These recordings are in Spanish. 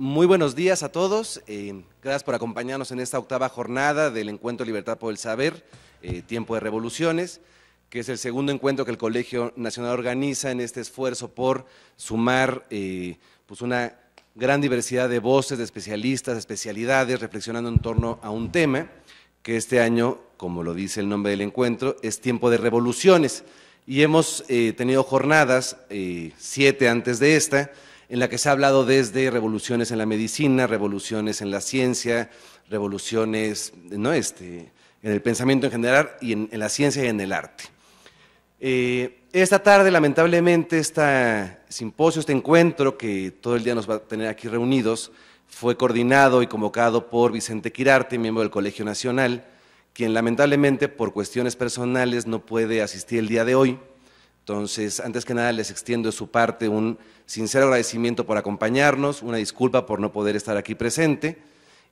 Muy buenos días a todos. Eh, gracias por acompañarnos en esta octava jornada del Encuentro Libertad por el Saber, eh, Tiempo de Revoluciones, que es el segundo encuentro que el Colegio Nacional organiza en este esfuerzo por sumar eh, pues, una gran diversidad de voces, de especialistas, de especialidades, reflexionando en torno a un tema que este año, como lo dice el nombre del encuentro, es Tiempo de Revoluciones. Y hemos tenido jornadas, siete antes de esta, en la que se ha hablado desde revoluciones en la medicina, revoluciones en la ciencia, revoluciones ¿no? este, en el pensamiento en general y en, la ciencia y en el arte. Eh, esta tarde, lamentablemente, este simposio, este encuentro que todo el día nos va a tener aquí reunidos, fue coordinado y convocado por Vicente Quirarte, miembro del Colegio Nacional, quien lamentablemente por cuestiones personales no puede asistir el día de hoy. Entonces, antes que nada, les extiendo de su parte un sincero agradecimiento por acompañarnos, una disculpa por no poder estar aquí presente,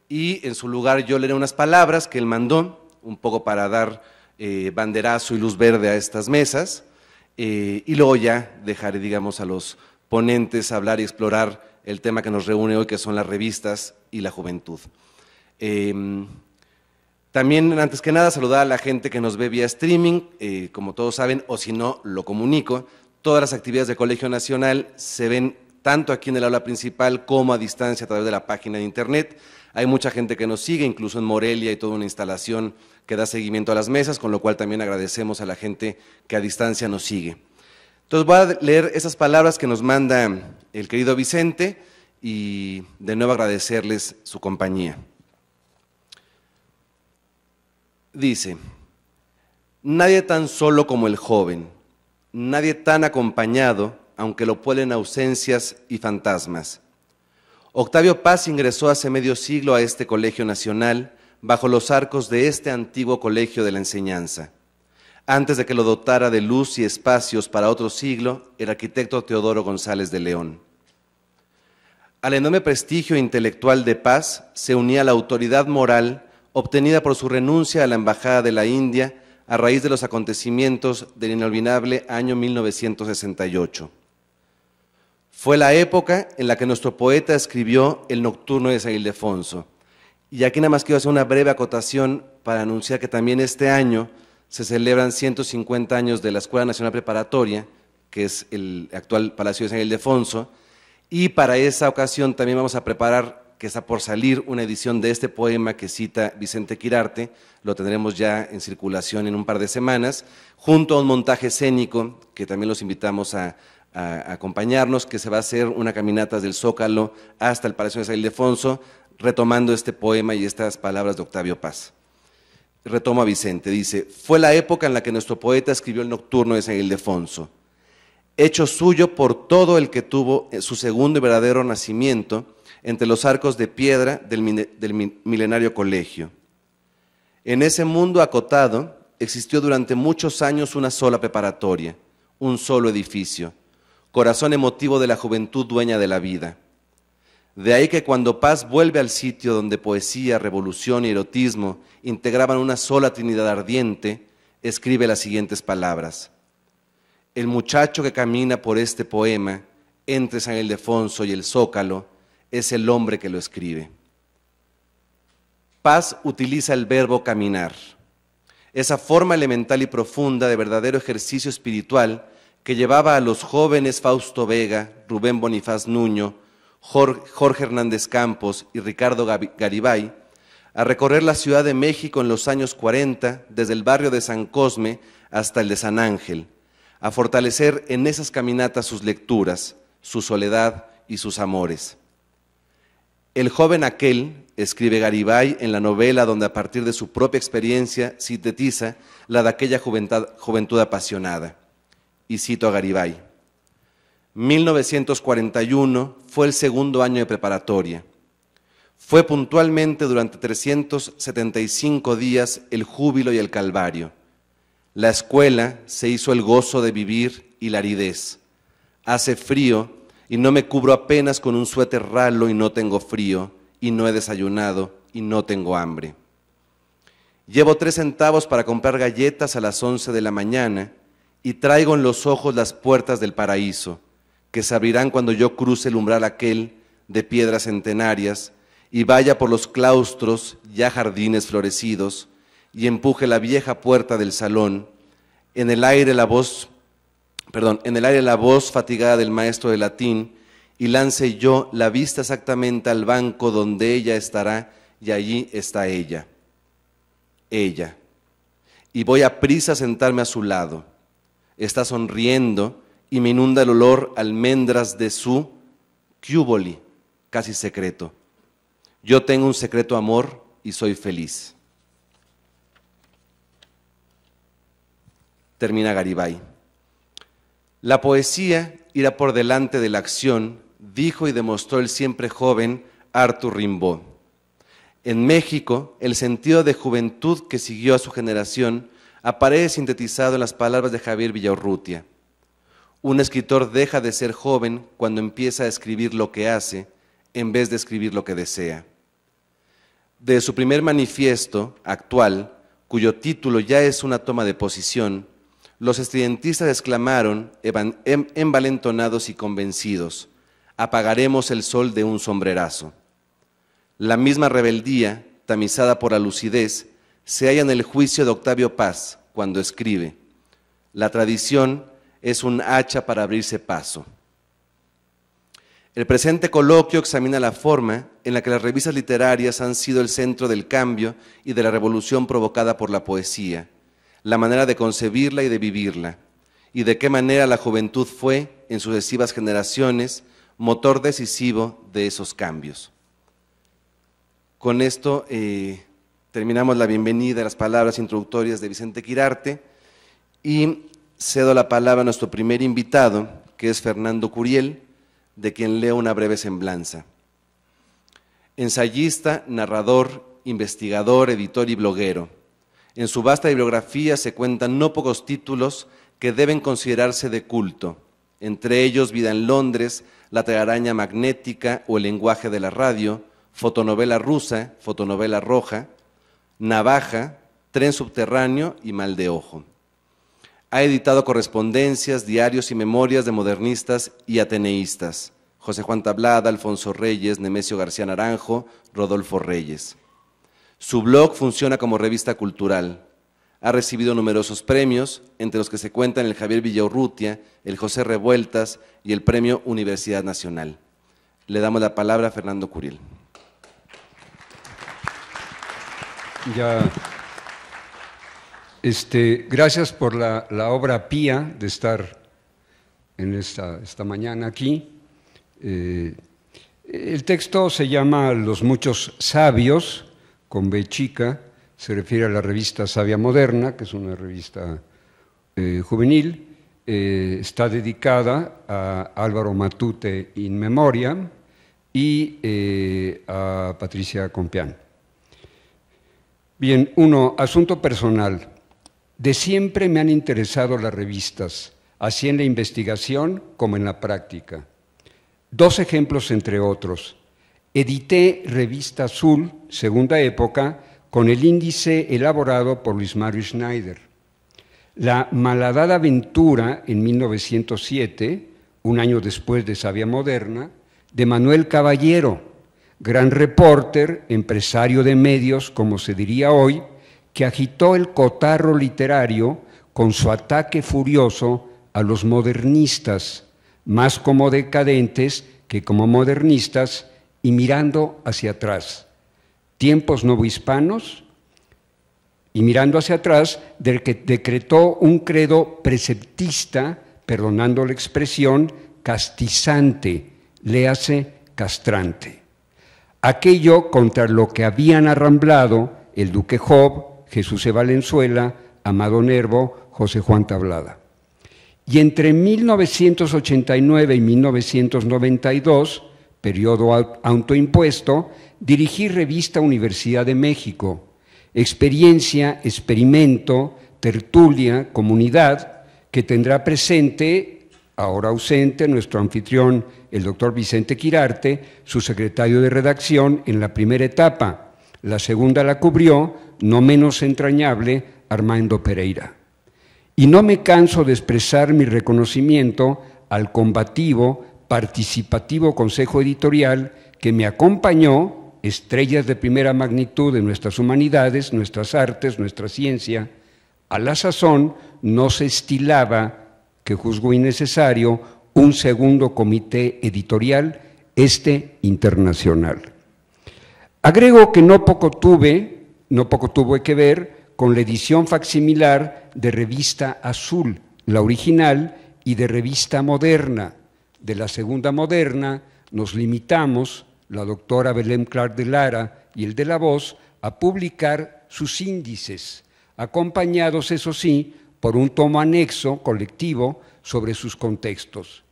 y en su lugar yo leeré unas palabras que él mandó, un poco para dar eh, banderazo y luz verde a estas mesas, eh, y luego ya dejaré, digamos, a los ponentes hablar y explorar el tema que nos reúne hoy, que son las revistas y la juventud. Em, también, antes que nada, saludar a la gente que nos ve vía streaming, eh, como todos saben, o si no, lo comunico. Todas las actividades del Colegio Nacional se ven tanto aquí en el aula principal como a distancia a través de la página de internet. Hay mucha gente que nos sigue, incluso en Morelia hay toda una instalación que da seguimiento a las mesas, con lo cual también agradecemos a la gente que a distancia nos sigue. Entonces voy a leer esas palabras que nos manda el querido Vicente y de nuevo agradecerles su compañía dice, nadie tan solo como el joven, nadie tan acompañado, aunque lo pueden ausencias y fantasmas. Octavio Paz ingresó hace medio siglo a este Colegio Nacional bajo los arcos de este antiguo Colegio de la Enseñanza. Antes de que lo dotara de luz y espacios para otro siglo, el arquitecto Teodoro González de León. Al enorme prestigio intelectual de Paz se unía la autoridad moral obtenida por su renuncia a la Embajada de la India a raíz de los acontecimientos del inolvidable año 1968. Fue la época en la que nuestro poeta escribió El Nocturno de San Ildefonso. Y aquí nada más quiero hacer una breve acotación para anunciar que también este año se celebran 150 años de la Escuela Nacional Preparatoria, que es el actual Palacio de San Ildefonso, y para esa ocasión también vamos a preparar que está por salir una edición de este poema que cita Vicente Quirarte, lo tendremos ya en circulación en un par de semanas, junto a un montaje escénico que también los invitamos a, a acompañarnos, que se va a hacer una caminata del Zócalo hasta el Palacio de San Ildefonso, retomando este poema y estas palabras de Octavio Paz. Retoma Vicente, dice, fue la época en la que nuestro poeta escribió el Nocturno de San Ildefonso, hecho suyo por todo el que tuvo su segundo y verdadero nacimiento, entre los arcos de piedra del, milenario colegio. En ese mundo acotado existió durante muchos años una sola preparatoria, un solo edificio, corazón emotivo de la juventud dueña de la vida. De ahí que cuando Paz vuelve al sitio donde poesía, revolución y erotismo integraban una sola trinidad ardiente, escribe las siguientes palabras. El muchacho que camina por este poema, entre San Ildefonso y el Zócalo, es el hombre que lo escribe. Paz utiliza el verbo caminar, esa forma elemental y profunda de verdadero ejercicio espiritual que llevaba a los jóvenes Fausto Vega, Rubén Bonifaz Nuño, Jorge Hernández Campos y Ricardo Garibay a recorrer la Ciudad de México en los años 40, desde el barrio de San Cosme hasta el de San Ángel, a fortalecer en esas caminatas sus lecturas, su soledad y sus amores. El joven aquel, escribe Garibay en la novela donde a partir de su propia experiencia sintetiza la de aquella juventud, apasionada. Y cito a Garibay. 1941 fue el segundo año de preparatoria. Fue puntualmente durante 375 días el júbilo y el calvario. La escuela se hizo el gozo de vivir y la aridez. Hace frío y no me cubro apenas con un suéter ralo y no tengo frío, y no he desayunado, y no tengo hambre. Llevo tres centavos para comprar galletas a las once de la mañana, y traigo en los ojos las puertas del paraíso, que se abrirán cuando yo cruce el umbral aquel de piedras centenarias, y vaya por los claustros, ya jardines florecidos, y empuje la vieja puerta del salón, en el aire la voz perdón, en el aire la voz fatigada del maestro de latín, y lance yo la vista exactamente al banco donde ella estará, y allí está ella, ella. Y voy a prisa a sentarme a su lado. Está sonriendo y me inunda el olor almendras de su cuboli, casi secreto. Yo tengo un secreto amor y soy feliz. Termina Garibay. La poesía irá por delante de la acción, dijo y demostró el siempre joven Arthur Rimbaud. En México, el sentido de juventud que siguió a su generación aparece sintetizado en las palabras de Javier Villaurrutia. Un escritor deja de ser joven cuando empieza a escribir lo que hace en vez de escribir lo que desea. De su primer manifiesto, actual, cuyo título ya es una toma de posición, los estudiantistas exclamaron, em-, envalentonados y convencidos, apagaremos el sol de un sombrerazo. La misma rebeldía, tamizada por la lucidez, se halla en el juicio de Octavio Paz cuando escribe, la tradición es un hacha para abrirse paso. El presente coloquio examina la forma en la que las revistas literarias han sido el centro del cambio y de la revolución provocada por la poesía la manera de concebirla y de vivirla, y de qué manera la juventud fue, en sucesivas generaciones, motor decisivo de esos cambios. Con esto eh, terminamos la bienvenida a las palabras introductorias de Vicente Quirarte y cedo la palabra a nuestro primer invitado, que es Fernando Curiel, de quien leo una breve semblanza. Ensayista, narrador, investigador, editor y bloguero. En su vasta bibliografía se cuentan no pocos títulos que deben considerarse de culto, entre ellos Vida en Londres, La telaraña magnética o El lenguaje de la radio, Fotonovela rusa, Fotonovela roja, Navaja, Tren subterráneo y Mal de ojo. Ha editado correspondencias, diarios y memorias de modernistas y ateneístas. José Juan Tablada, Alfonso Reyes, Nemesio García Naranjo, Rodolfo Reyes. Su blog funciona como revista cultural. Ha recibido numerosos premios, entre los que se cuentan el Javier Villaurrutia, el José Revueltas y el Premio Universidad Nacional. Le damos la palabra a Fernando Curiel. Este, gracias por la, obra pía de estar en esta, mañana aquí. Eh, el texto se llama Los muchos sabios con B chica, se refiere a la revista Sabia Moderna, que es una revista eh, juvenil, eh, está dedicada a Álvaro Matute in Memoria, y eh, a Patricia Compián. Bien, uno, asunto personal. De siempre me han interesado las revistas, así en la investigación como en la práctica. Dos ejemplos entre otros. Edité Revista Azul, segunda época, con el índice elaborado por Luis Mario Schneider. La malhadada aventura en 1907, un año después de Sabia Moderna, de Manuel Caballero, gran reporter, empresario de medios, como se diría hoy, que agitó el cotarro literario con su ataque furioso a los modernistas, más como decadentes que como modernistas, y mirando hacia atrás. Tiempos novohispanos y mirando hacia atrás del que decretó un credo preceptista, perdonando la expresión, castizante, le hace castrante. Aquello contra lo que habían arramblado el duque Job, Jesús E. Valenzuela, Amado Nervo, José Juan Tablada. Y entre 1989 y 1992 periodo autoimpuesto, dirigí Revista Universidad de México, experiencia, experimento, tertulia, comunidad, que tendrá presente, ahora ausente, nuestro anfitrión, el doctor Vicente Quirarte, su secretario de redacción en la primera etapa. La segunda la cubrió, no menos entrañable, Armando Pereira. Y no me canso de expresar mi reconocimiento al combativo, participativo consejo editorial que me acompañó, estrellas de primera magnitud de nuestras humanidades, nuestras artes, nuestra ciencia, a la sazón no se estilaba, que juzgó innecesario, un segundo comité editorial, este internacional. Agrego que no poco tuve, no poco tuve que ver con la edición facsimilar de Revista Azul, la original, y de Revista Moderna, de la segunda moderna, nos limitamos, la doctora Belém Clark de Lara y el de la voz, a publicar sus índices, acompañados, eso sí, por un tomo anexo colectivo sobre sus contextos.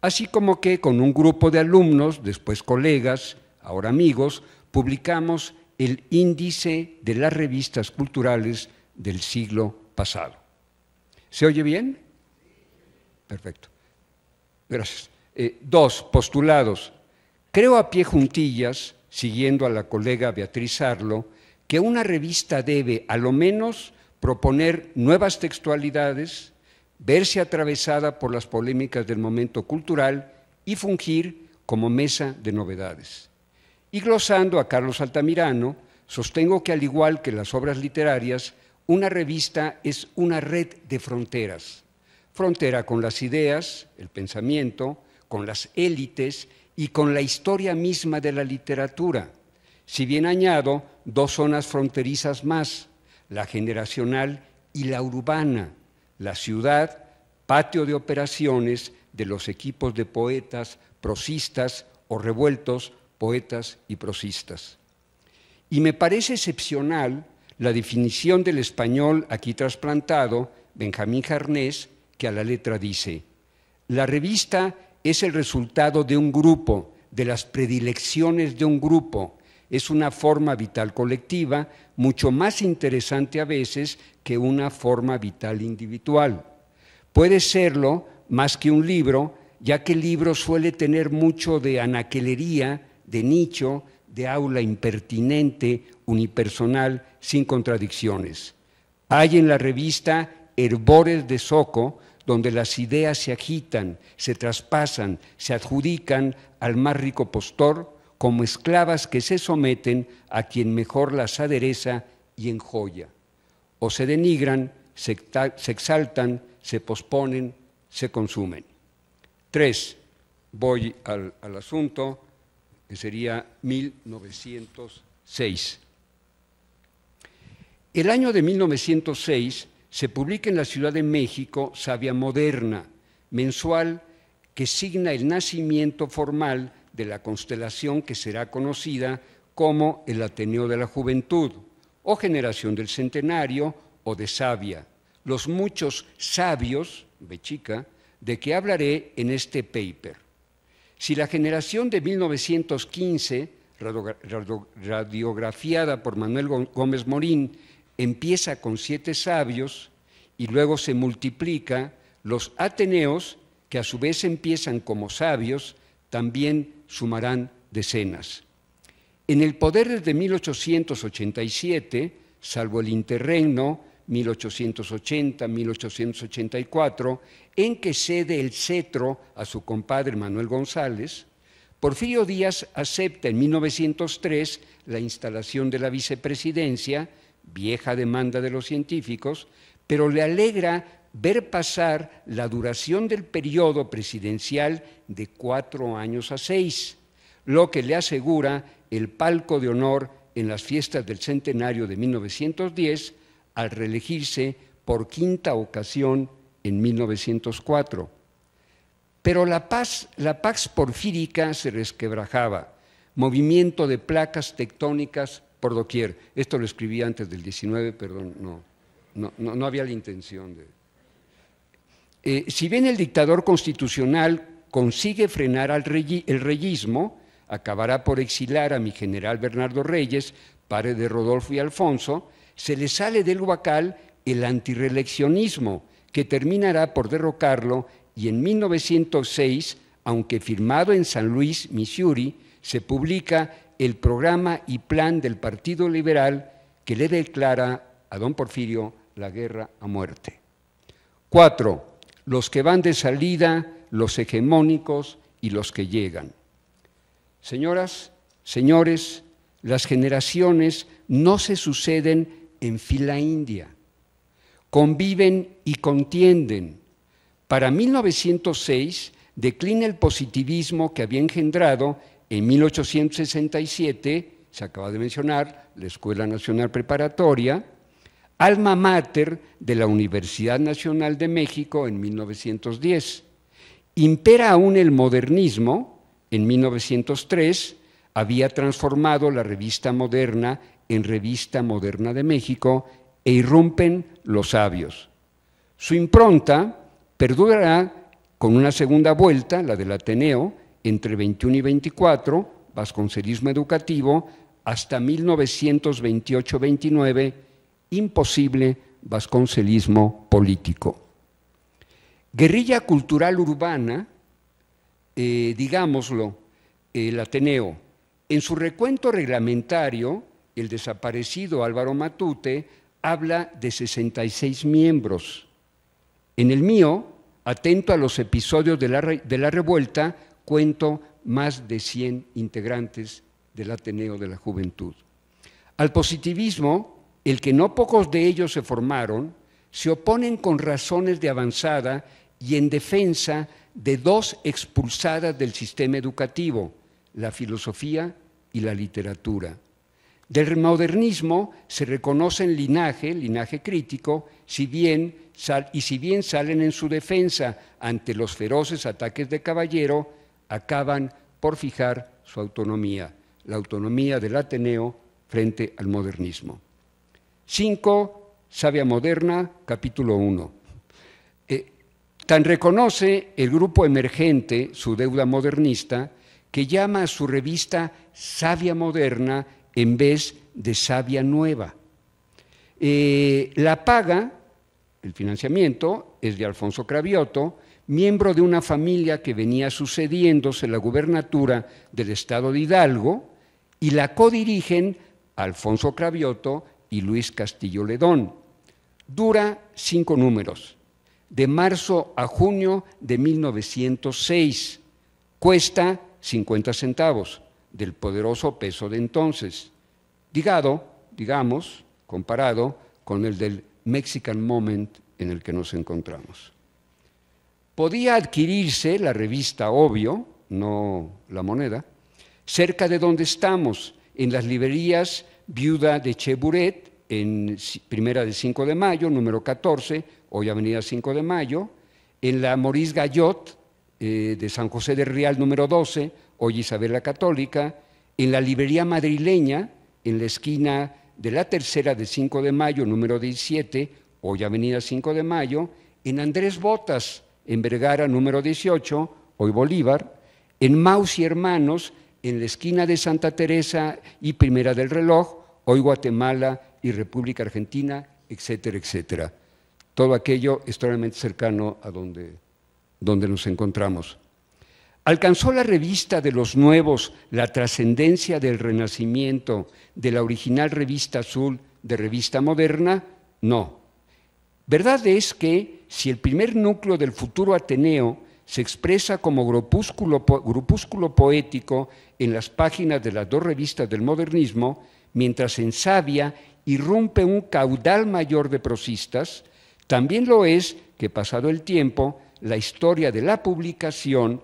Así como que con un grupo de alumnos, después colegas, ahora amigos, publicamos el índice de las revistas culturales del siglo pasado. ¿Se oye bien? Perfecto. Gracias. Eh, dos, postulados. Creo a pie juntillas, siguiendo a la colega Beatriz Arlo, que una revista debe, a lo menos, proponer nuevas textualidades, verse atravesada por las polémicas del momento cultural y fungir como mesa de novedades. Y glosando a Carlos Altamirano, sostengo que al igual que las obras literarias, una revista es una red de fronteras frontera con las ideas, el pensamiento, con las élites y con la historia misma de la literatura. Si bien añado dos zonas fronterizas más, la generacional y la urbana, la ciudad, patio de operaciones de los equipos de poetas, prosistas o revueltos, poetas y prosistas. Y me parece excepcional la definición del español aquí trasplantado, Benjamín Jarnés, que a la letra dice, la revista es el resultado de un grupo, de las predilecciones de un grupo. Es una forma vital colectiva mucho más interesante a veces que una forma vital individual. Puede serlo más que un libro, ya que el libro suele tener mucho de anaquelería, de nicho, de aula impertinente, unipersonal, sin contradicciones. Hay en la revista herbores de soco, donde las ideas se agitan, se traspasan, se adjudican al más rico postor, como esclavas que se someten a quien mejor las adereza y enjoya, o se denigran, se, exaltan, se posponen, se consumen. Tres, voy al, al asunto, que sería 1906. El año de 1906 se publica en la Ciudad de México Sabia Moderna, mensual que signa el nacimiento formal de la constelación que será conocida como el Ateneo de la Juventud, o Generación del Centenario, o de Sabia, los muchos sabios, Bechica, de que hablaré en este paper. Si la generación de 1915, radiografiada por Manuel Gómez Morín, empieza con siete sabios y luego se multiplica los ateneos, que a su vez empiezan como sabios, también sumarán decenas. En el poder desde 1887, salvo el interregno 1880-1884, en que cede el cetro a su compadre Manuel González, Porfirio Díaz acepta en 1903 la instalación de la vicepresidencia, vieja demanda de los científicos, pero le alegra ver pasar la duración del periodo presidencial de cuatro años a seis, lo que le asegura el palco de honor en las fiestas del centenario de 1910 al reelegirse por quinta ocasión en 1904. Pero la, paz, la Pax Porfírica se resquebrajaba, movimiento de placas tectónicas por Esto lo escribí antes del 19, perdón, no, no, había la intención de... Eh, si bien el dictador constitucional consigue frenar al el reyismo, acabará por exilar a mi general Bernardo Reyes, padre de Rodolfo y Alfonso, se le sale del huacal el antireleccionismo, que terminará por derrocarlo y en 1906, aunque firmado en San Luis, Missouri, se publica el programa y plan del Partido Liberal que le declara a don Porfirio la guerra a muerte. Cuatro, los que van de salida, los hegemónicos y los que llegan. Señoras, señores, las generaciones no se suceden en fila india, conviven y contienden. Para 1906 declina el positivismo que había engendrado en 1867 se acaba de mencionar la Escuela Nacional Preparatoria, alma mater de la Universidad Nacional de México en 1910. Impera aún el modernismo, en 1903 había transformado la revista moderna en Revista Moderna de México e irrumpen los sabios. Su impronta perdurará con una segunda vuelta, la del Ateneo, entre 21 y 24, vasconcelismo educativo, hasta 1928-29, imposible vasconcelismo político. Guerrilla cultural urbana, eh, digámoslo, el Ateneo. En su recuento reglamentario, el desaparecido Álvaro Matute habla de 66 miembros. En el mío, atento a los episodios de la revuelta, cuento más de 100 integrantes del Ateneo de la Juventud. Al positivismo, el que no pocos de ellos se formaron, se oponen con razones de avanzada y en defensa de dos expulsadas del sistema educativo, la filosofía y la literatura. Del modernismo se reconocen linaje, linaje crítico, y si bien salen en su defensa ante los feroces ataques de Caballero, acaban por fijar su autonomía, la autonomía del Ateneo frente al modernismo. 5. Sabia Moderna, capítulo 1. Eh, tan reconoce el grupo emergente su deuda modernista que llama a su revista Sabia Moderna en vez de Sabia Nueva. Eh, la paga, el financiamiento, es de Alfonso Cravioto, miembro de una familia que venía sucediéndose la gubernatura del estado de Hidalgo y la codirigen Alfonso Cravioto y Luis Castillo Ledón. Dura cinco números, de marzo a junio de 1906. Cuesta 50 centavos del poderoso peso de entonces, digado, digamos, comparado con el del Mexican Moment en el que nos encontramos. Podía adquirirse la revista Obvio, no la moneda, cerca de donde estamos, en las librerías Viuda de Cheburet, en Primera de 5 de Mayo, número 14, hoy Avenida 5 de Mayo, en la Maurice Gallot eh, de San José de Real, número 12, hoy Isabel la Católica, en la librería madrileña, en la esquina de la Tercera de 5 de Mayo, número 17, hoy Avenida 5 de Mayo, en Andrés Botas, en Vergara número 18, hoy Bolívar, en Maus y Hermanos, en la esquina de Santa Teresa y Primera del Reloj, hoy Guatemala y República Argentina, etcétera, etcétera. Todo aquello extremadamente cercano a donde, donde nos encontramos. Alcanzó la revista de los nuevos la trascendencia del renacimiento de la original revista azul de revista moderna? No, Verdad es que si el primer núcleo del futuro Ateneo se expresa como grupúsculo, poético en las páginas de las dos revistas del modernismo, mientras en Sabia irrumpe un caudal mayor de prosistas, también lo es que pasado el tiempo, la historia de la publicación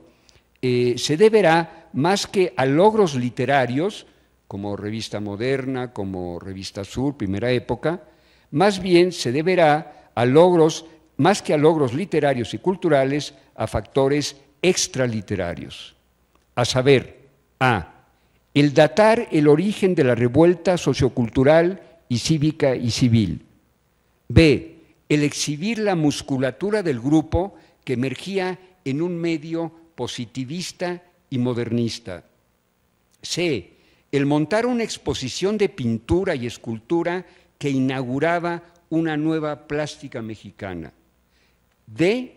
eh, se deberá más que a logros literarios, como Revista Moderna, como Revista Sur, primera época, más bien se deberá a logros, más que a logros literarios y culturales, a factores extraliterarios. A saber, a. El datar el origen de la revuelta sociocultural y cívica y civil. B. El exhibir la musculatura del grupo que emergía en un medio positivista y modernista. C. El montar una exposición de pintura y escultura que inauguraba una nueva plástica mexicana. de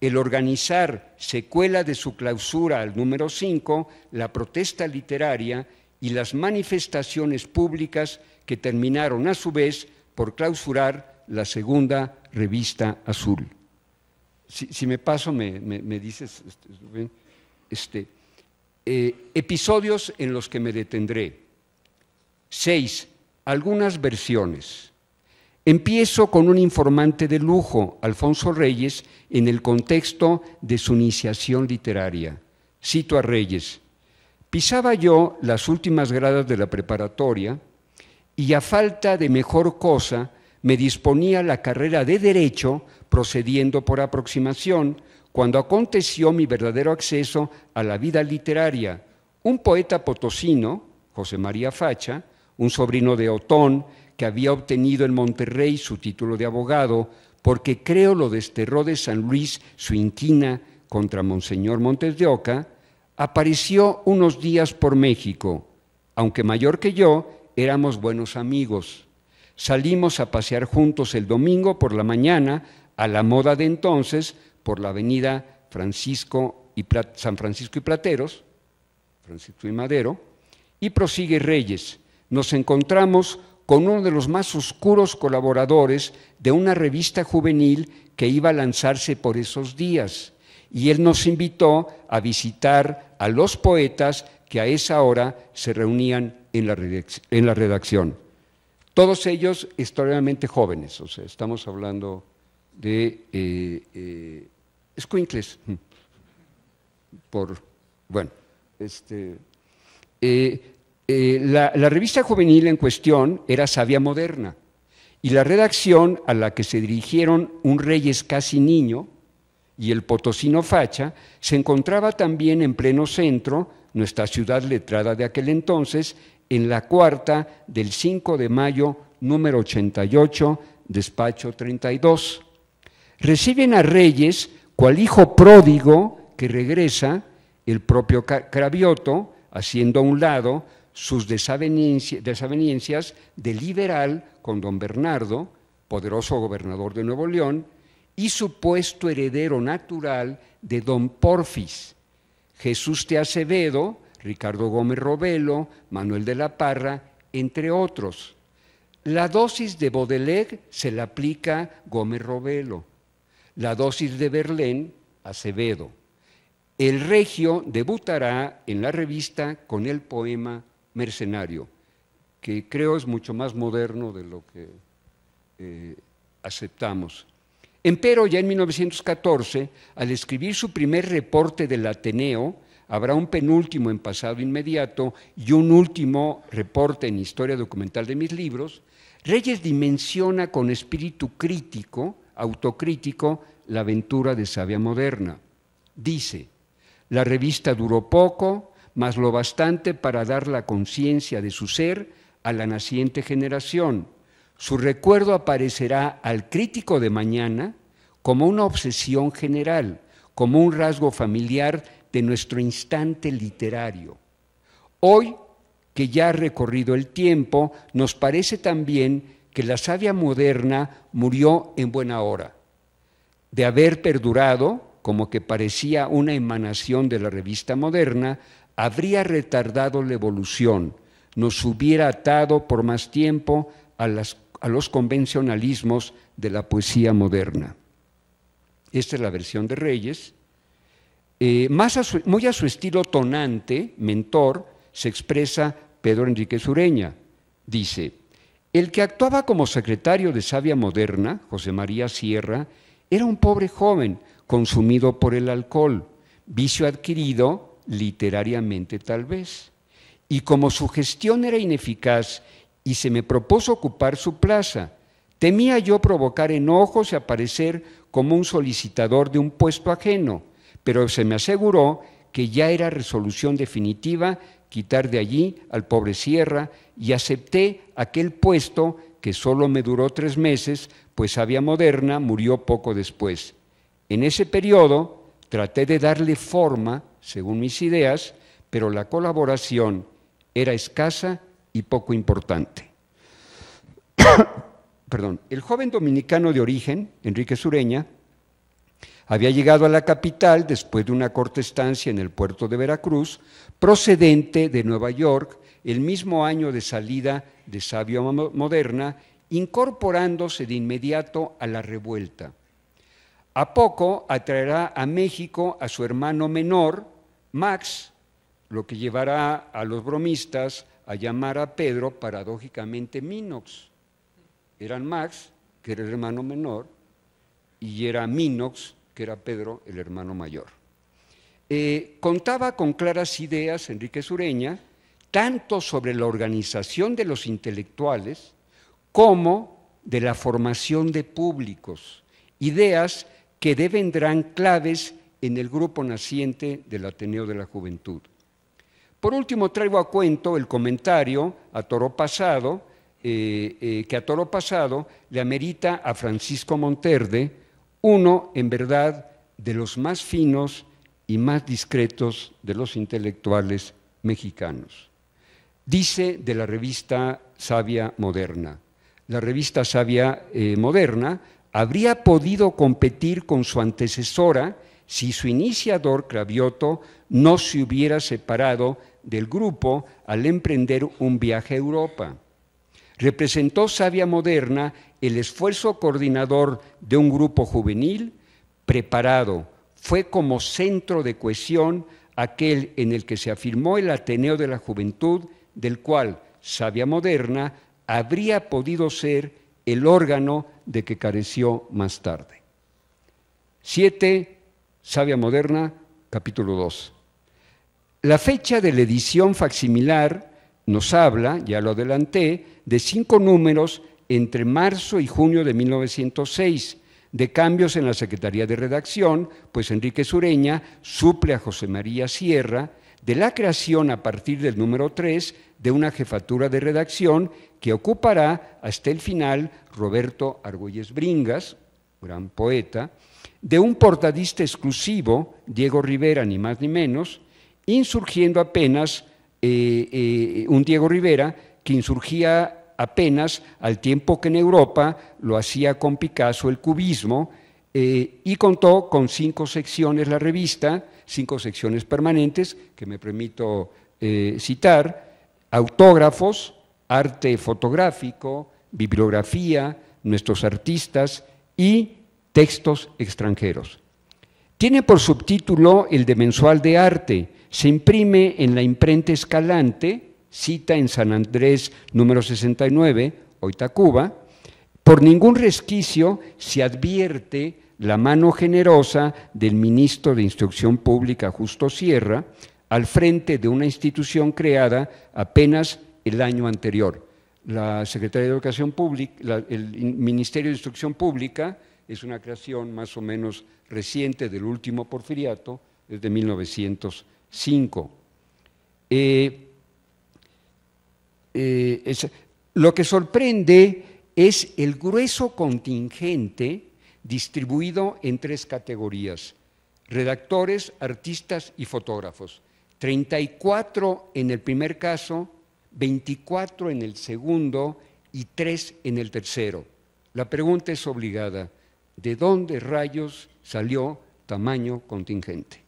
el organizar, secuela de su clausura al número 5, la protesta literaria y las manifestaciones públicas que terminaron a su vez por clausurar la segunda revista azul. Si, me paso, me, me, dices, este, este eh, episodios en los que me detendré. Seis, algunas versiones. Empiezo con un informante de lujo, Alfonso Reyes, en el contexto de su iniciación literaria. Cito a Reyes. Pisaba yo las últimas gradas de la preparatoria y a falta de mejor cosa me disponía la carrera de derecho procediendo por aproximación cuando aconteció mi verdadero acceso a la vida literaria. Un poeta potosino, José María Facha, un sobrino de Otón, que había obtenido en Monterrey su título de abogado, porque creo lo desterró de San Luis su inquina contra Monseñor Montes de Oca, apareció unos días por México. Aunque mayor que yo, éramos buenos amigos. Salimos a pasear juntos el domingo por la mañana, a la moda de entonces, por la avenida Francisco y San Francisco y Plateros, Francisco y Madero, y prosigue Reyes. Nos encontramos con uno de los más oscuros colaboradores de una revista juvenil que iba a lanzarse por esos días. Y él nos invitó a visitar a los poetas que a esa hora se reunían en la, redacción. Todos ellos históricamente jóvenes, o sea, estamos hablando de eh, eh por, bueno, este, eh, eh, la, revista juvenil en cuestión era Sabia Moderna y la redacción a la que se dirigieron un Reyes casi niño y el potosino Facha se encontraba también en pleno centro, nuestra ciudad letrada de aquel entonces, en la cuarta del 5 de mayo número 88, despacho 32. Reciben a Reyes cual hijo pródigo que regresa, el propio Cravioto, haciendo a un lado sus desavenencias desaveniencias de liberal con don Bernardo, poderoso gobernador de Nuevo León, y supuesto heredero natural de don Porfis, Jesús de Acevedo, Ricardo Gómez Robelo, Manuel de la Parra, entre otros. La dosis de Baudelaire se la aplica Gómez Robelo, la dosis de Berlén, Acevedo. El regio debutará en la revista con el poema mercenario, que creo es mucho más moderno de lo que eh, aceptamos. Empero, ya en 1914, al escribir su primer reporte del Ateneo, habrá un penúltimo en pasado inmediato y un último reporte en historia documental de mis libros, Reyes dimensiona con espíritu crítico, autocrítico, la aventura de Sabia Moderna. Dice, la revista duró poco, más lo bastante para dar la conciencia de su ser a la naciente generación. Su recuerdo aparecerá al crítico de mañana como una obsesión general, como un rasgo familiar de nuestro instante literario. Hoy, que ya ha recorrido el tiempo, nos parece también que la sabia moderna murió en buena hora. De haber perdurado, como que parecía una emanación de la revista moderna, habría retardado la evolución, nos hubiera atado por más tiempo a, los convencionalismos de la poesía moderna. Esta es la versión de Reyes. Eh, muy a su estilo tonante, mentor, se expresa Pedro Enrique Sureña. Dice, el que actuaba como secretario de Sabia Moderna, José María Sierra, era un pobre joven consumido por el alcohol, vicio adquirido literariamente tal vez. Y como su gestión era ineficaz y se me propuso ocupar su plaza, temía yo provocar enojos y aparecer como un solicitador de un puesto ajeno, pero se me aseguró que ya era resolución definitiva quitar de allí al pobre Sierra y acepté aquel puesto que solo me duró tres meses, pues había Moderna murió poco después. En ese periodo traté de darle forma según mis ideas, pero la colaboración era escasa y poco importante. Perdón. El joven dominicano de origen, Enrique Sureña, había llegado a la capital después de una corta estancia en el puerto de Veracruz, procedente de Nueva York, el mismo año de salida de Sabio Moderna, incorporándose de inmediato a la revuelta. A poco atraerá a México a su hermano menor, Max, lo que llevará a los bromistas a llamar a Pedro paradójicamente Minox. Eran Max, que era el hermano menor, y era Minox, que era Pedro, el hermano mayor. Eh, contaba con claras ideas Enrique Sureña, tanto sobre la organización de los intelectuales como de la formación de públicos, ideas que devendrán claves en el grupo naciente del Ateneo de la Juventud. Por último, traigo a cuento el comentario a toro pasado, eh, eh, que a toro pasado le amerita a Francisco Monterde, uno, en verdad, de los más finos y más discretos de los intelectuales mexicanos. Dice de la revista Sabia Moderna, la revista Sabia eh, Moderna habría podido competir con su antecesora, si su iniciador, Cravioto, no se hubiera separado del grupo al emprender un viaje a Europa. Representó Sabia Moderna el esfuerzo coordinador de un grupo juvenil preparado. Fue como centro de cohesión aquel en el que se afirmó el Ateneo de la Juventud, del cual Sabia Moderna habría podido ser el órgano de que careció más tarde. Siete, Sabia Moderna, capítulo 2. La fecha de la edición facsimilar nos habla, ya lo adelanté, de cinco números entre marzo y junio de 1906, de cambios en la Secretaría de Redacción, pues Enrique Sureña suple a José María Sierra, de la creación a partir del número 3 de una jefatura de redacción que ocupará hasta el final Roberto Argüelles Bringas, gran poeta, de un portadista exclusivo, Diego Rivera, ni más ni menos, insurgiendo apenas eh, eh, un Diego Rivera que insurgía apenas al tiempo que en Europa lo hacía con Picasso el cubismo, eh, y contó con cinco secciones la revista, cinco secciones permanentes, que me permito citar, autógrafos, arte fotográfico, bibliografía, nuestros artistas y textos extranjeros. Tiene por subtítulo el de Mensual de Arte. Se imprime en la imprenta Escalante, cita en San Andrés número 69, hoy Cuba. Por ningún resquicio se advierte la mano generosa del ministro de Instrucción Pública Justo Sierra al frente de una institución creada apenas el año anterior. La Secretaría de Educación Pública, el Ministerio de Instrucción Pública, es una creación más o menos reciente del último porfiriato, desde 1905. Eh, eh, lo que sorprende es el grueso contingente distribuido en tres categorías, redactores, artistas y fotógrafos. 34 en el primer caso, 24 en el segundo y 3 en el tercero. La pregunta es obligada de dónde rayos salió tamaño contingente.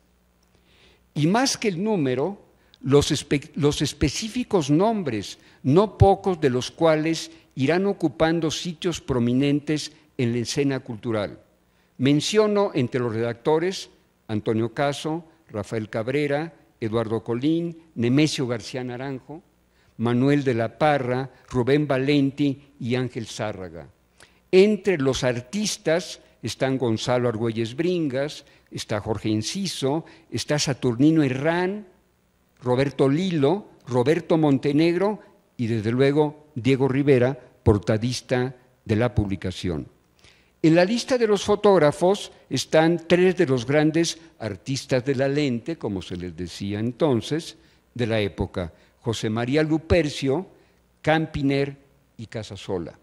Y más que el número, los, específicos nombres, no pocos de los cuales irán ocupando sitios prominentes en la escena cultural. Menciono entre los redactores Antonio Caso, Rafael Cabrera, Eduardo Colín, Nemesio García Naranjo, Manuel de la Parra, Rubén Valenti y Ángel Zárraga. Entre los artistas están Gonzalo Argüelles Bringas, está Jorge Inciso, está Saturnino Herrán, Roberto Lilo, Roberto Montenegro y desde luego Diego Rivera, portadista de la publicación. En la lista de los fotógrafos están tres de los grandes artistas de la lente, como se les decía entonces, de la época, José María Lupercio, Campiner y Casasola.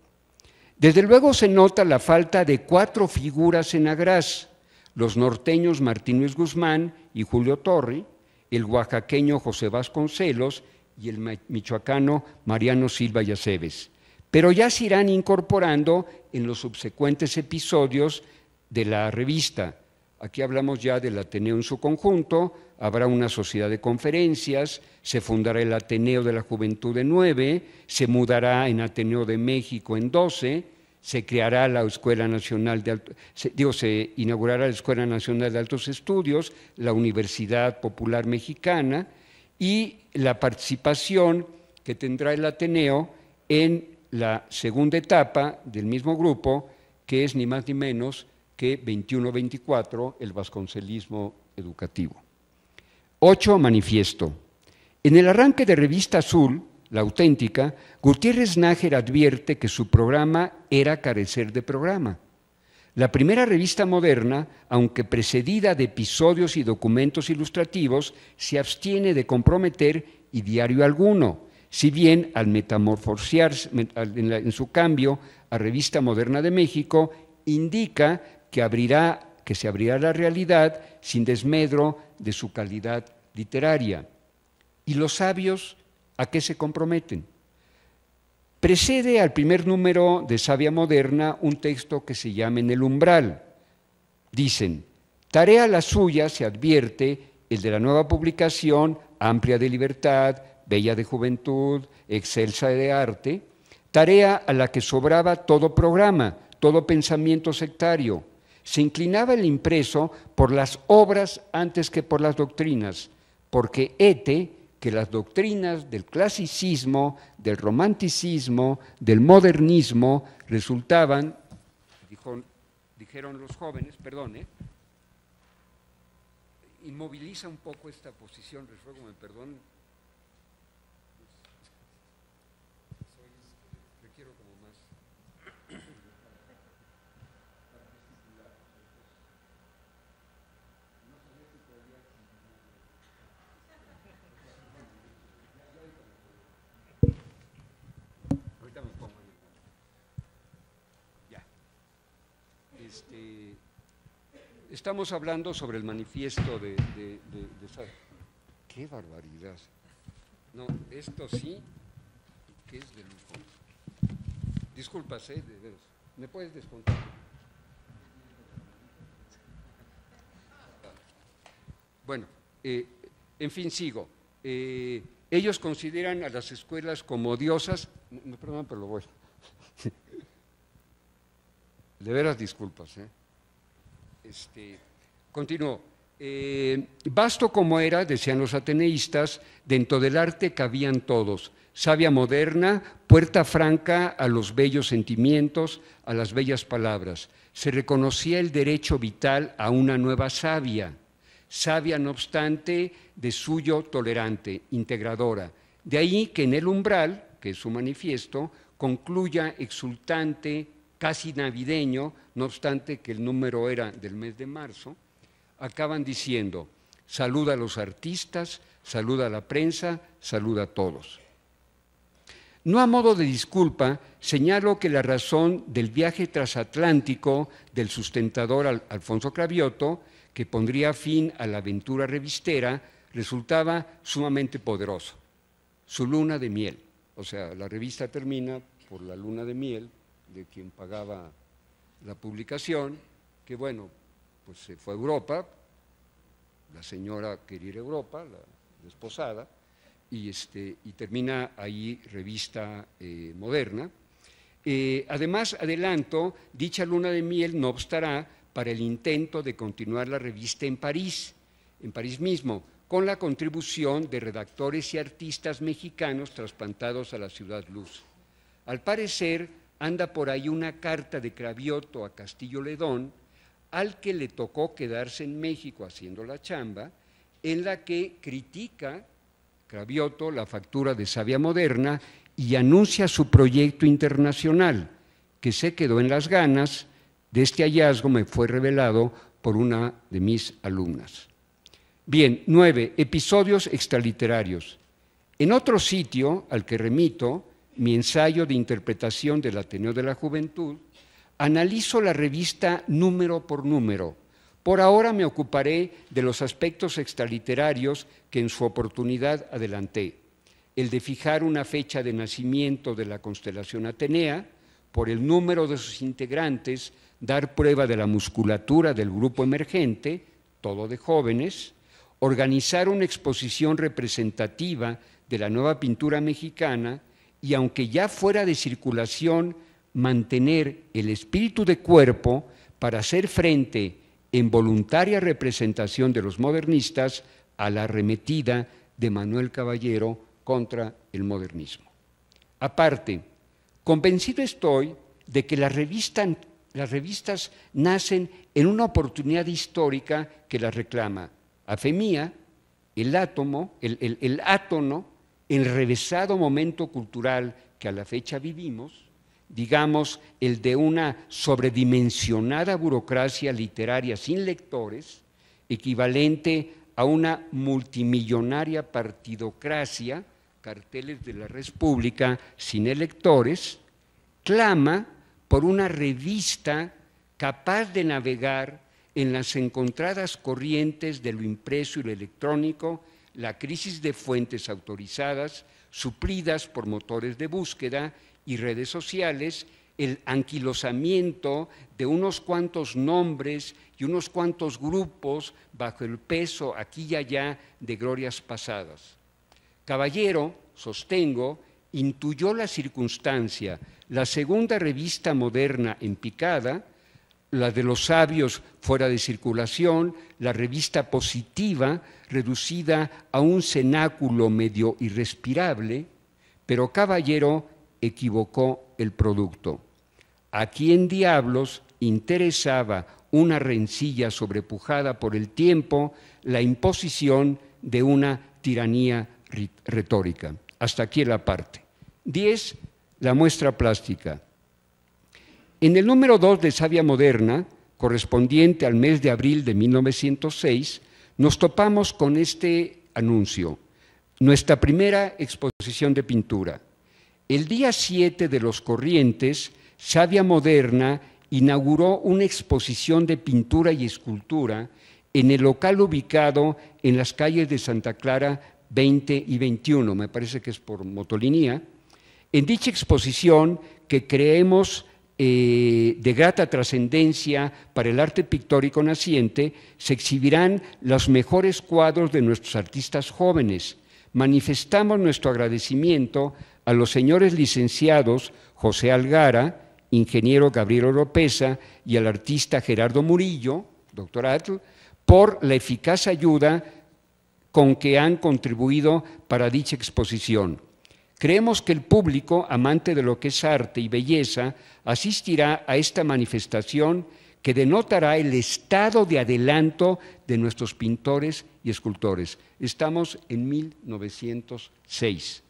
Desde luego se nota la falta de cuatro figuras en Agrás, los norteños Martín Luis Guzmán y Julio Torri, el oaxaqueño José Vasconcelos y el michoacano Mariano Silva Yaceves. Pero ya se irán incorporando en los subsecuentes episodios de la revista. Aquí hablamos ya del Ateneo en su conjunto, habrá una sociedad de conferencias, se fundará el Ateneo de la Juventud en Nueve, se mudará en Ateneo de México en Doce, se creará la Escuela Nacional de se, inaugurará la Escuela Nacional de Altos Estudios, la Universidad Popular Mexicana y la participación que tendrá el Ateneo en la segunda etapa del mismo grupo, que es ni más ni menos que 21-24, el vasconcelismo educativo. Ocho Manifiesto. En el arranque de Revista Azul, la auténtica, Gutiérrez Nájer advierte que su programa era carecer de programa. La primera revista moderna, aunque precedida de episodios y documentos ilustrativos, se abstiene de comprometer y diario alguno, si bien al metamorfosearse en su cambio a Revista Moderna de México, indica que, abrirá, que se abrirá la realidad sin desmedro de su calidad literaria. Y los sabios ¿A qué se comprometen? Precede al primer número de Sabia Moderna un texto que se llama En el umbral. Dicen, tarea la suya, se advierte, el de la nueva publicación, amplia de libertad, bella de juventud, excelsa de arte, tarea a la que sobraba todo programa, todo pensamiento sectario. Se inclinaba el impreso por las obras antes que por las doctrinas, porque Ete que las doctrinas del clasicismo, del romanticismo, del modernismo resultaban, dijeron los jóvenes, perdón, eh, inmoviliza un poco esta posición, les ruego me Este, estamos hablando sobre el manifiesto de, ¡Qué barbaridad! No, esto sí que es de lujo. Disculpas, ¿eh? ¿Me puedes descontar? Bueno, eh, en fin, sigo. Eh, ellos consideran a las escuelas como diosas. Me pero lo voy de veras disculpas. ¿eh? Este, continúo. Eh, vasto como era, decían los ateneístas, dentro del arte cabían todos, Sabia moderna, puerta franca a los bellos sentimientos, a las bellas palabras. Se reconocía el derecho vital a una nueva sabia. Sabia, no obstante de suyo tolerante, integradora. De ahí que en el umbral, que es su manifiesto, concluya exultante, casi navideño, no obstante que el número era del mes de marzo, acaban diciendo, saluda a los artistas, saluda a la prensa, saluda a todos. No a modo de disculpa, señalo que la razón del viaje transatlántico del sustentador Alfonso Cravioto, que pondría fin a la aventura revistera, resultaba sumamente poderoso. Su luna de miel, o sea, la revista termina por la luna de miel de quien pagaba la publicación, que bueno, pues se fue a Europa, la señora quería Europa, la desposada, y, este, y termina ahí Revista eh, Moderna. Eh, además, adelanto, dicha luna de miel no obstará para el intento de continuar la revista en París, en París mismo, con la contribución de redactores y artistas mexicanos trasplantados a la ciudad luz. Al parecer, anda por ahí una carta de Cravioto a Castillo Ledón, al que le tocó quedarse en México haciendo la chamba, en la que critica Cravioto la factura de Sabia Moderna y anuncia su proyecto internacional, que se quedó en las ganas. De este hallazgo me fue revelado por una de mis alumnas. Bien, nueve, episodios extraliterarios. En otro sitio al que remito, mi ensayo de interpretación del Ateneo de la Juventud, analizo la revista número por número. Por ahora me ocuparé de los aspectos extraliterarios que en su oportunidad adelanté. El de fijar una fecha de nacimiento de la constelación Atenea, por el número de sus integrantes, dar prueba de la musculatura del grupo emergente, todo de jóvenes, organizar una exposición representativa de la nueva pintura mexicana y aunque ya fuera de circulación, mantener el espíritu de cuerpo para hacer frente en voluntaria representación de los modernistas a la arremetida de Manuel Caballero contra el modernismo. Aparte, convencido estoy de que las revistas, nacen en una oportunidad histórica que las reclama. Afemía, el átomo, el, átomo enrevesado momento cultural que a la fecha vivimos, digamos el de una sobredimensionada burocracia literaria sin lectores, equivalente a una multimillonaria partidocracia, carteles de la República sin electores, clama por una revista capaz de navegar en las encontradas corrientes de lo impreso y lo electrónico la crisis de fuentes autorizadas suplidas por motores de búsqueda y redes sociales, el anquilosamiento de unos cuantos nombres y unos cuantos grupos bajo el peso aquí y allá de glorias pasadas. Caballero, sostengo, intuyó la circunstancia, la segunda revista moderna en picada, la de los sabios fuera de circulación, la revista positiva, reducida a un cenáculo medio irrespirable, pero Caballero equivocó el producto. ¿A quién diablos interesaba una rencilla sobrepujada por el tiempo, la imposición de una tiranía retórica? Hasta aquí la parte. Diez, La muestra plástica. En el número dos de Sabia Moderna, correspondiente al mes de abril de 1906, nos topamos con este anuncio, nuestra primera exposición de pintura. El día 7 de los Corrientes, Sabia Moderna inauguró una exposición de pintura y escultura en el local ubicado en las calles de Santa Clara 20 y 21, me parece que es por Motolinía. En dicha exposición, que creemos eh, de grata trascendencia para el arte pictórico naciente, se exhibirán los mejores cuadros de nuestros artistas jóvenes. Manifestamos nuestro agradecimiento a los señores licenciados José Algara, ingeniero Gabriel Oropesa y al artista Gerardo Murillo, doctor Atl, por la eficaz ayuda con que han contribuido para dicha exposición. Creemos que el público, amante de lo que es arte y belleza, asistirá a esta manifestación que denotará el estado de adelanto de nuestros pintores y escultores. Estamos en 1906.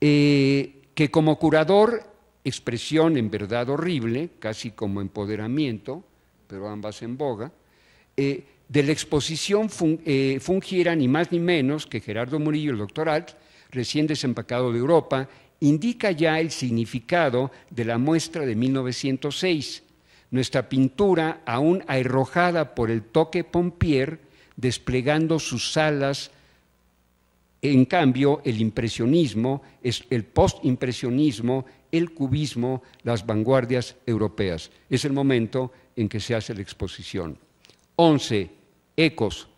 Eh, que como curador, expresión en verdad horrible, casi como empoderamiento, pero ambas en boga, eh, de la exposición eh, fungiera ni más ni menos que Gerardo Murillo, el doctoral, recién desempacado de Europa, indica ya el significado de la muestra de 1906. Nuestra pintura, aún arrojada por el toque Pompier, desplegando sus alas en cambio, el impresionismo, el postimpresionismo, el cubismo, las vanguardias europeas. Es el momento en que se hace la exposición. 11. Ecos.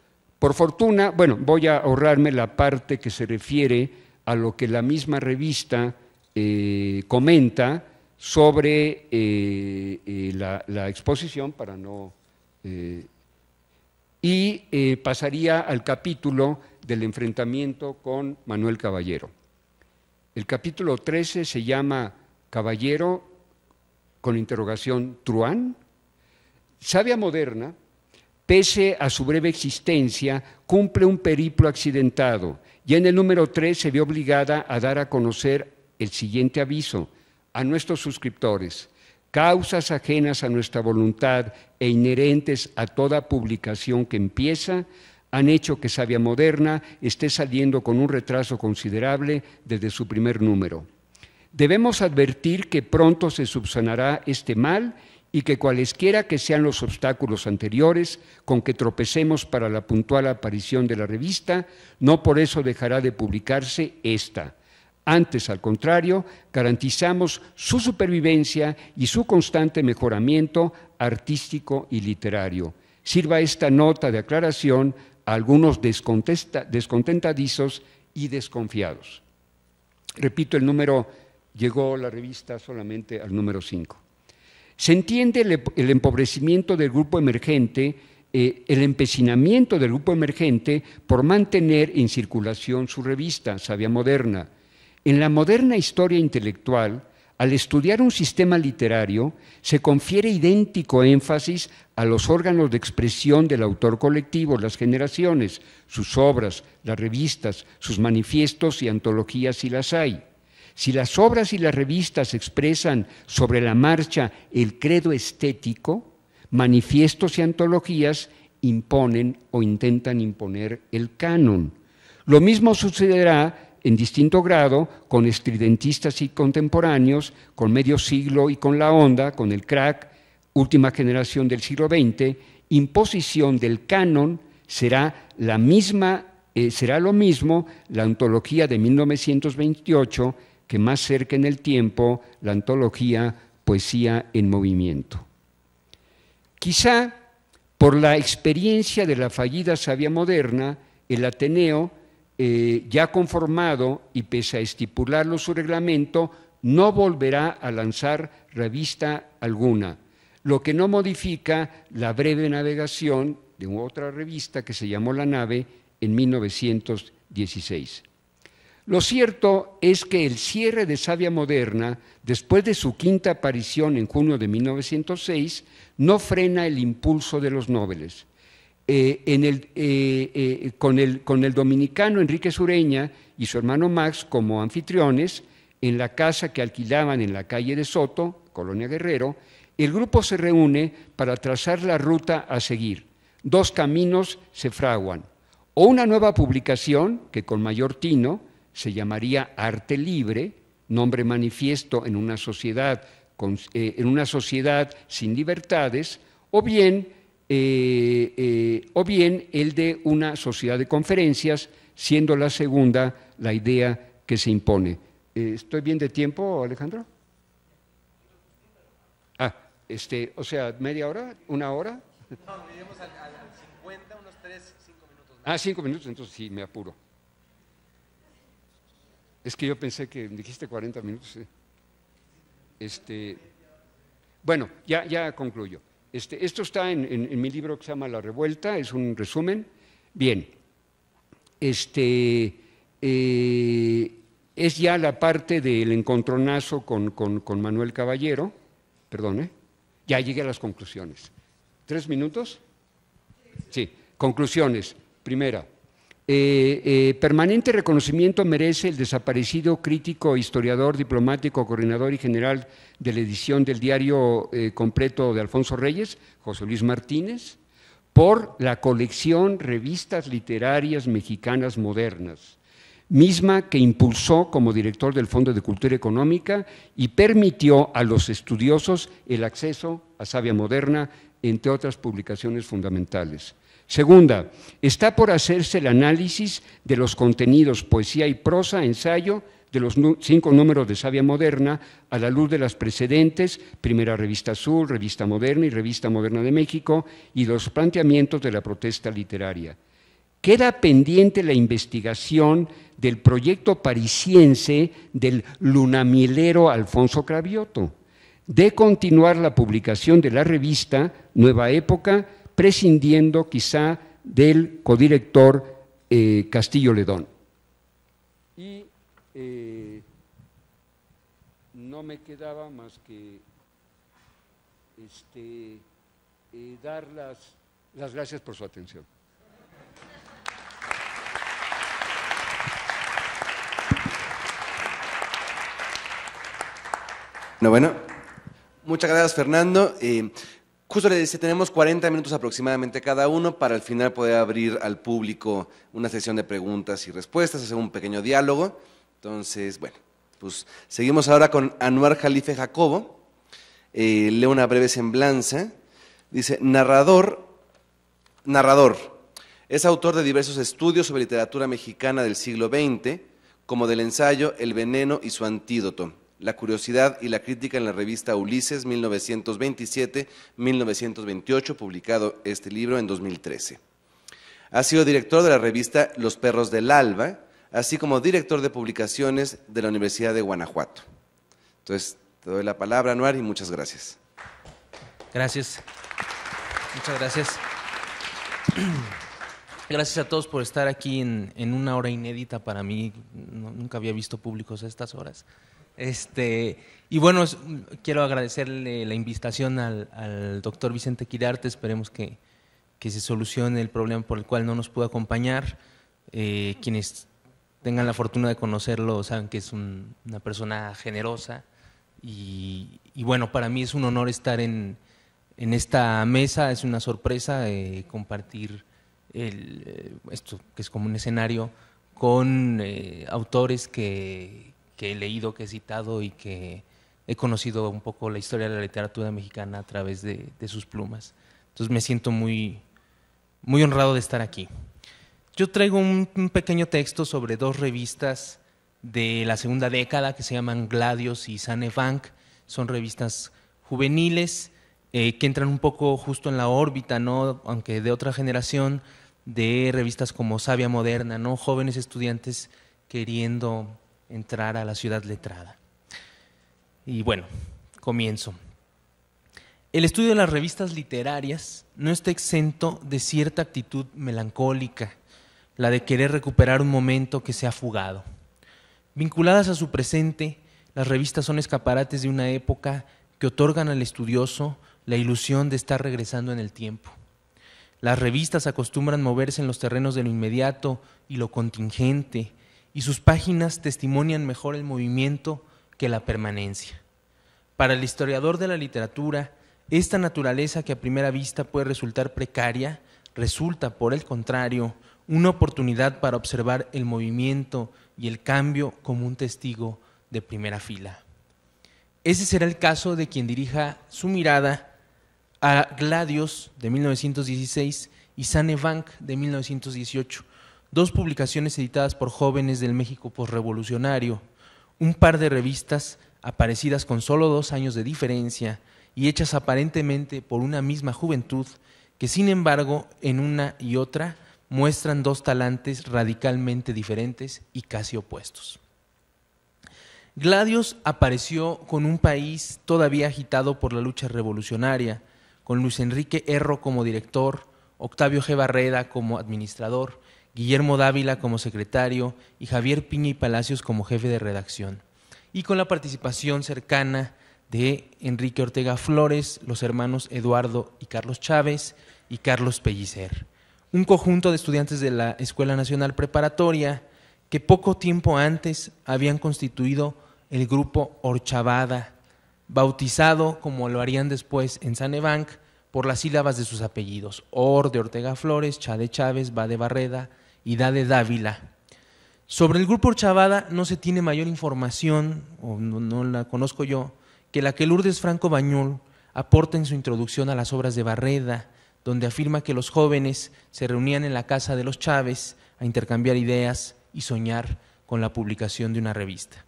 Por fortuna, bueno, voy a ahorrarme la parte que se refiere a lo que la misma revista eh, comenta sobre eh, eh, la, la, exposición para no... y pasaría al capítulo del enfrentamiento con Manuel Caballero. El capítulo 13 se llama Caballero con interrogación Truán. Sabia moderna pese a su breve existencia, cumple un periplo accidentado y en el número 3 se vio obligada a dar a conocer el siguiente aviso a nuestros suscriptores. Causas ajenas a nuestra voluntad e inherentes a toda publicación que empieza han hecho que Sabia Moderna esté saliendo con un retraso considerable desde su primer número. Debemos advertir que pronto se subsanará este mal y que cualesquiera que sean los obstáculos anteriores con que tropecemos para la puntual aparición de la revista, no por eso dejará de publicarse esta. Antes, al contrario, garantizamos su supervivencia y su constante mejoramiento artístico y literario. Sirva esta nota de aclaración a algunos descontentadizos y desconfiados. Repito, el número llegó la revista solamente al número 5. Se entiende el, empobrecimiento del grupo emergente, eh, el empecinamiento del grupo emergente por mantener en circulación su revista, Sabia Moderna. En la moderna historia intelectual, al estudiar un sistema literario, se confiere idéntico énfasis a los órganos de expresión del autor colectivo, las generaciones, sus obras, las revistas, sus manifiestos y antologías si las hay. Si las obras y las revistas expresan sobre la marcha el credo estético, manifiestos y antologías imponen o intentan imponer el canon. Lo mismo sucederá en distinto grado con estridentistas y contemporáneos, con medio siglo y con la onda, con el crack, última generación del siglo XX, imposición del canon será la misma, eh, será lo mismo la antología de 1928 que más cerca en el tiempo la antología Poesía en Movimiento. Quizá por la experiencia de la fallida sabia moderna, el Ateneo, eh, ya conformado y pese a estipularlo su reglamento, no volverá a lanzar revista alguna, lo que no modifica la breve navegación de otra revista que se llamó La Nave en 1916. Lo cierto es que el cierre de Sabia Moderna, después de su quinta aparición en junio de 1906, no frena el impulso de los nobles. Eh, eh, eh, con, el, con el dominicano Enrique Sureña y su hermano Max como anfitriones, en la casa que alquilaban en la calle de Soto, Colonia Guerrero, el grupo se reúne para trazar la ruta a seguir. Dos caminos se fraguan, o una nueva publicación, que con mayor tino, se llamaría arte libre, nombre manifiesto en una sociedad, eh, en una sociedad sin libertades, o bien, eh, eh, o bien el de una sociedad de conferencias, siendo la segunda la idea que se impone. ¿Estoy bien de tiempo, Alejandro? Ah, este, o sea, media hora, una hora. No, al, al 50, unos 3, 5 minutos. Ah, 5 minutos, entonces sí, me apuro. Es que yo pensé que dijiste 40 minutos. Este, bueno, ya, concluyo. Este, esto está en, mi libro que se llama La Revuelta, es un resumen. Bien, este, eh, es ya la parte del encontronazo con, con, con Manuel Caballero. Perdón, ¿eh? ya llegué a las conclusiones. ¿Tres minutos? Sí, conclusiones. Primera, eh, eh, permanente reconocimiento merece el desaparecido crítico, historiador, diplomático, coordinador y general de la edición del diario eh, completo de Alfonso Reyes, José Luis Martínez, por la colección Revistas Literarias Mexicanas Modernas, misma que impulsó como director del Fondo de Cultura Económica y permitió a los estudiosos el acceso a Sabia Moderna, entre otras publicaciones fundamentales. Segunda, está por hacerse el análisis de los contenidos, poesía y prosa, ensayo, de los cinco números de Sabia Moderna a la luz de las precedentes, primera Revista Azul, Revista Moderna y Revista Moderna de México, y los planteamientos de la protesta literaria. Queda pendiente la investigación del proyecto parisiense del lunamilero Alfonso Cravioto, de continuar la publicación de la revista Nueva Época, prescindiendo quizá del codirector eh, Castillo Ledón. Y eh, no me quedaba más que este, eh, dar las, gracias por su atención. No, bueno, muchas gracias Fernando. Justo le dice, tenemos 40 minutos aproximadamente cada uno para al final poder abrir al público una sesión de preguntas y respuestas, hacer un pequeño diálogo. Entonces, bueno, pues seguimos ahora con Anuar Jalife Jacobo. Eh, leo una breve semblanza. Dice, narrador, narrador, es autor de diversos estudios sobre literatura mexicana del siglo XX, como del ensayo El veneno y su antídoto, la curiosidad y la crítica en la revista Ulises 1927-1928, publicado este libro en 2013. Ha sido director de la revista Los Perros del Alba, así como director de publicaciones de la Universidad de Guanajuato. Entonces, te doy la palabra, Anuar, y muchas gracias. Gracias. Muchas gracias. Gracias a todos por estar aquí en, una hora inédita para mí. nunca había visto públicos a estas horas. Este, y bueno, quiero agradecerle la invitación al, doctor Vicente Quirarte. Esperemos que, se solucione el problema por el cual no nos pudo acompañar. Eh, quienes tengan la fortuna de conocerlo saben que es una persona generosa. Y, bueno, para mí es un honor estar en, esta mesa. Es una sorpresa eh, compartir eh, esto que es como un escenario con autores que que he leído, que he citado y que he conocido un poco la historia de la literatura mexicana a través de, sus plumas. Entonces me siento muy, muy honrado de estar aquí. Yo traigo un, pequeño texto sobre dos revistas de la segunda década que se llaman Gladios y sanefank. Son revistas juveniles eh, que entran un poco justo en la órbita, ¿no? aunque de otra generación, de revistas como Sabia Moderna, ¿no? jóvenes estudiantes queriendo entrar a la ciudad letrada. Y bueno, comienzo. El estudio de las revistas literarias no está exento de cierta actitud melancólica, la de querer recuperar un momento que se ha fugado. Vinculadas a su presente, las revistas son escaparates de una época que otorgan al estudioso la ilusión de estar regresando en el tiempo. Las revistas acostumbran moverse en los terrenos de lo inmediato y lo contingente, y sus páginas testimonian mejor el movimiento que la permanencia. Para el historiador de la literatura, esta naturaleza que a primera vista puede resultar precaria, resulta, por el contrario, una oportunidad para observar el movimiento y el cambio como un testigo de primera fila. Ese será el caso de quien dirija su mirada a Gladius, de 1916 y Sane Bank de 1918, dos publicaciones editadas por jóvenes del México posrevolucionario, un par de revistas aparecidas con solo dos años de diferencia y hechas aparentemente por una misma juventud, que sin embargo en una y otra muestran dos talantes radicalmente diferentes y casi opuestos. Gladios apareció con un país todavía agitado por la lucha revolucionaria, con Luis Enrique Erro como director, Octavio G. Barreda como administrador Guillermo Dávila como secretario y Javier Piña y Palacios como jefe de redacción. Y con la participación cercana de Enrique Ortega Flores, los hermanos Eduardo y Carlos Chávez y Carlos Pellicer. Un conjunto de estudiantes de la Escuela Nacional Preparatoria que poco tiempo antes habían constituido el grupo Orchavada, bautizado como lo harían después en Sanebank por las sílabas de sus apellidos, Or de Ortega Flores, Chávez de Chávez, Va de Barreda, y de Dávila. Sobre el grupo Chavada no se tiene mayor información, o no, no, la conozco yo, que la que Lourdes Franco Bañol aporta en su introducción a las obras de Barreda, donde afirma que los jóvenes se reunían en la casa de los Chávez a intercambiar ideas y soñar con la publicación de una revista.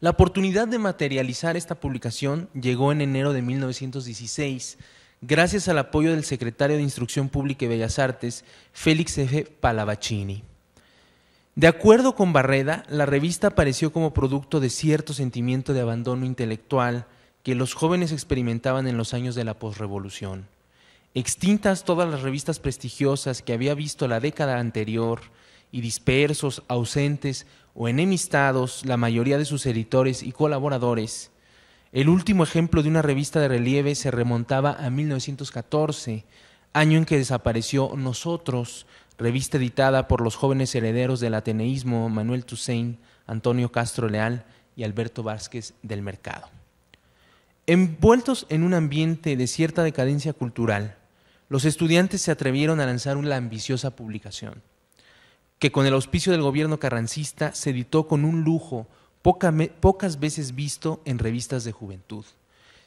La oportunidad de materializar esta publicación llegó en enero de 1916 gracias al apoyo del secretario de Instrucción Pública y Bellas Artes, Félix F. Palavacini. De acuerdo con Barreda, la revista apareció como producto de cierto sentimiento de abandono intelectual que los jóvenes experimentaban en los años de la posrevolución. Extintas todas las revistas prestigiosas que había visto la década anterior y dispersos, ausentes o enemistados la mayoría de sus editores y colaboradores, el último ejemplo de una revista de relieve se remontaba a 1914, año en que desapareció Nosotros, revista editada por los jóvenes herederos del ateneísmo Manuel Toussaint, Antonio Castro Leal y Alberto Vázquez del Mercado. Envueltos en un ambiente de cierta decadencia cultural, los estudiantes se atrevieron a lanzar una ambiciosa publicación, que con el auspicio del gobierno carrancista se editó con un lujo pocas veces visto en revistas de juventud.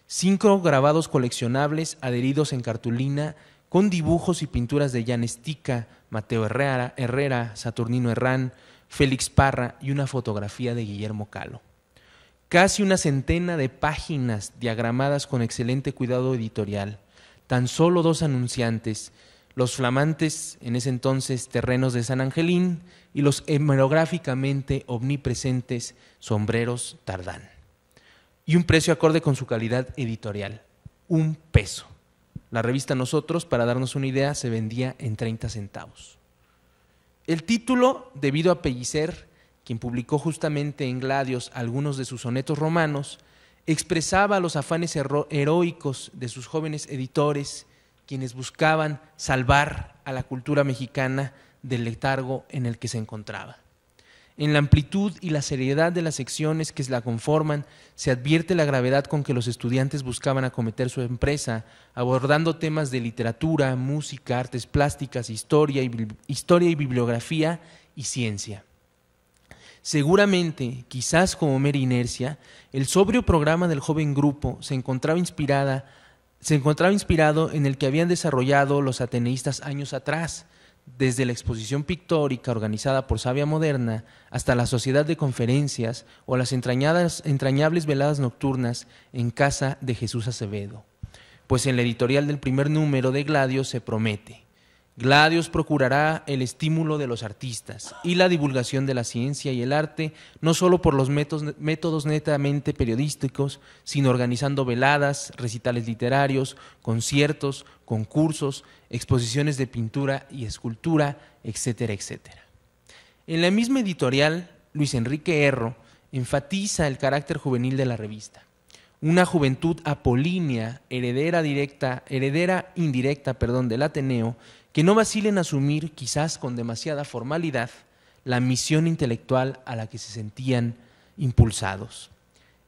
Cinco grabados coleccionables adheridos en cartulina con dibujos y pinturas de Jan Estica, Mateo Herrera, Herrera Saturnino Herrán, Félix Parra y una fotografía de Guillermo Calo. Casi una centena de páginas diagramadas con excelente cuidado editorial, tan solo dos anunciantes, los flamantes, en ese entonces, terrenos de San Angelín y los hemerográficamente omnipresentes sombreros Tardán. Y un precio acorde con su calidad editorial, un peso. La revista Nosotros, para darnos una idea, se vendía en 30 centavos. El título, debido a Pellicer, quien publicó justamente en Gladios algunos de sus sonetos romanos, expresaba los afanes heroicos de sus jóvenes editores quienes buscaban salvar a la cultura mexicana del letargo en el que se encontraba. En la amplitud y la seriedad de las secciones que la conforman, se advierte la gravedad con que los estudiantes buscaban acometer su empresa, abordando temas de literatura, música, artes plásticas, historia y, historia y bibliografía y ciencia. Seguramente, quizás como mera inercia, el sobrio programa del joven grupo se encontraba inspirada se encontraba inspirado en el que habían desarrollado los ateneístas años atrás, desde la exposición pictórica organizada por Sabia Moderna hasta la sociedad de conferencias o las entrañables veladas nocturnas en casa de Jesús Acevedo. Pues en la editorial del primer número de Gladio se promete Gladius procurará el estímulo de los artistas y la divulgación de la ciencia y el arte, no solo por los métodos netamente periodísticos, sino organizando veladas, recitales literarios, conciertos, concursos, exposiciones de pintura y escultura, etcétera, etcétera. En la misma editorial, Luis Enrique Erro enfatiza el carácter juvenil de la revista una juventud apolínea, heredera directa, heredera indirecta, perdón, del Ateneo, que no vacilen a asumir, quizás con demasiada formalidad, la misión intelectual a la que se sentían impulsados.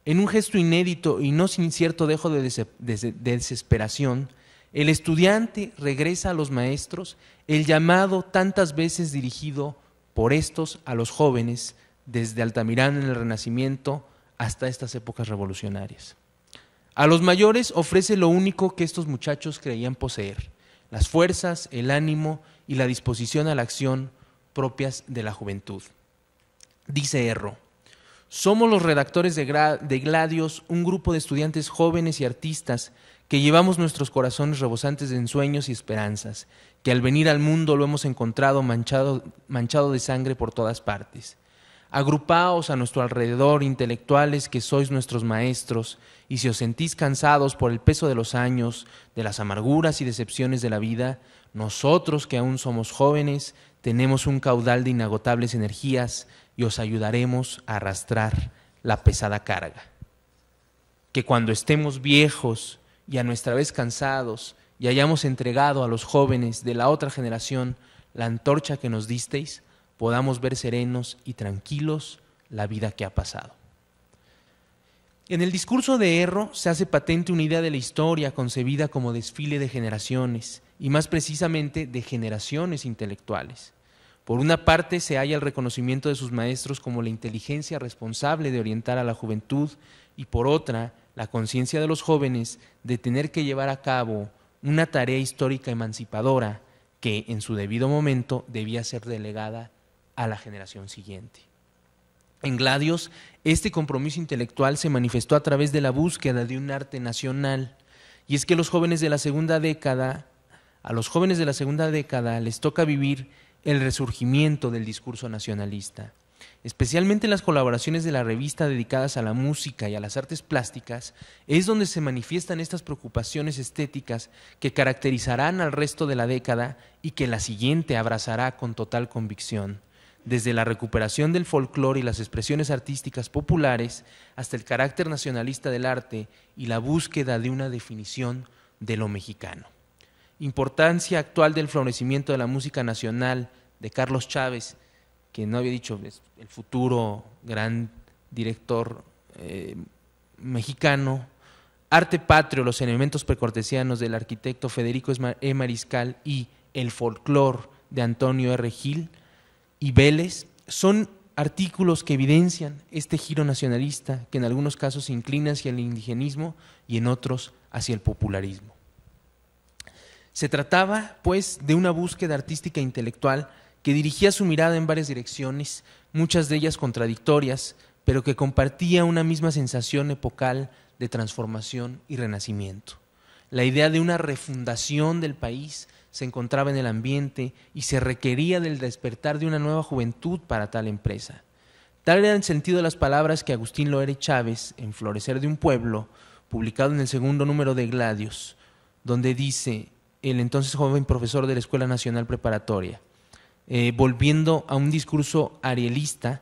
En un gesto inédito y no sin cierto dejo de, de desesperación, el estudiante regresa a los maestros el llamado tantas veces dirigido por estos a los jóvenes desde Altamirán en el Renacimiento hasta estas épocas revolucionarias. A los mayores ofrece lo único que estos muchachos creían poseer, las fuerzas, el ánimo y la disposición a la acción propias de la juventud. Dice Erro, somos los redactores de, de, Gladios, un grupo de estudiantes jóvenes y artistas que llevamos nuestros corazones rebosantes de ensueños y esperanzas, que al venir al mundo lo hemos encontrado manchado de sangre por todas partes. Agrupaos a nuestro alrededor, intelectuales que sois nuestros maestros, y si os sentís cansados por el peso de los años, de las amarguras y decepciones de la vida, nosotros que aún somos jóvenes, tenemos un caudal de inagotables energías y os ayudaremos a arrastrar la pesada carga. Que cuando estemos viejos y a nuestra vez cansados y hayamos entregado a los jóvenes de la otra generación la antorcha que nos disteis, podamos ver serenos y tranquilos la vida que ha pasado. En el discurso de Erro se hace patente una idea de la historia concebida como desfile de generaciones, y más precisamente de generaciones intelectuales. Por una parte se halla el reconocimiento de sus maestros como la inteligencia responsable de orientar a la juventud y por otra la conciencia de los jóvenes de tener que llevar a cabo una tarea histórica emancipadora que en su debido momento debía ser delegada a la generación siguiente. En Gladios, este compromiso intelectual se manifestó a través de la búsqueda de un arte nacional. Y es que los jóvenes de la segunda década, a los jóvenes de la segunda década les toca vivir el resurgimiento del discurso nacionalista. Especialmente en las colaboraciones de la revista dedicadas a la música y a las artes plásticas, es donde se manifiestan estas preocupaciones estéticas que caracterizarán al resto de la década y que la siguiente abrazará con total convicción desde la recuperación del folclore y las expresiones artísticas populares hasta el carácter nacionalista del arte y la búsqueda de una definición de lo mexicano. Importancia actual del florecimiento de la música nacional de Carlos Chávez, que no había dicho el futuro gran director eh, mexicano. Arte patrio, los elementos precortesianos del arquitecto Federico E. Mariscal y el folclore de Antonio R. Gil y Vélez son artículos que evidencian este giro nacionalista que en algunos casos se inclina hacia el indigenismo y en otros hacia el popularismo. Se trataba, pues, de una búsqueda artística e intelectual que dirigía su mirada en varias direcciones, muchas de ellas contradictorias, pero que compartía una misma sensación epocal de transformación y renacimiento. La idea de una refundación del país, se encontraba en el ambiente y se requería del despertar de una nueva juventud para tal empresa. Tal era el sentido de las palabras que Agustín Loere Chávez, en Florecer de un Pueblo, publicado en el segundo número de Gladios, donde dice el entonces joven profesor de la Escuela Nacional Preparatoria, eh, volviendo a un discurso arielista,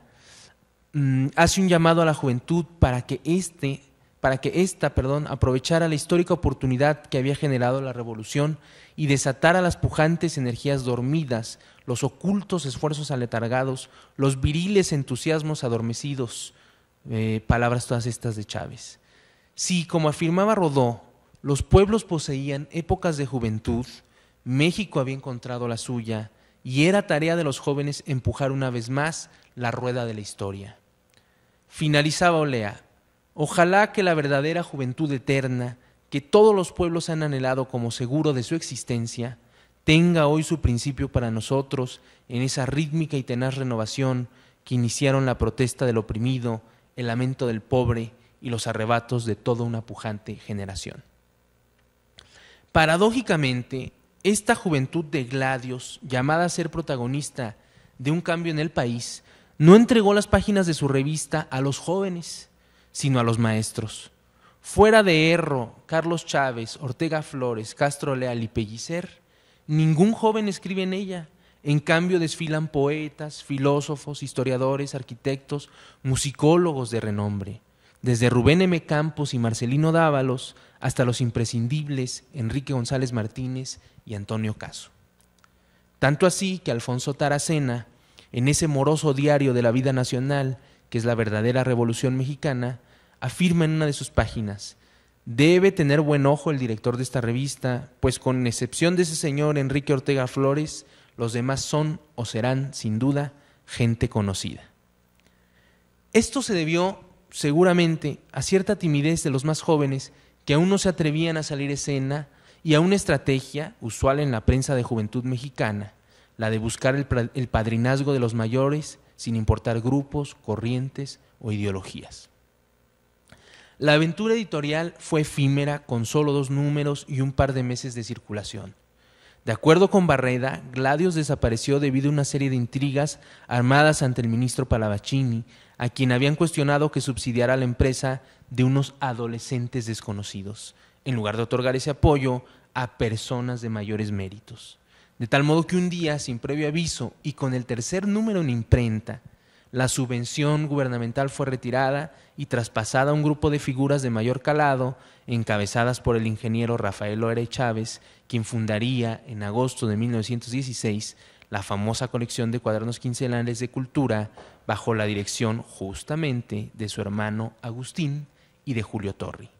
mm, hace un llamado a la juventud para que éste para que ésta, perdón, aprovechara la histórica oportunidad que había generado la revolución y desatara las pujantes energías dormidas, los ocultos esfuerzos aletargados, los viriles entusiasmos adormecidos, eh, palabras todas estas de Chávez. Si, como afirmaba Rodó, los pueblos poseían épocas de juventud, México había encontrado la suya y era tarea de los jóvenes empujar una vez más la rueda de la historia. Finalizaba Olea, Ojalá que la verdadera juventud eterna, que todos los pueblos han anhelado como seguro de su existencia, tenga hoy su principio para nosotros en esa rítmica y tenaz renovación que iniciaron la protesta del oprimido, el lamento del pobre y los arrebatos de toda una pujante generación. Paradójicamente, esta juventud de Gladios, llamada a ser protagonista de un cambio en el país, no entregó las páginas de su revista a los jóvenes, sino a los maestros. Fuera de Erro, Carlos Chávez, Ortega Flores, Castro Leal y Pellicer, ningún joven escribe en ella. En cambio desfilan poetas, filósofos, historiadores, arquitectos, musicólogos de renombre, desde Rubén M. Campos y Marcelino Dávalos hasta los imprescindibles Enrique González Martínez y Antonio Caso. Tanto así que Alfonso Taracena, en ese moroso diario de la vida nacional, que es la verdadera revolución mexicana, afirma en una de sus páginas, debe tener buen ojo el director de esta revista, pues con excepción de ese señor Enrique Ortega Flores, los demás son o serán, sin duda, gente conocida. Esto se debió, seguramente, a cierta timidez de los más jóvenes que aún no se atrevían a salir escena y a una estrategia usual en la prensa de juventud mexicana, la de buscar el, el padrinazgo de los mayores sin importar grupos, corrientes o ideologías. La aventura editorial fue efímera con solo dos números y un par de meses de circulación. De acuerdo con Barreda, Gladius desapareció debido a una serie de intrigas armadas ante el ministro Palabacini, a quien habían cuestionado que subsidiara la empresa de unos adolescentes desconocidos, en lugar de otorgar ese apoyo a personas de mayores méritos. De tal modo que un día, sin previo aviso y con el tercer número en imprenta, la subvención gubernamental fue retirada y traspasada a un grupo de figuras de mayor calado, encabezadas por el ingeniero Rafael Loere Chávez, quien fundaría en agosto de 1916 la famosa colección de cuadernos quincenales de cultura bajo la dirección justamente de su hermano Agustín y de Julio Torri.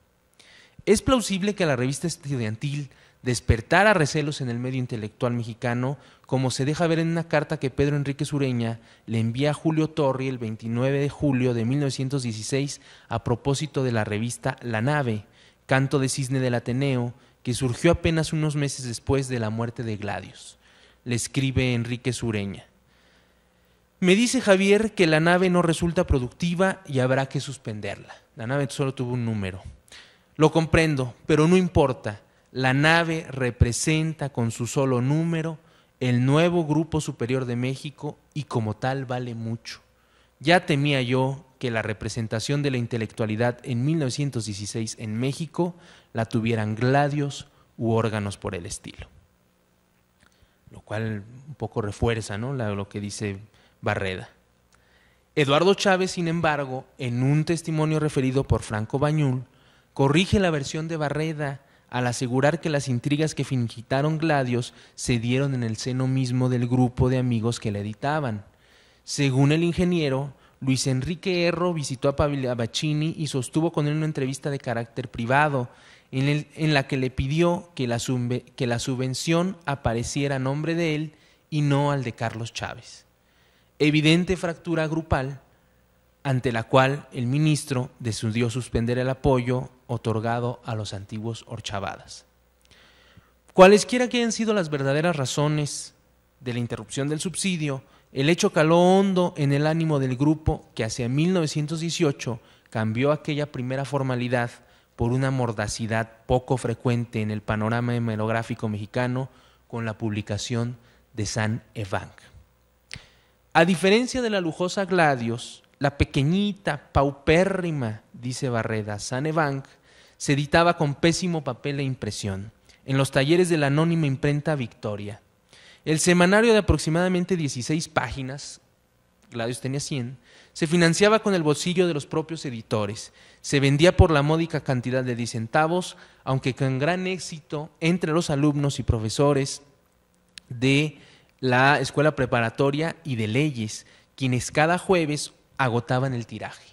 Es plausible que la revista estudiantil despertar a recelos en el medio intelectual mexicano, como se deja ver en una carta que Pedro Enrique Sureña le envía a Julio Torri el 29 de julio de 1916 a propósito de la revista La Nave, canto de cisne del Ateneo, que surgió apenas unos meses después de la muerte de Gladius. Le escribe Enrique Sureña. Me dice Javier que la nave no resulta productiva y habrá que suspenderla. La nave solo tuvo un número. Lo comprendo, pero no importa. La nave representa con su solo número el nuevo Grupo Superior de México y como tal vale mucho. Ya temía yo que la representación de la intelectualidad en 1916 en México la tuvieran gladios u órganos por el estilo. Lo cual un poco refuerza lo que dice Barreda. Eduardo Chávez, sin embargo, en un testimonio referido por Franco Bañul, corrige la versión de Barreda al asegurar que las intrigas que fingitaron Gladios se dieron en el seno mismo del grupo de amigos que la editaban. Según el ingeniero, Luis Enrique Erro visitó a Pavilabaccini y sostuvo con él una entrevista de carácter privado, en, la que le pidió que que la subvención apareciera a nombre de él y no al de Carlos Chávez. Evidente fractura grupal, ante la cual el ministro decidió suspender el apoyo otorgado a los antiguos Orchavadas. Cualesquiera que hayan sido las verdaderas razones de la interrupción del subsidio, el hecho caló hondo en el ánimo del grupo que hacia 1918 cambió aquella primera formalidad por una mordacidad poco frecuente en el panorama hemerográfico mexicano con la publicación de San Evang. A diferencia de la lujosa Gladios, la pequeñita, paupérrima, dice Barreda, Sanebank, se editaba con pésimo papel e impresión, en los talleres de la anónima imprenta Victoria. El semanario de aproximadamente 16 páginas, Gladius tenía 100, se financiaba con el bolsillo de los propios editores, se vendía por la módica cantidad de 10 centavos, aunque con gran éxito entre los alumnos y profesores de la escuela preparatoria y de leyes, quienes cada jueves agotaban el tiraje.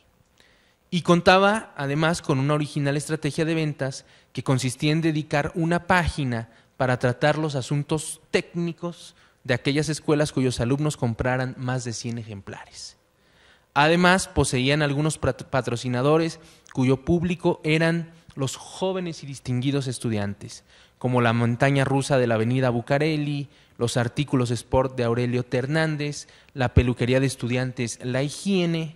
Y contaba además con una original estrategia de ventas que consistía en dedicar una página para tratar los asuntos técnicos de aquellas escuelas cuyos alumnos compraran más de 100 ejemplares. Además, poseían algunos patrocinadores cuyo público eran los jóvenes y distinguidos estudiantes, como la montaña rusa de la avenida Bucareli, los artículos sport de Aurelio Hernández, la peluquería de estudiantes La Higiene,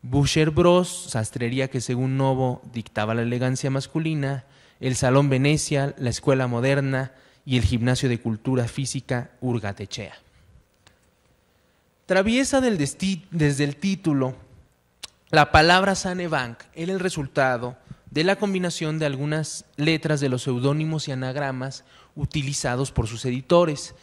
Boucher Bros, sastrería que según Novo dictaba la elegancia masculina, el Salón Venecia, la Escuela Moderna y el Gimnasio de Cultura Física Urgatechea. Traviesa desde el título, la palabra Sanebank era el resultado de la combinación de algunas letras de los seudónimos y anagramas utilizados por sus editores,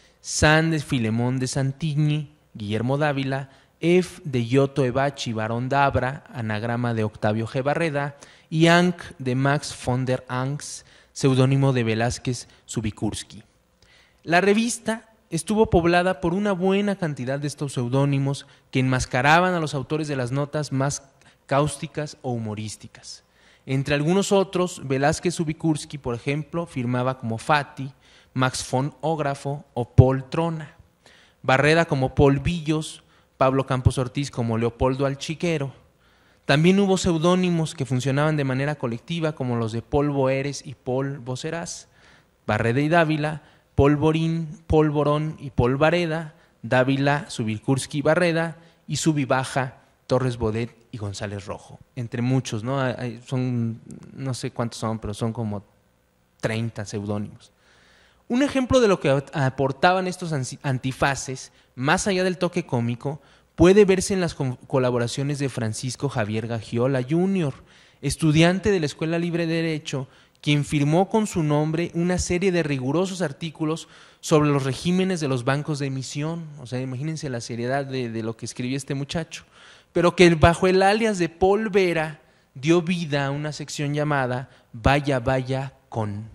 de Filemón de Santigni, Guillermo Dávila, F de Yoto Ebachi Barón Dabra, anagrama de Octavio G. Barreda, y Ank de Max von der Anks, seudónimo de Velázquez Subikursky. La revista estuvo poblada por una buena cantidad de estos seudónimos que enmascaraban a los autores de las notas más cáusticas o humorísticas. Entre algunos otros, Velázquez Ubikursky, por ejemplo, firmaba como Fati, Max Fonógrafo o Paul Trona, Barreda como Paul Villos, Pablo Campos Ortiz como Leopoldo Alchiquero. También hubo seudónimos que funcionaban de manera colectiva, como los de Paul Boeres y Paul voceras Barreda y Dávila, Paul Borín, Paul Borón y Paul Bareda, Dávila, Subirkursky y Barreda, y Subibaja, Torres Bodet y González Rojo, entre muchos, ¿no? son, no sé cuántos son, pero son como 30 seudónimos. Un ejemplo de lo que aportaban estos antifaces, más allá del toque cómico, puede verse en las colaboraciones de Francisco Javier Gagiola Jr., estudiante de la Escuela Libre de Derecho, quien firmó con su nombre una serie de rigurosos artículos sobre los regímenes de los bancos de emisión. O sea, imagínense la seriedad de, de lo que escribió este muchacho pero que bajo el alias de Paul Vera dio vida a una sección llamada Vaya, vaya con.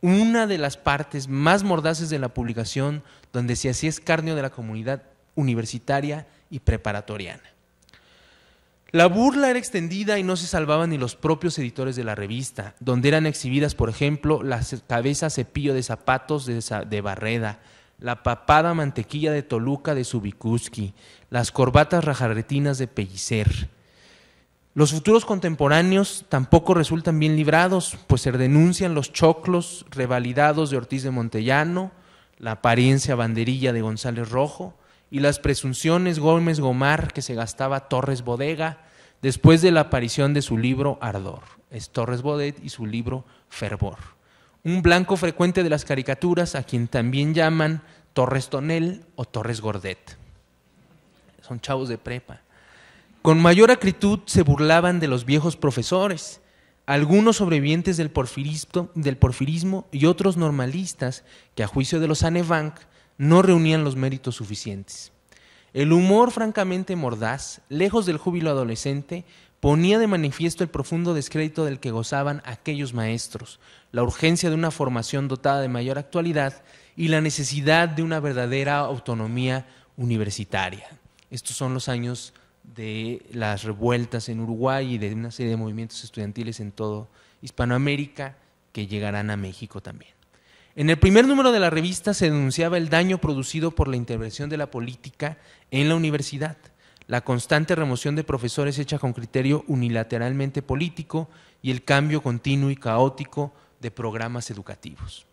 Una de las partes más mordaces de la publicación donde se hacía escarnio de la comunidad universitaria y preparatoriana. La burla era extendida y no se salvaban ni los propios editores de la revista, donde eran exhibidas, por ejemplo, las cabezas cepillo de zapatos de, de Barreda, la papada mantequilla de Toluca de Subicuski, las corbatas rajarretinas de Pellicer. Los futuros contemporáneos tampoco resultan bien librados, pues se denuncian los choclos revalidados de Ortiz de Montellano, la apariencia banderilla de González Rojo y las presunciones Gómez Gomar que se gastaba Torres Bodega después de la aparición de su libro Ardor. Es Torres Bodet y su libro Fervor un blanco frecuente de las caricaturas a quien también llaman Torres Tonel o Torres Gordet. Son chavos de prepa. Con mayor acritud se burlaban de los viejos profesores, algunos sobrevivientes del, porfirismo y otros normalistas que a juicio de los Anevanc no reunían los méritos suficientes. El humor francamente mordaz, lejos del júbilo adolescente, ponía de manifiesto el profundo descrédito del que gozaban aquellos maestros, la urgencia de una formación dotada de mayor actualidad y la necesidad de una verdadera autonomía universitaria. Estos son los años de las revueltas en Uruguay y de una serie de movimientos estudiantiles en todo Hispanoamérica que llegarán a México también. En el primer número de la revista se denunciaba el daño producido por la intervención de la política en la universidad la constante remoción de profesores hecha con criterio unilateralmente político y el cambio continuo y caótico de programas educativos.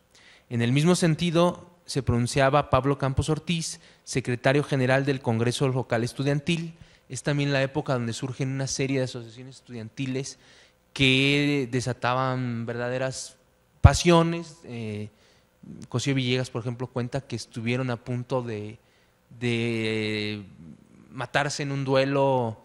En el mismo sentido, se pronunciaba Pablo Campos Ortiz, secretario general del Congreso Local Estudiantil. Es también la época donde surgen una serie de asociaciones estudiantiles que desataban verdaderas pasiones. Eh, Cosío Villegas, por ejemplo, cuenta que estuvieron a punto de matarse en un duelo,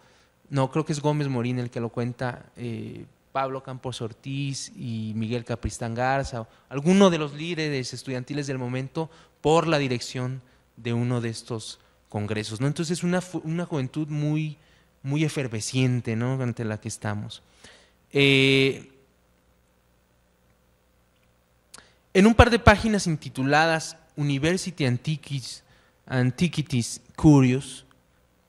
no, creo que es Gómez Morín el que lo cuenta, eh, Pablo Campos Ortiz y Miguel Capristán Garza, alguno de los líderes estudiantiles del momento, por la dirección de uno de estos congresos. ¿no? Entonces, una, una juventud muy, muy efervesciente ante la que estamos. Eh, en un par de páginas intituladas University Antiquities, Antiquities Curious,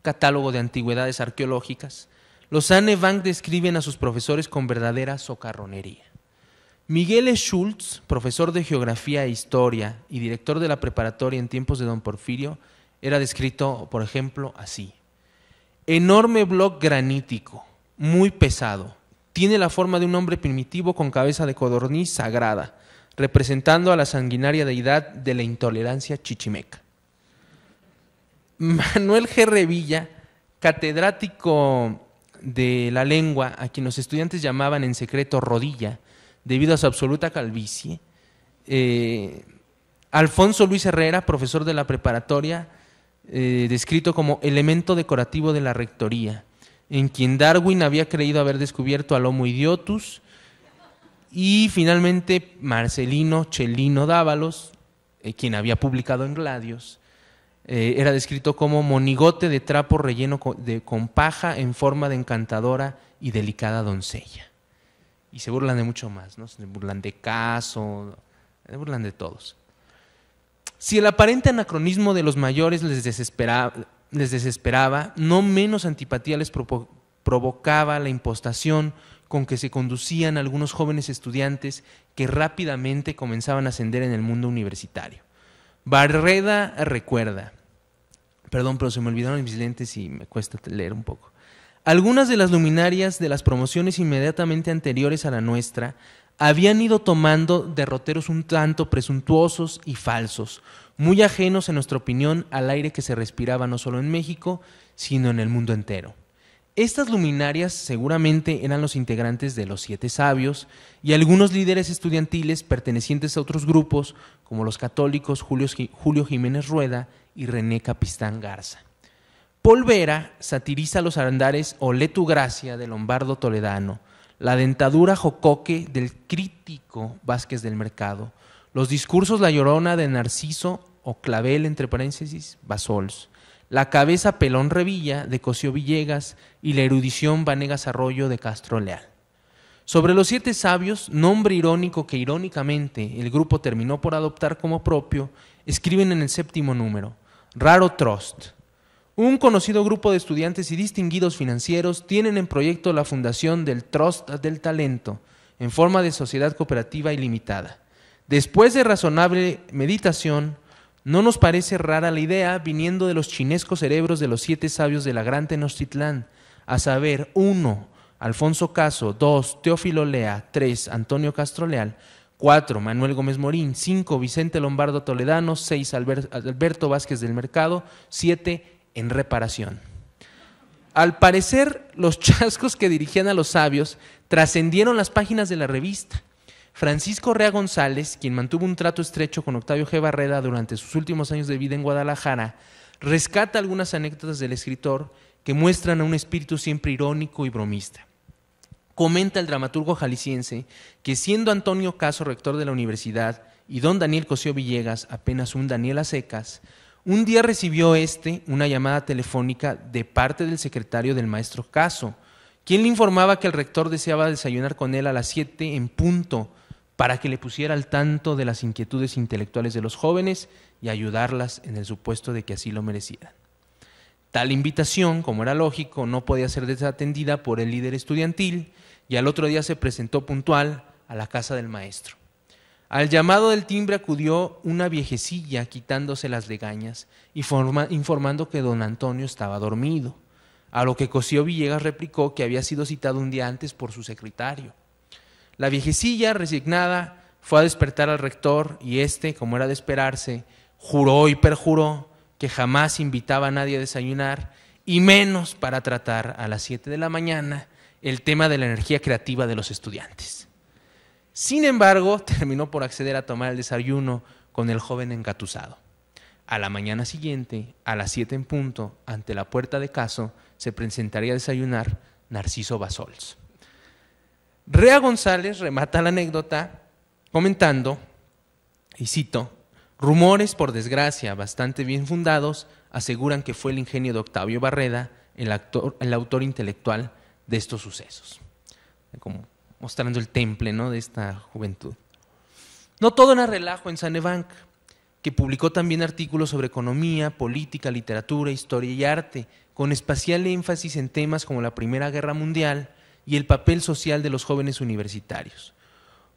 catálogo de antigüedades arqueológicas, los Anne Bank describen a sus profesores con verdadera socarronería. Miguel e. Schultz, profesor de Geografía e Historia y director de la preparatoria en tiempos de don Porfirio, era descrito, por ejemplo, así. Enorme bloc granítico, muy pesado. Tiene la forma de un hombre primitivo con cabeza de codorniz sagrada, representando a la sanguinaria deidad de la intolerancia chichimeca. Manuel G. Revilla, catedrático de la lengua, a quien los estudiantes llamaban en secreto rodilla, debido a su absoluta calvicie. Eh, Alfonso Luis Herrera, profesor de la preparatoria, eh, descrito como elemento decorativo de la rectoría, en quien Darwin había creído haber descubierto al Homo idiotus. Y finalmente Marcelino Chelino Dávalos, eh, quien había publicado en Gladios, eh, era descrito como monigote de trapo relleno con, de, compaja paja en forma de encantadora y delicada doncella. Y se burlan de mucho más, ¿no? Se burlan de caso, se burlan de todos. Si el aparente anacronismo de los mayores les desesperaba, no menos antipatía les provocaba la impostación con que se conducían algunos jóvenes estudiantes que rápidamente comenzaban a ascender en el mundo universitario. Barreda recuerda, Perdón, pero se me olvidaron mis lentes y me cuesta leer un poco. Algunas de las luminarias de las promociones inmediatamente anteriores a la nuestra habían ido tomando derroteros un tanto presuntuosos y falsos, muy ajenos, en nuestra opinión, al aire que se respiraba no solo en México, sino en el mundo entero. Estas luminarias seguramente eran los integrantes de los siete sabios y algunos líderes estudiantiles pertenecientes a otros grupos, como los católicos Julio, Jiménez Rueda y René Capistán Garza. Paul Vera satiriza los arandares o tu gracia de Lombardo Toledano, la dentadura jocoque del crítico Vázquez del Mercado, los discursos La Llorona de Narciso o Clavel, entre paréntesis, Basols, la cabeza Pelón Revilla de Cosío Villegas y la erudición Vanegas Arroyo de Castro Leal. Sobre los siete sabios, nombre irónico que irónicamente el grupo terminó por adoptar como propio, escriben en el séptimo número – Raro Trust. Un conocido grupo de estudiantes y distinguidos financieros tienen en proyecto la fundación del Trust del Talento, en forma de sociedad cooperativa ilimitada. Después de razonable meditación, no nos parece rara la idea viniendo de los chinescos cerebros de los siete sabios de la gran Tenochtitlán, a saber, 1. Alfonso Caso, 2. Teófilo Lea, 3. Antonio Castro Leal, 4. Manuel Gómez Morín. 5. Vicente Lombardo Toledano. 6. Alberto Vázquez del Mercado. 7. En reparación. Al parecer, los chascos que dirigían a los sabios trascendieron las páginas de la revista. Francisco Rea González, quien mantuvo un trato estrecho con Octavio G. Barrera durante sus últimos años de vida en Guadalajara, rescata algunas anécdotas del escritor que muestran a un espíritu siempre irónico y bromista comenta el dramaturgo jalisciense que siendo Antonio Caso rector de la universidad y don Daniel Cosío Villegas apenas un Daniel a secas, un día recibió este una llamada telefónica de parte del secretario del maestro Caso, quien le informaba que el rector deseaba desayunar con él a las 7 en punto para que le pusiera al tanto de las inquietudes intelectuales de los jóvenes y ayudarlas en el supuesto de que así lo merecieran. Tal invitación, como era lógico, no podía ser desatendida por el líder estudiantil, y al otro día se presentó puntual a la casa del maestro. Al llamado del timbre acudió una viejecilla quitándose las legañas y informando que don Antonio estaba dormido, a lo que Cosío Villegas replicó que había sido citado un día antes por su secretario. La viejecilla, resignada, fue a despertar al rector y éste, como era de esperarse, juró y perjuró que jamás invitaba a nadie a desayunar y menos para tratar a las siete de la mañana el tema de la energía creativa de los estudiantes. Sin embargo, terminó por acceder a tomar el desayuno con el joven engatusado. A la mañana siguiente, a las 7 en punto, ante la puerta de Caso, se presentaría a desayunar Narciso Basols. Rea González remata la anécdota comentando, y cito, rumores por desgracia bastante bien fundados aseguran que fue el ingenio de Octavio Barreda, el autor intelectual de estos sucesos, como mostrando el temple ¿no? de esta juventud. No todo era relajo en Sanebank, que publicó también artículos sobre economía, política, literatura, historia y arte, con espacial énfasis en temas como la Primera Guerra Mundial y el papel social de los jóvenes universitarios.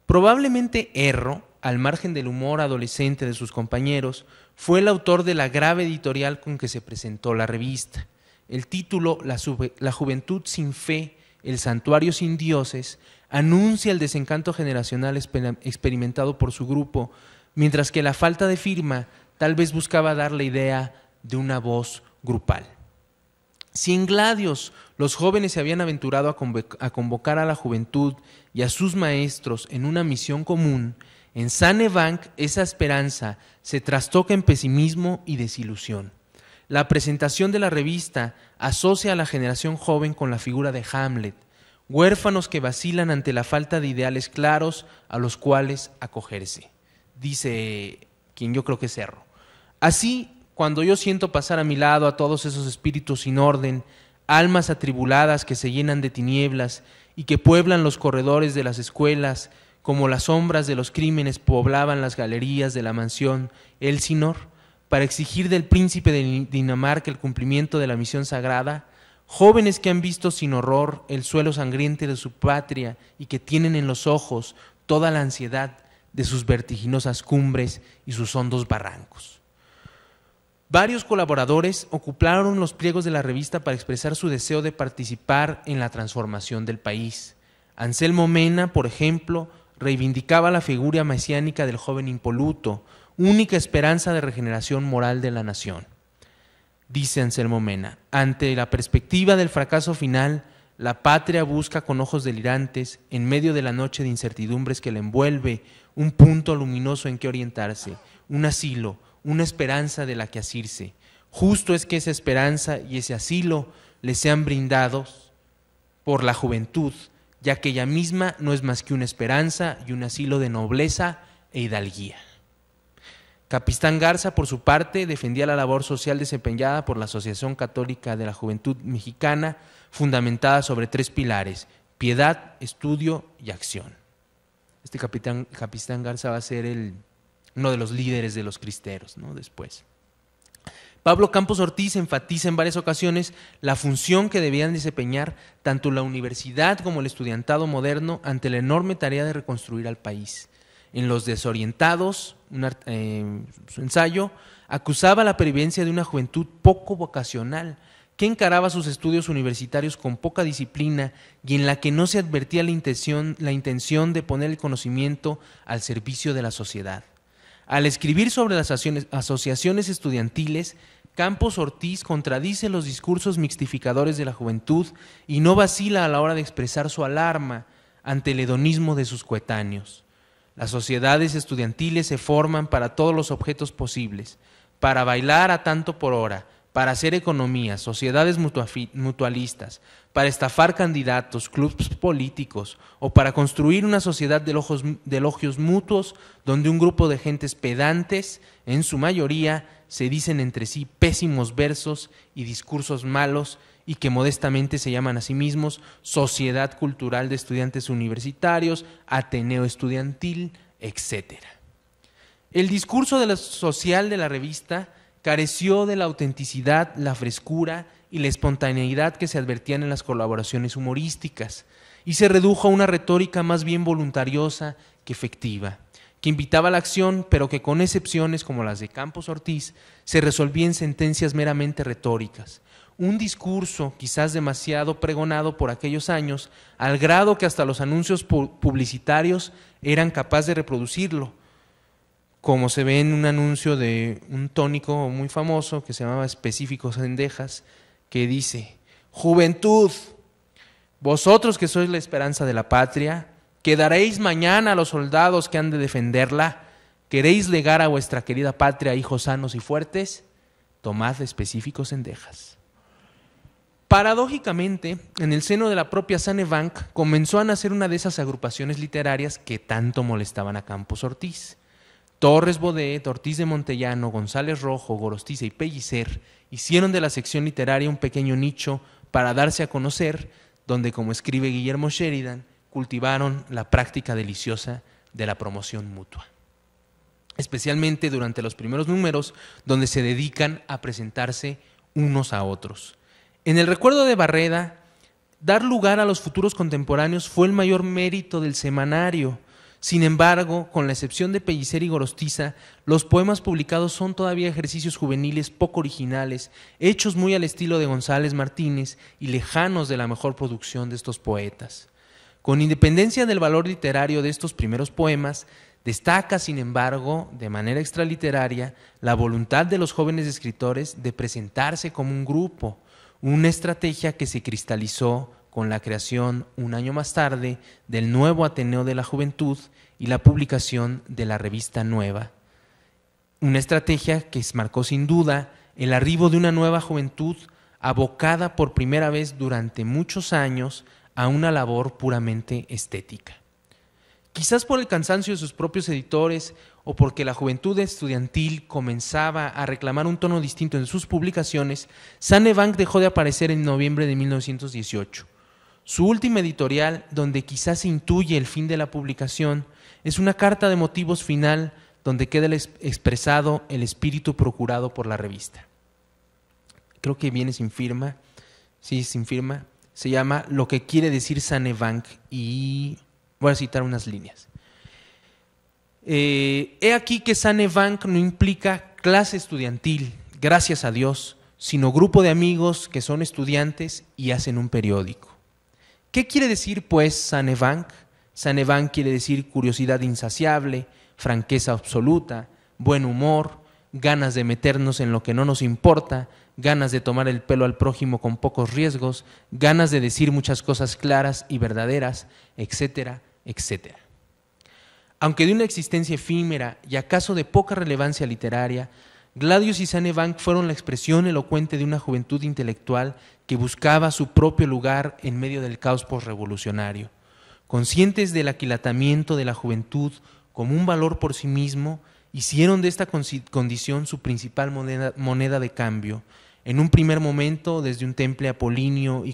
Probablemente Erro, al margen del humor adolescente de sus compañeros, fue el autor de la grave editorial con que se presentó la revista el título la, juventud sin fe, el santuario sin dioses, anuncia el desencanto generacional experimentado por su grupo, mientras que la falta de firma tal vez buscaba dar la idea de una voz grupal. Sin gladios, los jóvenes se habían aventurado a, convocar a la juventud y a sus maestros en una misión común. En Sanebank esa esperanza se trastoca en pesimismo y desilusión. La presentación de la revista asocia a la generación joven con la figura de Hamlet, huérfanos que vacilan ante la falta de ideales claros a los cuales acogerse, dice quien yo creo que es Cerro. Así, cuando yo siento pasar a mi lado a todos esos espíritus sin orden, almas atribuladas que se llenan de tinieblas y que pueblan los corredores de las escuelas, como las sombras de los crímenes poblaban las galerías de la mansión Elsinor, para exigir del príncipe de Dinamarca el cumplimiento de la misión sagrada, jóvenes que han visto sin horror el suelo sangriente de su patria y que tienen en los ojos toda la ansiedad de sus vertiginosas cumbres y sus hondos barrancos. Varios colaboradores ocuparon los pliegos de la revista para expresar su deseo de participar en la transformación del país. Anselmo Mena, por ejemplo, reivindicaba la figura mesiánica del joven impoluto, única esperanza de regeneración moral de la nación. Dice Anselmo Mena, ante la perspectiva del fracaso final, la patria busca con ojos delirantes, en medio de la noche de incertidumbres que la envuelve, un punto luminoso en que orientarse, un asilo, una esperanza de la que asirse. Justo es que esa esperanza y ese asilo le sean brindados por la juventud, ya que ella misma no es más que una esperanza y un asilo de nobleza e hidalguía. Capistán Garza, por su parte, defendía la labor social desempeñada por la Asociación Católica de la Juventud Mexicana, fundamentada sobre tres pilares, piedad, estudio y acción. Este capitán, Capistán Garza va a ser uno de los líderes de los cristeros, ¿no? Después. Pablo Campos Ortiz enfatiza en varias ocasiones la función que debían desempeñar tanto la universidad como el estudiantado moderno ante la enorme tarea de reconstruir al país en Los Desorientados, eh, su ensayo, acusaba la pervivencia de una juventud poco vocacional, que encaraba sus estudios universitarios con poca disciplina y en la que no se advertía la intención, la intención de poner el conocimiento al servicio de la sociedad. Al escribir sobre las asociaciones estudiantiles, Campos Ortiz contradice los discursos mixtificadores de la juventud y no vacila a la hora de expresar su alarma ante el hedonismo de sus coetáneos. Las sociedades estudiantiles se forman para todos los objetos posibles, para bailar a tanto por hora, para hacer economías, sociedades mutualistas, para estafar candidatos, clubes políticos o para construir una sociedad de, de elogios mutuos donde un grupo de gentes pedantes, en su mayoría, se dicen entre sí pésimos versos y discursos malos y que modestamente se llaman a sí mismos Sociedad Cultural de Estudiantes Universitarios, Ateneo Estudiantil, etc. El discurso de la social de la revista careció de la autenticidad, la frescura y la espontaneidad que se advertían en las colaboraciones humorísticas, y se redujo a una retórica más bien voluntariosa que efectiva que invitaba a la acción, pero que con excepciones como las de Campos Ortiz se resolvía en sentencias meramente retóricas. Un discurso quizás demasiado pregonado por aquellos años, al grado que hasta los anuncios publicitarios eran capaces de reproducirlo, como se ve en un anuncio de un tónico muy famoso que se llamaba Específicos Cendejas, que dice, Juventud, vosotros que sois la esperanza de la patria, ¿Quedaréis mañana a los soldados que han de defenderla? ¿Queréis legar a vuestra querida patria hijos sanos y fuertes? Tomad específicos endejas. Paradójicamente, en el seno de la propia Sane comenzó a nacer una de esas agrupaciones literarias que tanto molestaban a Campos Ortiz. Torres Bodet, Ortiz de Montellano, González Rojo, Gorostiza y Pellicer hicieron de la sección literaria un pequeño nicho para darse a conocer, donde, como escribe Guillermo Sheridan, cultivaron la práctica deliciosa de la promoción mutua, especialmente durante los primeros números donde se dedican a presentarse unos a otros. En el recuerdo de Barreda, dar lugar a los futuros contemporáneos fue el mayor mérito del semanario. Sin embargo, con la excepción de Pellicer y Gorostiza, los poemas publicados son todavía ejercicios juveniles poco originales, hechos muy al estilo de González Martínez y lejanos de la mejor producción de estos poetas. Con independencia del valor literario de estos primeros poemas, destaca, sin embargo, de manera extraliteraria, la voluntad de los jóvenes escritores de presentarse como un grupo, una estrategia que se cristalizó con la creación, un año más tarde, del nuevo Ateneo de la Juventud y la publicación de la revista Nueva. Una estrategia que marcó sin duda el arribo de una nueva juventud abocada por primera vez durante muchos años a una labor puramente estética. Quizás por el cansancio de sus propios editores o porque la juventud estudiantil comenzaba a reclamar un tono distinto en sus publicaciones, Bank dejó de aparecer en noviembre de 1918. Su última editorial, donde quizás se intuye el fin de la publicación, es una carta de motivos final donde queda expresado el espíritu procurado por la revista. Creo que viene sin firma, sí, sin firma, se llama Lo que quiere decir Sanebank y voy a citar unas líneas. Eh, he aquí que Sanebank no implica clase estudiantil, gracias a Dios, sino grupo de amigos que son estudiantes y hacen un periódico. ¿Qué quiere decir, pues, Sanebank? Sanebank quiere decir curiosidad insaciable, franqueza absoluta, buen humor, ganas de meternos en lo que no nos importa, ganas de tomar el pelo al prójimo con pocos riesgos, ganas de decir muchas cosas claras y verdaderas, etcétera, etcétera. Aunque de una existencia efímera y acaso de poca relevancia literaria, Gladius y Sane Bank fueron la expresión elocuente de una juventud intelectual que buscaba su propio lugar en medio del caos posrevolucionario. Conscientes del aquilatamiento de la juventud como un valor por sí mismo, hicieron de esta condición su principal moneda de cambio en un primer momento, desde un temple apolíneo y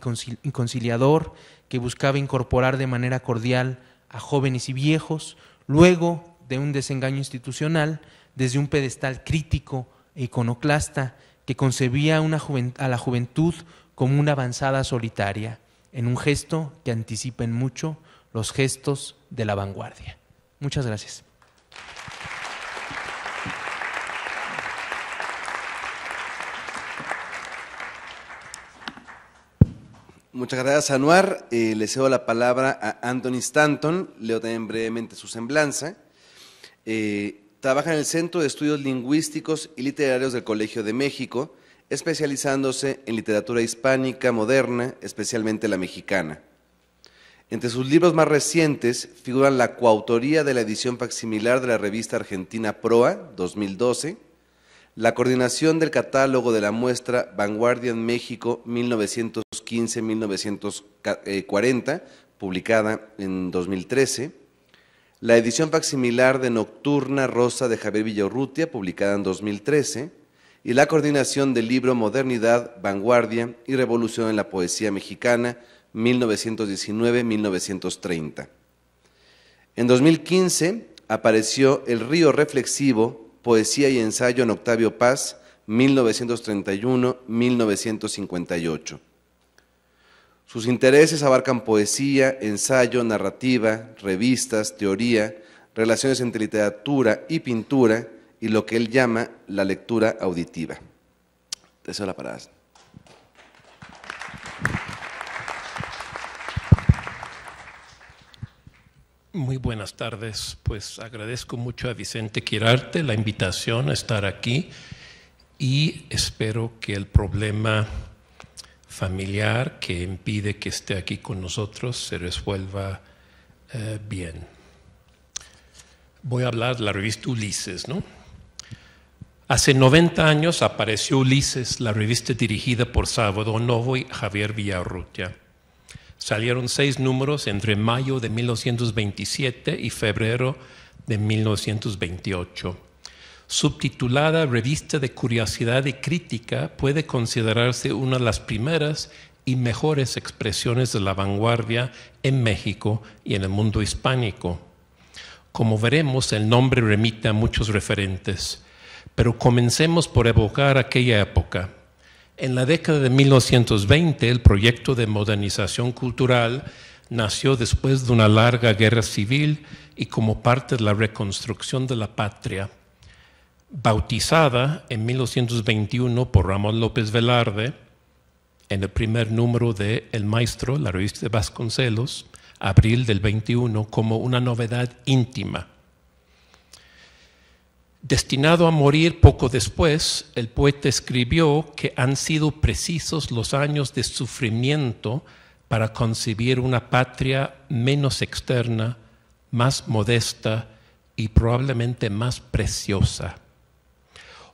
conciliador que buscaba incorporar de manera cordial a jóvenes y viejos, luego de un desengaño institucional, desde un pedestal crítico e iconoclasta que concebía a la juventud como una avanzada solitaria, en un gesto que anticipen mucho los gestos de la vanguardia. Muchas gracias. Muchas gracias, Anuar. Eh, le cedo la palabra a Anthony Stanton. Leo también brevemente su semblanza. Eh, trabaja en el Centro de Estudios Lingüísticos y Literarios del Colegio de México, especializándose en literatura hispánica moderna, especialmente la mexicana. Entre sus libros más recientes figuran la coautoría de la edición facsimilar de la revista argentina Proa 2012 la coordinación del catálogo de la muestra Vanguardia en México 1915-1940, publicada en 2013, la edición facsimilar de Nocturna Rosa de Javier Villarrutia, publicada en 2013, y la coordinación del libro Modernidad, Vanguardia y Revolución en la Poesía Mexicana 1919-1930. En 2015 apareció El Río Reflexivo Poesía y Ensayo en Octavio Paz, 1931-1958. Sus intereses abarcan poesía, ensayo, narrativa, revistas, teoría, relaciones entre literatura y pintura y lo que él llama la lectura auditiva. deseo la parada. Muy buenas tardes. Pues agradezco mucho a Vicente Quirarte la invitación a estar aquí y espero que el problema familiar que impide que esté aquí con nosotros se resuelva eh, bien. Voy a hablar de la revista Ulises, ¿no? Hace 90 años apareció Ulises, la revista dirigida por Sábado Novo y Javier Villarrutia Salieron seis números entre mayo de 1927 y febrero de 1928. Subtitulada Revista de Curiosidad y Crítica, puede considerarse una de las primeras y mejores expresiones de la vanguardia en México y en el mundo hispánico. Como veremos, el nombre remite a muchos referentes, pero comencemos por evocar aquella época, en la década de 1920, el proyecto de modernización cultural nació después de una larga guerra civil y como parte de la reconstrucción de la patria. Bautizada en 1921 por Ramón López Velarde, en el primer número de El Maestro, la revista de Vasconcelos, abril del 21, como una novedad íntima Destinado a morir poco después, el poeta escribió que han sido precisos los años de sufrimiento para concebir una patria menos externa, más modesta y probablemente más preciosa.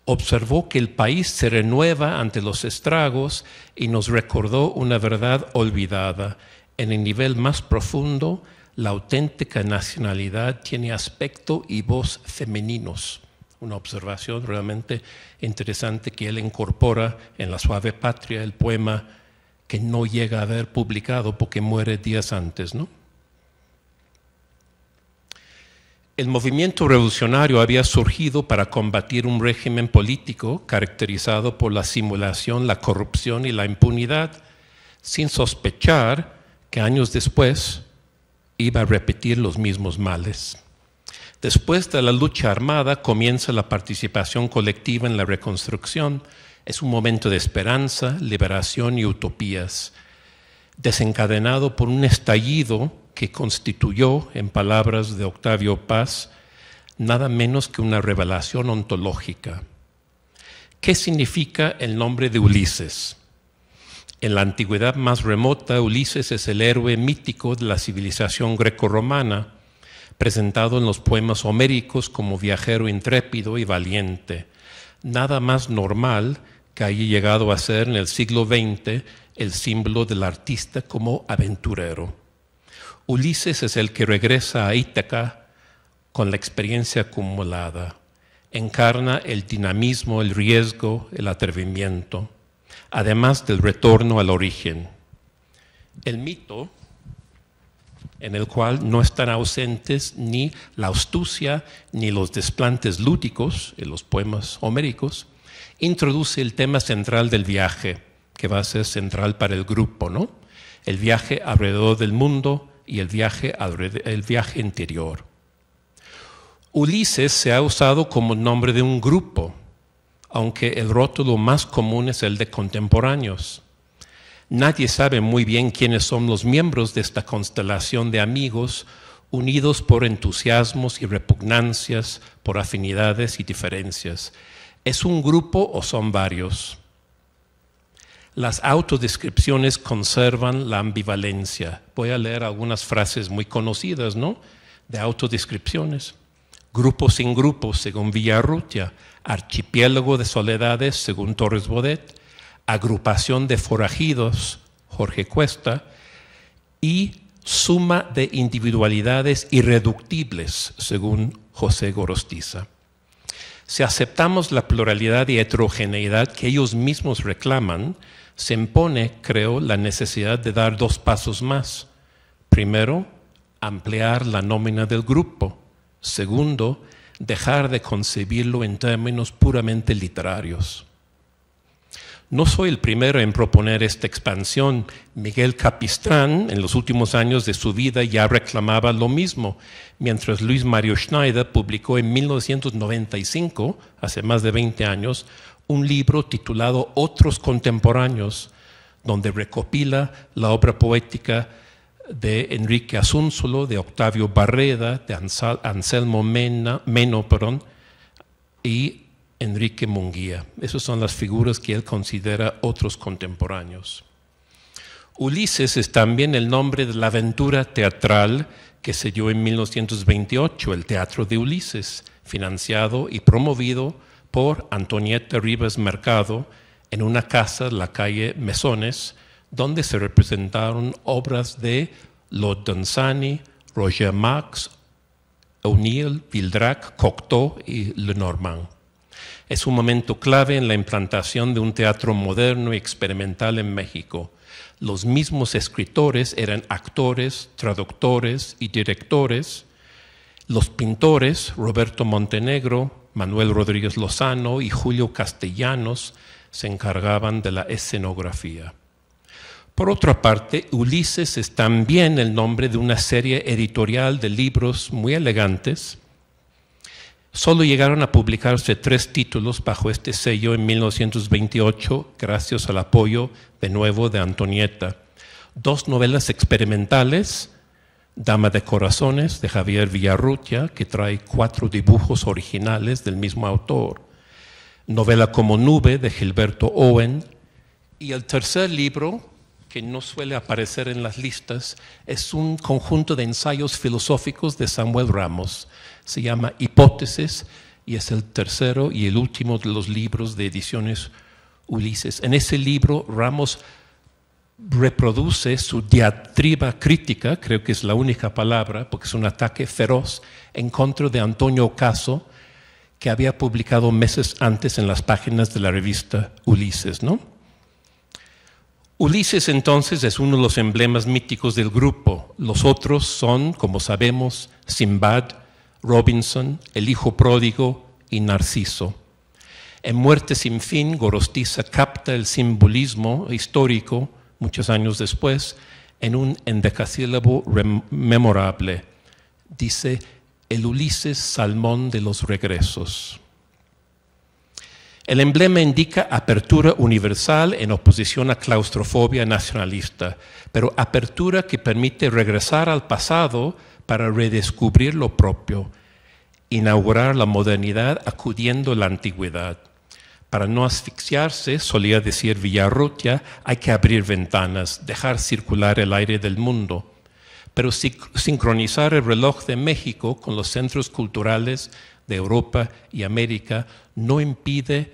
Observó que el país se renueva ante los estragos y nos recordó una verdad olvidada. En el nivel más profundo, la auténtica nacionalidad tiene aspecto y voz femeninos una observación realmente interesante que él incorpora en La suave patria, el poema que no llega a haber publicado porque muere días antes, ¿no? El movimiento revolucionario había surgido para combatir un régimen político caracterizado por la simulación, la corrupción y la impunidad, sin sospechar que años después iba a repetir los mismos males. Después de la lucha armada comienza la participación colectiva en la reconstrucción. Es un momento de esperanza, liberación y utopías, desencadenado por un estallido que constituyó, en palabras de Octavio Paz, nada menos que una revelación ontológica. ¿Qué significa el nombre de Ulises? En la antigüedad más remota, Ulises es el héroe mítico de la civilización grecorromana presentado en los poemas homéricos como viajero intrépido y valiente. Nada más normal que haya llegado a ser en el siglo XX el símbolo del artista como aventurero. Ulises es el que regresa a Ítaca con la experiencia acumulada. Encarna el dinamismo, el riesgo, el atrevimiento, además del retorno al origen. El mito en el cual no están ausentes ni la astucia ni los desplantes lúdicos en los poemas homéricos, introduce el tema central del viaje, que va a ser central para el grupo, ¿no? El viaje alrededor del mundo y el viaje, el viaje interior. Ulises se ha usado como nombre de un grupo, aunque el rótulo más común es el de contemporáneos. Nadie sabe muy bien quiénes son los miembros de esta constelación de amigos unidos por entusiasmos y repugnancias, por afinidades y diferencias. ¿Es un grupo o son varios? Las autodescripciones conservan la ambivalencia. Voy a leer algunas frases muy conocidas, ¿no? De autodescripciones. Grupo sin grupo, según Villarrutia. Archipiélago de soledades, según Torres Bodet Agrupación de Forajidos, Jorge Cuesta, y Suma de Individualidades Irreductibles, según José Gorostiza. Si aceptamos la pluralidad y heterogeneidad que ellos mismos reclaman, se impone, creo, la necesidad de dar dos pasos más. Primero, ampliar la nómina del grupo. Segundo, dejar de concebirlo en términos puramente literarios. No soy el primero en proponer esta expansión. Miguel Capistrán, en los últimos años de su vida, ya reclamaba lo mismo, mientras Luis Mario Schneider publicó en 1995, hace más de 20 años, un libro titulado Otros Contemporáneos, donde recopila la obra poética de Enrique Asúnzulo, de Octavio Barreda, de Anselmo Mena, Meno perdón, y Enrique Munguía. Esas son las figuras que él considera otros contemporáneos. Ulises es también el nombre de la aventura teatral que se dio en 1928, el Teatro de Ulises, financiado y promovido por Antonieta Rivas Mercado en una casa de la calle Mesones, donde se representaron obras de Lord Danzani, Roger Marx, O'Neill, Vildrac, Cocteau y Lenormand. Es un momento clave en la implantación de un teatro moderno y experimental en México. Los mismos escritores eran actores, traductores y directores. Los pintores, Roberto Montenegro, Manuel Rodríguez Lozano y Julio Castellanos, se encargaban de la escenografía. Por otra parte, Ulises es también el nombre de una serie editorial de libros muy elegantes Solo llegaron a publicarse tres títulos bajo este sello en 1928, gracias al apoyo de nuevo de Antonieta. Dos novelas experimentales, Dama de Corazones, de Javier Villarrutia, que trae cuatro dibujos originales del mismo autor. Novela como Nube, de Gilberto Owen. Y el tercer libro, que no suele aparecer en las listas, es un conjunto de ensayos filosóficos de Samuel Ramos, se llama Hipótesis y es el tercero y el último de los libros de ediciones Ulises. En ese libro Ramos reproduce su diatriba crítica, creo que es la única palabra, porque es un ataque feroz en contra de Antonio Ocaso, que había publicado meses antes en las páginas de la revista Ulises. ¿no? Ulises entonces es uno de los emblemas míticos del grupo. Los otros son, como sabemos, Simbad, Robinson, El Hijo Pródigo y Narciso. En Muerte sin fin, Gorostiza capta el simbolismo histórico, muchos años después, en un endecasílabo memorable. Dice, el Ulises Salmón de los Regresos. El emblema indica apertura universal en oposición a claustrofobia nacionalista, pero apertura que permite regresar al pasado para redescubrir lo propio, inaugurar la modernidad acudiendo a la antigüedad. Para no asfixiarse, solía decir Villarrutia, hay que abrir ventanas, dejar circular el aire del mundo, pero sincronizar el reloj de México con los centros culturales de Europa y América no impide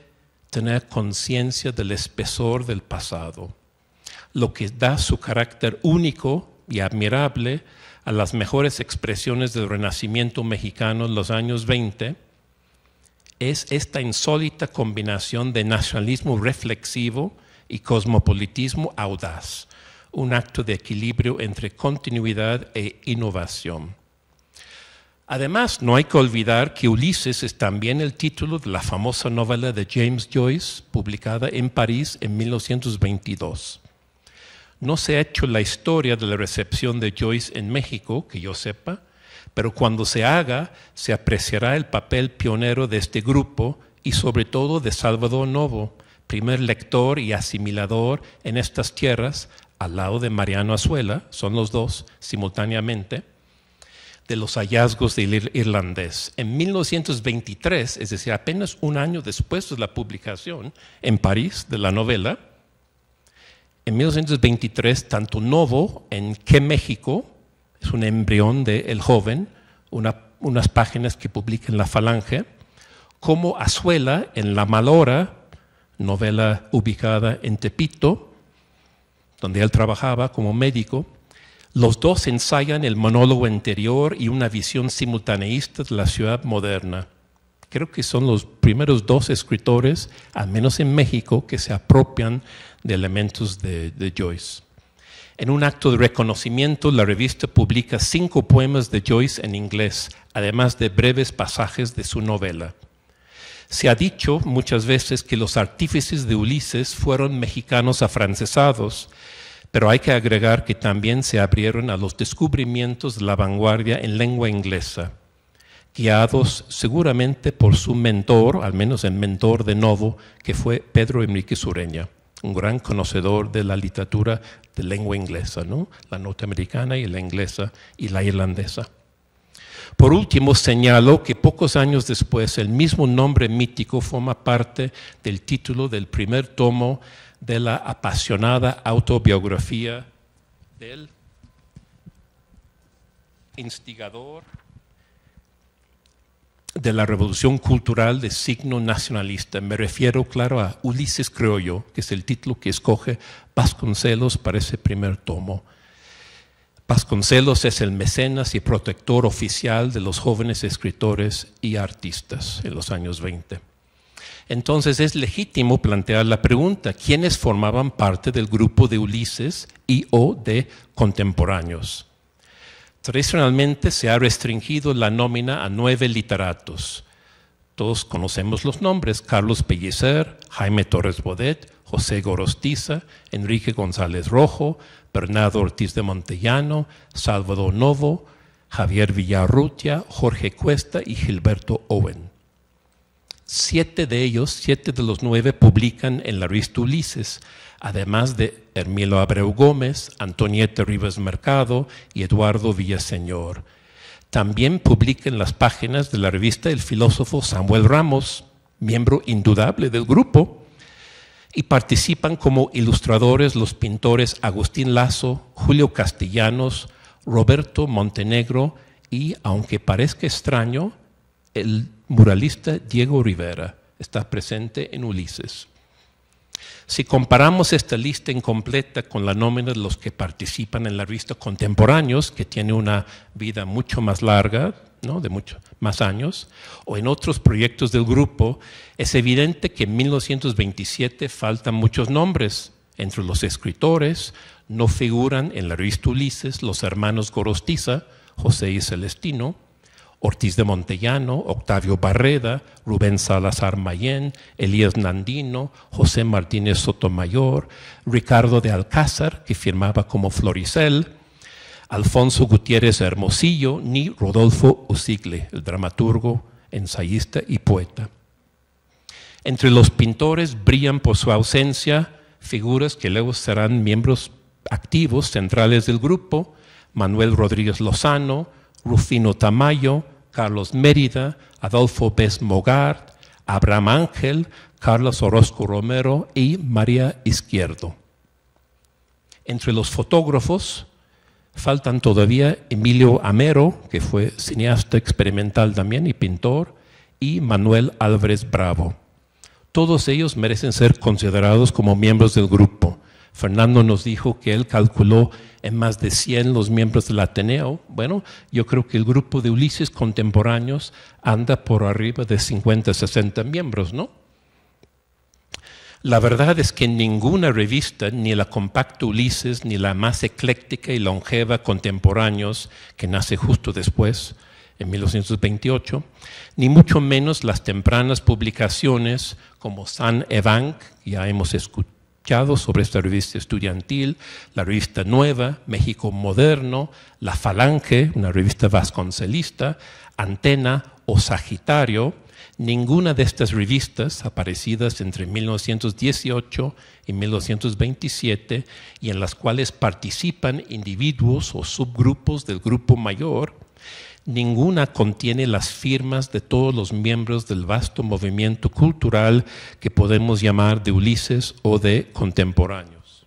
tener conciencia del espesor del pasado, lo que da su carácter único y admirable a las mejores expresiones del Renacimiento mexicano en los años 20 es esta insólita combinación de nacionalismo reflexivo y cosmopolitismo audaz, un acto de equilibrio entre continuidad e innovación. Además, no hay que olvidar que Ulises es también el título de la famosa novela de James Joyce, publicada en París en 1922. No se ha hecho la historia de la recepción de Joyce en México, que yo sepa, pero cuando se haga, se apreciará el papel pionero de este grupo y sobre todo de Salvador Novo, primer lector y asimilador en estas tierras, al lado de Mariano Azuela, son los dos simultáneamente, de los hallazgos del irlandés. En 1923, es decir, apenas un año después de la publicación en París de la novela, en 1923, tanto Novo, en Que México, es un embrión de El Joven, unas páginas que publica en La Falange, como Azuela en La Malora, novela ubicada en Tepito, donde él trabajaba como médico, los dos ensayan el monólogo interior y una visión simultaneista de la ciudad moderna. Creo que son los primeros dos escritores, al menos en México, que se apropian de elementos de, Joyce. En un acto de reconocimiento, la revista publica cinco poemas de Joyce en inglés, además de breves pasajes de su novela. Se ha dicho muchas veces que los artífices de Ulises fueron mexicanos afrancesados, pero hay que agregar que también se abrieron a los descubrimientos de la vanguardia en lengua inglesa, guiados seguramente por su mentor, al menos el mentor de Novo, que fue Pedro Enrique Sureña un gran conocedor de la literatura de lengua inglesa, la norteamericana y la inglesa y la irlandesa. Por último, señaló que pocos años después el mismo nombre mítico forma parte del título del primer tomo de la apasionada autobiografía del instigador de la revolución cultural de signo nacionalista. Me refiero, claro, a Ulises Creollo, que es el título que escoge Vasconcelos para ese primer tomo. Vasconcelos es el mecenas y protector oficial de los jóvenes escritores y artistas en los años 20. Entonces es legítimo plantear la pregunta, ¿quiénes formaban parte del grupo de Ulises y o de contemporáneos? Tradicionalmente se ha restringido la nómina a nueve literatos. Todos conocemos los nombres, Carlos Pellicer, Jaime Torres Bodet, José Gorostiza, Enrique González Rojo, Bernardo Ortiz de Montellano, Salvador Novo, Javier Villarrutia, Jorge Cuesta y Gilberto Owen. Siete de ellos, siete de los nueve, publican en la revista Ulises, además de Hermilo Abreu Gómez, Antonieta Rivas Mercado y Eduardo Villaseñor. También publican las páginas de la revista el filósofo Samuel Ramos, miembro indudable del grupo, y participan como ilustradores los pintores Agustín Lazo, Julio Castellanos, Roberto Montenegro y, aunque parezca extraño, el muralista Diego Rivera está presente en Ulises. Si comparamos esta lista incompleta con la nómina de los que participan en la revista contemporáneos, que tiene una vida mucho más larga, de muchos más años, o en otros proyectos del grupo, es evidente que en 1927 faltan muchos nombres. Entre los escritores no figuran en la revista Ulises los hermanos Gorostiza, José y Celestino, Ortiz de Montellano, Octavio Barreda, Rubén Salazar Mayén, Elías Nandino, José Martínez Sotomayor, Ricardo de Alcázar, que firmaba como Floricel, Alfonso Gutiérrez Hermosillo, ni Rodolfo Usigle, el dramaturgo, ensayista y poeta. Entre los pintores brillan por su ausencia figuras que luego serán miembros activos centrales del grupo, Manuel Rodríguez Lozano, Rufino Tamayo, Carlos Mérida, Adolfo Mogart, Abraham Ángel, Carlos Orozco Romero y María Izquierdo. Entre los fotógrafos faltan todavía Emilio Amero, que fue cineasta experimental también y pintor, y Manuel Álvarez Bravo. Todos ellos merecen ser considerados como miembros del grupo. Fernando nos dijo que él calculó en más de 100 los miembros del Ateneo. Bueno, yo creo que el grupo de Ulises contemporáneos anda por arriba de 50, 60 miembros, ¿no? La verdad es que ninguna revista, ni la compacta Ulises, ni la más ecléctica y longeva Contemporáneos, que nace justo después, en 1928, ni mucho menos las tempranas publicaciones como San Evang, ya hemos escuchado sobre esta revista estudiantil, la revista Nueva, México Moderno, La Falange, una revista vasconcelista, Antena o Sagitario. Ninguna de estas revistas, aparecidas entre 1918 y 1927, y en las cuales participan individuos o subgrupos del grupo mayor, ninguna contiene las firmas de todos los miembros del vasto movimiento cultural que podemos llamar de Ulises o de contemporáneos.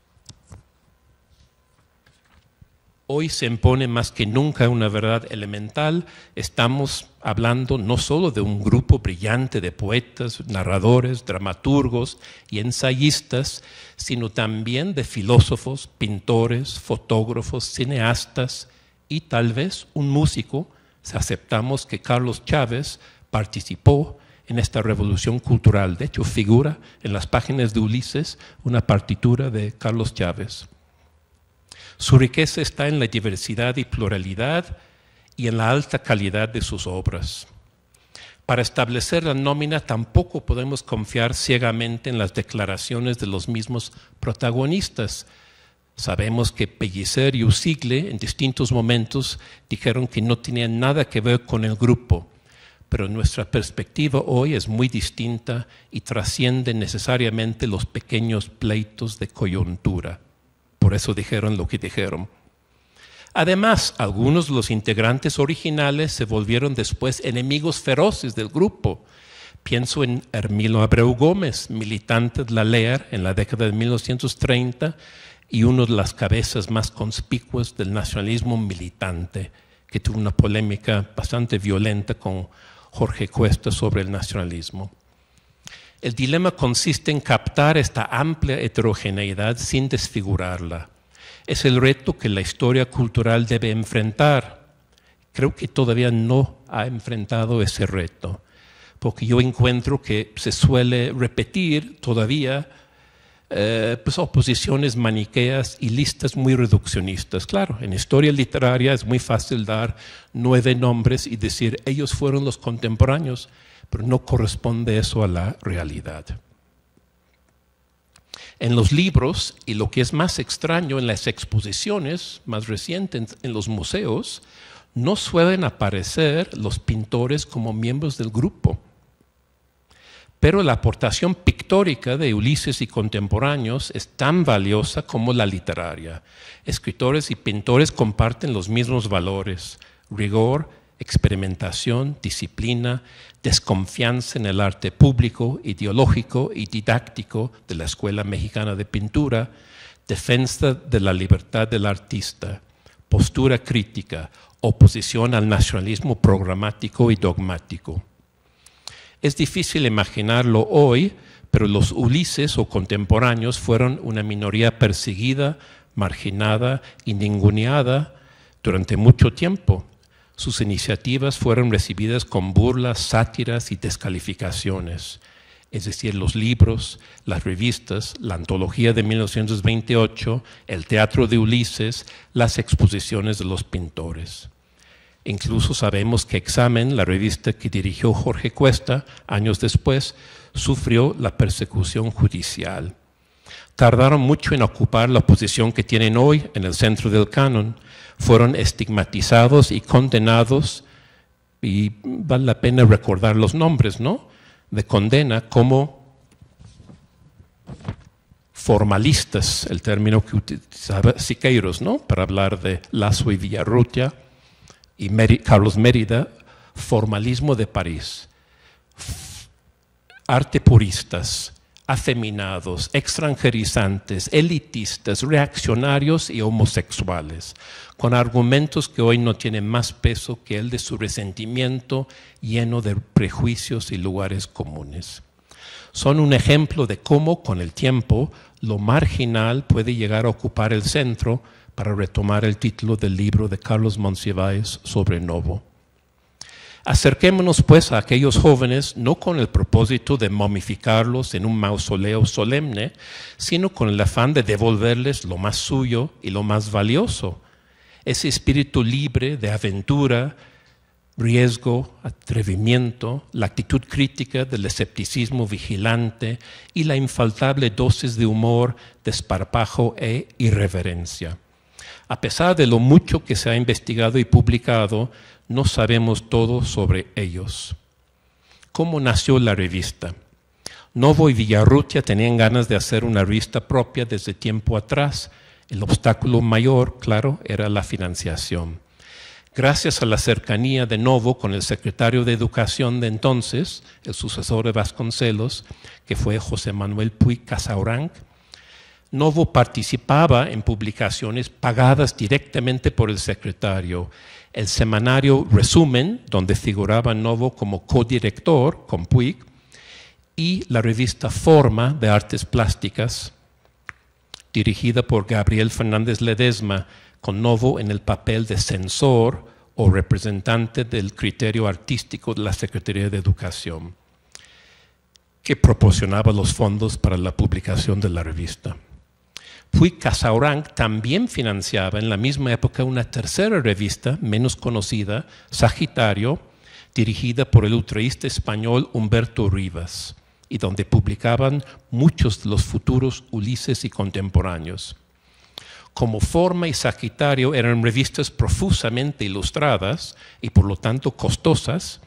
Hoy se impone más que nunca una verdad elemental. Estamos hablando no solo de un grupo brillante de poetas, narradores, dramaturgos y ensayistas, sino también de filósofos, pintores, fotógrafos, cineastas y tal vez un músico si pues aceptamos que Carlos Chávez participó en esta revolución cultural. De hecho, figura en las páginas de Ulises una partitura de Carlos Chávez. Su riqueza está en la diversidad y pluralidad y en la alta calidad de sus obras. Para establecer la nómina tampoco podemos confiar ciegamente en las declaraciones de los mismos protagonistas, Sabemos que Pellicer y Usigle en distintos momentos dijeron que no tenían nada que ver con el grupo, pero nuestra perspectiva hoy es muy distinta y trasciende necesariamente los pequeños pleitos de coyuntura. Por eso dijeron lo que dijeron. Además, algunos de los integrantes originales se volvieron después enemigos feroces del grupo. Pienso en Hermilo Abreu Gómez, militante de la LEAR en la década de 1930, y una de las cabezas más conspicuas del nacionalismo militante, que tuvo una polémica bastante violenta con Jorge Cuesta sobre el nacionalismo. El dilema consiste en captar esta amplia heterogeneidad sin desfigurarla. Es el reto que la historia cultural debe enfrentar. Creo que todavía no ha enfrentado ese reto, porque yo encuentro que se suele repetir todavía eh, pues oposiciones maniqueas y listas muy reduccionistas. Claro, en historia literaria es muy fácil dar nueve nombres y decir ellos fueron los contemporáneos, pero no corresponde eso a la realidad. En los libros, y lo que es más extraño, en las exposiciones más recientes, en los museos, no suelen aparecer los pintores como miembros del grupo pero la aportación pictórica de Ulises y contemporáneos es tan valiosa como la literaria. Escritores y pintores comparten los mismos valores, rigor, experimentación, disciplina, desconfianza en el arte público, ideológico y didáctico de la Escuela Mexicana de Pintura, defensa de la libertad del artista, postura crítica, oposición al nacionalismo programático y dogmático. Es difícil imaginarlo hoy, pero los Ulises o contemporáneos fueron una minoría perseguida, marginada y ninguneada durante mucho tiempo. Sus iniciativas fueron recibidas con burlas, sátiras y descalificaciones. Es decir, los libros, las revistas, la antología de 1928, el teatro de Ulises, las exposiciones de los pintores. Incluso sabemos que Examen, la revista que dirigió Jorge Cuesta años después, sufrió la persecución judicial. Tardaron mucho en ocupar la posición que tienen hoy en el centro del canon. Fueron estigmatizados y condenados, y vale la pena recordar los nombres, ¿no? De condena como formalistas, el término que utilizaba Siqueiros, ¿no? Para hablar de Lazo y Villarrutia y Carlos Mérida, formalismo de París, arte puristas, afeminados, extranjerizantes, elitistas, reaccionarios y homosexuales, con argumentos que hoy no tienen más peso que el de su resentimiento lleno de prejuicios y lugares comunes. Son un ejemplo de cómo, con el tiempo, lo marginal puede llegar a ocupar el centro para retomar el título del libro de Carlos Monsiváis sobre Novo. Acerquémonos pues a aquellos jóvenes no con el propósito de momificarlos en un mausoleo solemne, sino con el afán de devolverles lo más suyo y lo más valioso, ese espíritu libre de aventura, riesgo, atrevimiento, la actitud crítica del escepticismo vigilante y la infaltable dosis de humor, desparpajo e irreverencia. A pesar de lo mucho que se ha investigado y publicado, no sabemos todo sobre ellos. ¿Cómo nació la revista? Novo y Villarrutia tenían ganas de hacer una revista propia desde tiempo atrás. El obstáculo mayor, claro, era la financiación. Gracias a la cercanía de Novo con el secretario de Educación de entonces, el sucesor de Vasconcelos, que fue José Manuel Puy Casauranc, Novo participaba en publicaciones pagadas directamente por el secretario. El semanario Resumen, donde figuraba Novo como codirector con Puig, y la revista Forma de Artes Plásticas, dirigida por Gabriel Fernández Ledesma, con Novo en el papel de censor o representante del criterio artístico de la Secretaría de Educación, que proporcionaba los fondos para la publicación de la revista. Puig Casaurang también financiaba en la misma época una tercera revista menos conocida, Sagitario, dirigida por el ultraísta español Humberto Rivas, y donde publicaban muchos de los futuros Ulises y contemporáneos. Como Forma y Sagitario eran revistas profusamente ilustradas y por lo tanto costosas,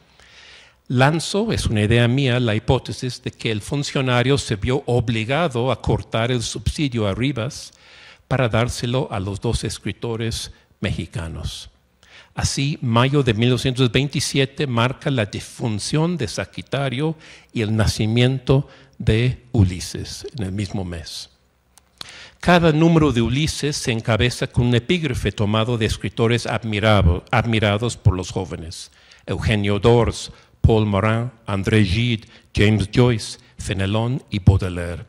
Lanzo, es una idea mía, la hipótesis de que el funcionario se vio obligado a cortar el subsidio a Rivas para dárselo a los dos escritores mexicanos. Así, mayo de 1927 marca la defunción de Saquitario y el nacimiento de Ulises en el mismo mes. Cada número de Ulises se encabeza con un epígrafe tomado de escritores admirados por los jóvenes. Eugenio Dors, Paul Morin, André Gide, James Joyce, Fenelon y Baudelaire.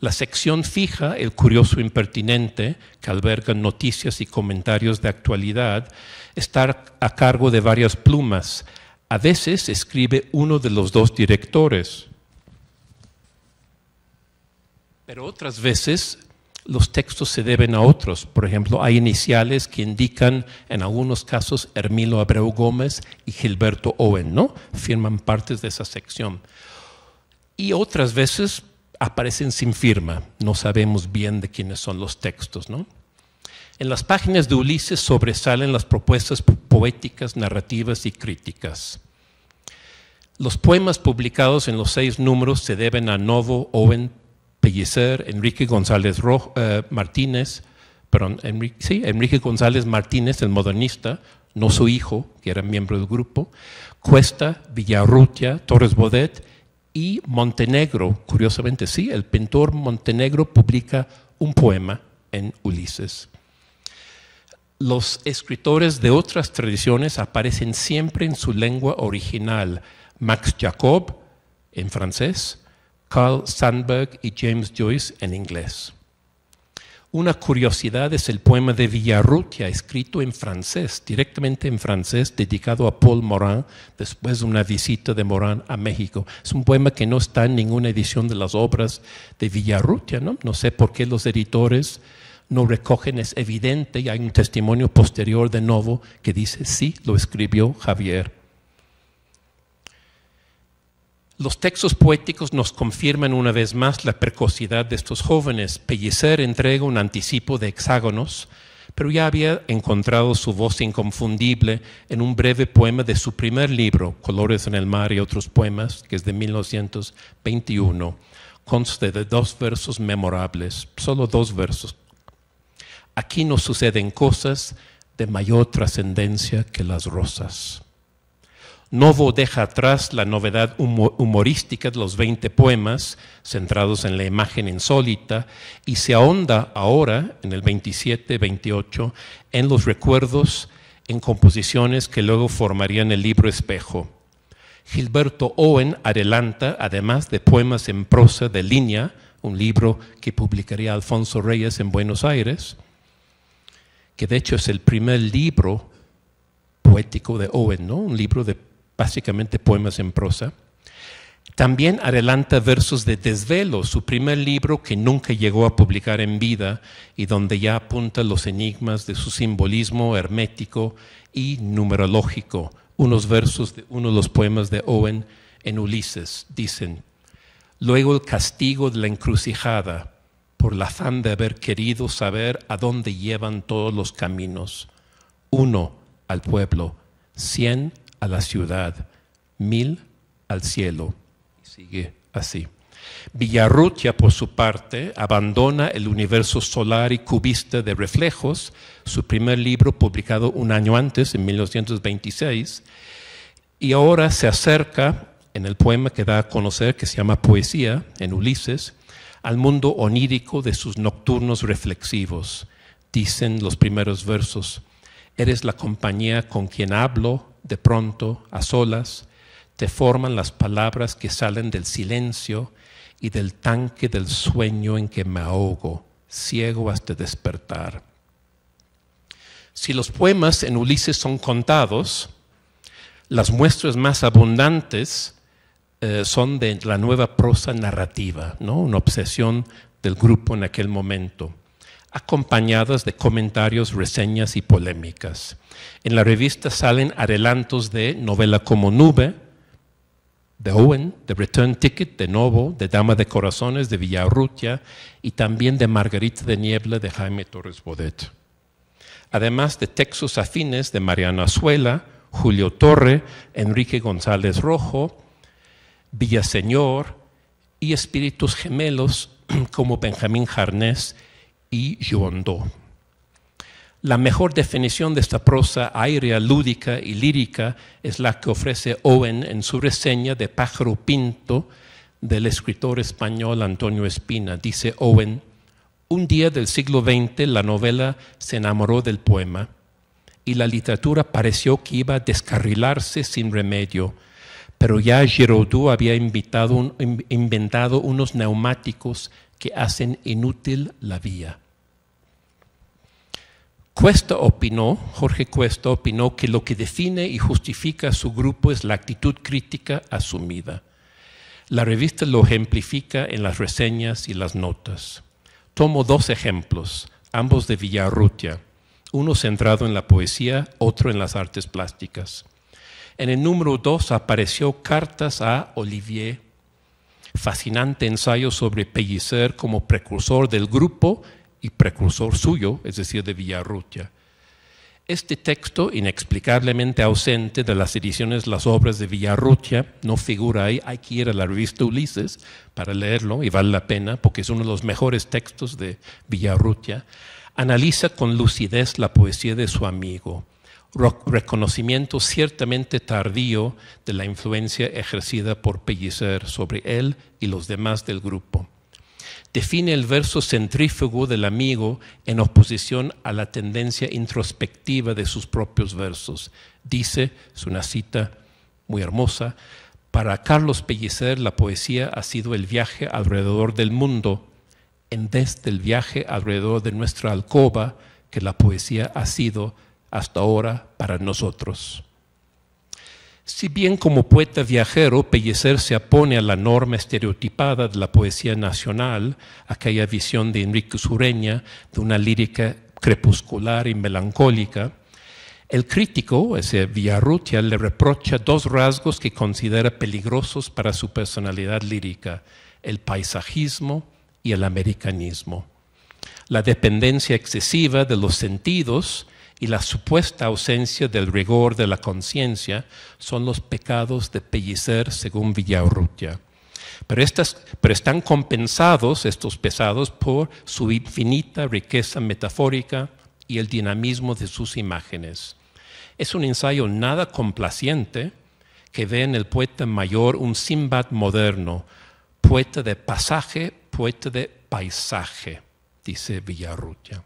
La sección fija El Curioso Impertinente, que alberga noticias y comentarios de actualidad, está a cargo de varias plumas. A veces escribe uno de los dos directores, pero otras veces los textos se deben a otros. Por ejemplo, hay iniciales que indican, en algunos casos, Hermilo Abreu Gómez y Gilberto Owen, ¿no? Firman partes de esa sección. Y otras veces aparecen sin firma, no sabemos bien de quiénes son los textos, ¿no? En las páginas de Ulises sobresalen las propuestas poéticas, narrativas y críticas. Los poemas publicados en los seis números se deben a Novo, Owen, Pellicer, Enrique González eh, Martínez, perdón, sí, Enrique González Martínez, el modernista, no su hijo, que era miembro del grupo, Cuesta, Villarrutia, Torres Bodet y Montenegro, curiosamente sí, el pintor Montenegro publica un poema en Ulises. Los escritores de otras tradiciones aparecen siempre en su lengua original, Max Jacob en francés, Carl Sandburg y James Joyce en inglés. Una curiosidad es el poema de Villarrutia, escrito en francés, directamente en francés, dedicado a Paul Morin, después de una visita de Morin a México. Es un poema que no está en ninguna edición de las obras de Villarrutia, ¿no? No sé por qué los editores no recogen, es evidente, y hay un testimonio posterior de Novo que dice, sí, lo escribió Javier los textos poéticos nos confirman una vez más la precocidad de estos jóvenes. Pellicer entrega un anticipo de hexágonos, pero ya había encontrado su voz inconfundible en un breve poema de su primer libro, Colores en el Mar y otros poemas, que es de 1921. Conste de dos versos memorables, solo dos versos. Aquí nos suceden cosas de mayor trascendencia que las rosas. Novo deja atrás la novedad humorística de los 20 poemas centrados en la imagen insólita y se ahonda ahora, en el 27-28, en los recuerdos en composiciones que luego formarían el libro espejo. Gilberto Owen adelanta, además de poemas en prosa de línea, un libro que publicaría Alfonso Reyes en Buenos Aires, que de hecho es el primer libro poético de Owen, ¿no? un libro de básicamente poemas en prosa. También adelanta versos de Desvelo, su primer libro que nunca llegó a publicar en vida y donde ya apunta los enigmas de su simbolismo hermético y numerológico. Unos versos de uno de los poemas de Owen en Ulises dicen, luego el castigo de la encrucijada por la afán de haber querido saber a dónde llevan todos los caminos. Uno al pueblo, cien a la ciudad, mil al cielo. y Sigue así. Villarrutia, por su parte, abandona el universo solar y cubista de reflejos, su primer libro publicado un año antes, en 1926, y ahora se acerca, en el poema que da a conocer, que se llama Poesía, en Ulises, al mundo onírico de sus nocturnos reflexivos. Dicen los primeros versos, eres la compañía con quien hablo, de pronto, a solas, te forman las palabras que salen del silencio y del tanque del sueño en que me ahogo, ciego hasta despertar. Si los poemas en Ulises son contados, las muestras más abundantes eh, son de la nueva prosa narrativa, ¿no? una obsesión del grupo en aquel momento acompañadas de comentarios, reseñas y polémicas. En la revista salen adelantos de novela como Nube, de Owen, de Return Ticket, de Novo, de Dama de Corazones, de Villarrutia y también de Margarita de Niebla de Jaime Torres Bodet. Además de textos afines de Mariana Azuela, Julio Torre, Enrique González Rojo, Villaseñor y espíritus gemelos como Benjamín Jarnés y La mejor definición de esta prosa aérea, lúdica y lírica es la que ofrece Owen en su reseña de Pájaro Pinto del escritor español Antonio Espina. Dice Owen, un día del siglo XX la novela se enamoró del poema y la literatura pareció que iba a descarrilarse sin remedio, pero ya Giraudoux había inventado unos neumáticos que hacen inútil la vía. Cuesta opinó, Jorge Cuesta opinó que lo que define y justifica a su grupo es la actitud crítica asumida. La revista lo ejemplifica en las reseñas y las notas. Tomo dos ejemplos, ambos de Villarrutia, uno centrado en la poesía, otro en las artes plásticas. En el número dos apareció cartas a Olivier fascinante ensayo sobre Pellicer como precursor del grupo y precursor suyo, es decir, de Villarrutia. Este texto, inexplicablemente ausente de las ediciones Las Obras de Villarrutia, no figura ahí, hay que ir a la revista Ulises para leerlo y vale la pena porque es uno de los mejores textos de Villarrutia, analiza con lucidez la poesía de su amigo reconocimiento ciertamente tardío de la influencia ejercida por Pellicer sobre él y los demás del grupo. Define el verso centrífugo del amigo en oposición a la tendencia introspectiva de sus propios versos. Dice, es una cita muy hermosa, para Carlos Pellicer la poesía ha sido el viaje alrededor del mundo, en vez del viaje alrededor de nuestra alcoba que la poesía ha sido hasta ahora para nosotros. Si bien como poeta viajero Pellecer se opone a la norma estereotipada de la poesía nacional, aquella visión de Enrique Sureña de una lírica crepuscular y melancólica, el crítico, ese Villarrutia, le reprocha dos rasgos que considera peligrosos para su personalidad lírica, el paisajismo y el americanismo. La dependencia excesiva de los sentidos, y la supuesta ausencia del rigor de la conciencia son los pecados de pellicer según Villaurrutia. Pero, pero, están compensados estos pesados por su infinita riqueza metafórica y el dinamismo de sus imágenes. Es un ensayo nada complaciente que ve en el poeta mayor un Simbad moderno, poeta de pasaje, poeta de paisaje, dice Villarrutia.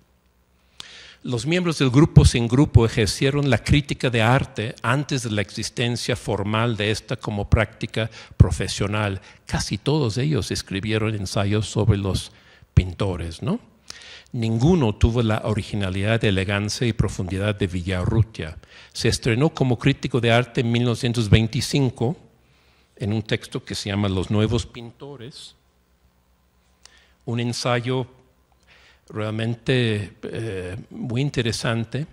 Los miembros del grupo sin grupo ejercieron la crítica de arte antes de la existencia formal de esta como práctica profesional. Casi todos ellos escribieron ensayos sobre los pintores, ¿no? Ninguno tuvo la originalidad, elegancia y profundidad de Villarrutia. Se estrenó como crítico de arte en 1925 en un texto que se llama Los Nuevos Pintores, un ensayo realmente eh, muy interesante,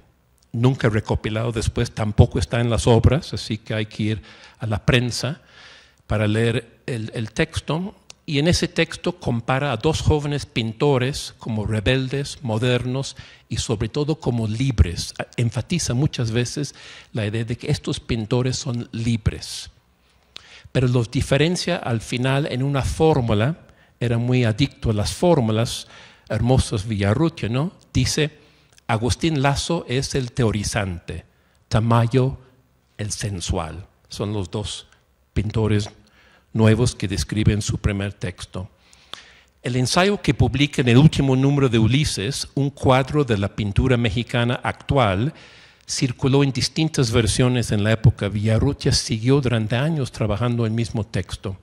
nunca recopilado después, tampoco está en las obras, así que hay que ir a la prensa para leer el, el texto. Y en ese texto compara a dos jóvenes pintores como rebeldes, modernos y sobre todo como libres. Enfatiza muchas veces la idea de que estos pintores son libres. Pero los diferencia al final en una fórmula, era muy adicto a las fórmulas, hermosos Villarrutia, Dice, Agustín Lazo es el teorizante, Tamayo el sensual. Son los dos pintores nuevos que describen su primer texto. El ensayo que publica en el último número de Ulises, un cuadro de la pintura mexicana actual, circuló en distintas versiones en la época. Villarrutia siguió durante años trabajando el mismo texto.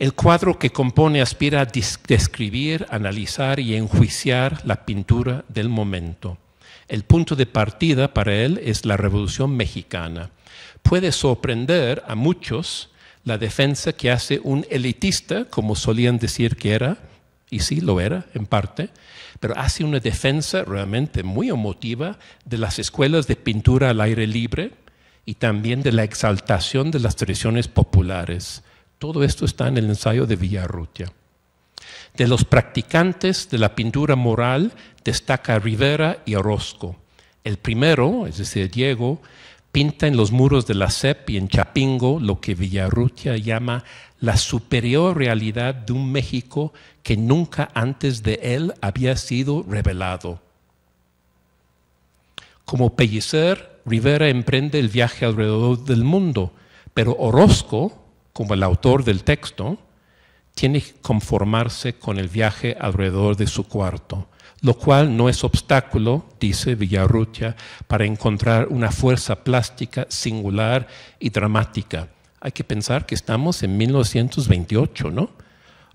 El cuadro que compone aspira a describir, analizar y enjuiciar la pintura del momento. El punto de partida para él es la Revolución Mexicana. Puede sorprender a muchos la defensa que hace un elitista, como solían decir que era, y sí lo era en parte, pero hace una defensa realmente muy emotiva de las escuelas de pintura al aire libre y también de la exaltación de las tradiciones populares. Todo esto está en el ensayo de Villarrutia. De los practicantes de la pintura moral destaca Rivera y Orozco. El primero, es decir, Diego, pinta en los muros de la CEP y en Chapingo lo que Villarrutia llama la superior realidad de un México que nunca antes de él había sido revelado. Como Pellicer, Rivera emprende el viaje alrededor del mundo, pero Orozco, como el autor del texto, tiene que conformarse con el viaje alrededor de su cuarto, lo cual no es obstáculo, dice Villarrutia, para encontrar una fuerza plástica singular y dramática. Hay que pensar que estamos en 1928, ¿no?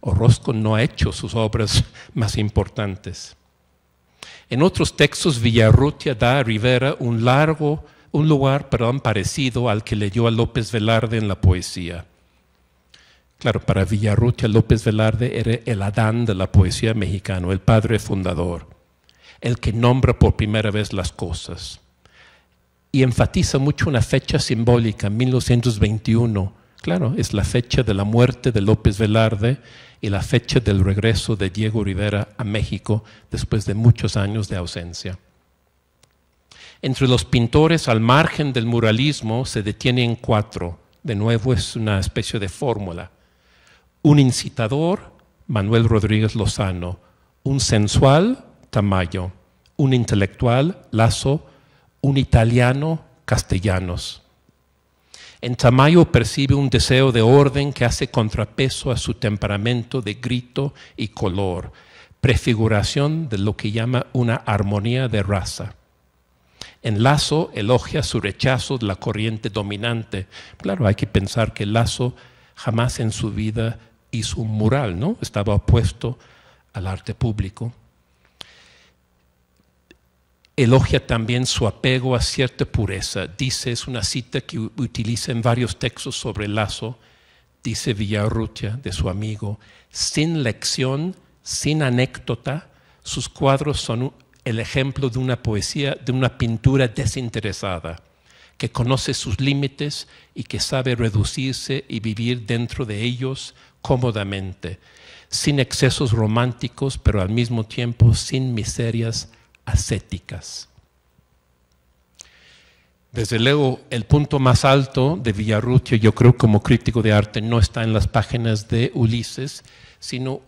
Orozco no ha hecho sus obras más importantes. En otros textos, Villarrutia da a Rivera un largo, un lugar, parecido al que leyó a López Velarde en la poesía. Claro, para Villarrucha López Velarde era el Adán de la poesía mexicana, el padre fundador, el que nombra por primera vez las cosas. Y enfatiza mucho una fecha simbólica, 1921. Claro, es la fecha de la muerte de López Velarde y la fecha del regreso de Diego Rivera a México después de muchos años de ausencia. Entre los pintores al margen del muralismo se detienen cuatro. De nuevo es una especie de fórmula un incitador, Manuel Rodríguez Lozano, un sensual, Tamayo, un intelectual, Lazo, un italiano, Castellanos. En Tamayo percibe un deseo de orden que hace contrapeso a su temperamento de grito y color, prefiguración de lo que llama una armonía de raza. En Lazo elogia su rechazo de la corriente dominante. Claro, hay que pensar que Lazo jamás en su vida hizo un mural, ¿no? Estaba opuesto al arte público. Elogia también su apego a cierta pureza. Dice, es una cita que utiliza en varios textos sobre el lazo, dice Villarrutia de su amigo, sin lección, sin anécdota, sus cuadros son el ejemplo de una poesía, de una pintura desinteresada, que conoce sus límites y que sabe reducirse y vivir dentro de ellos cómodamente, sin excesos románticos, pero al mismo tiempo sin miserias ascéticas. Desde luego, el punto más alto de Villarrutia, yo creo como crítico de arte, no está en las páginas de Ulises, sino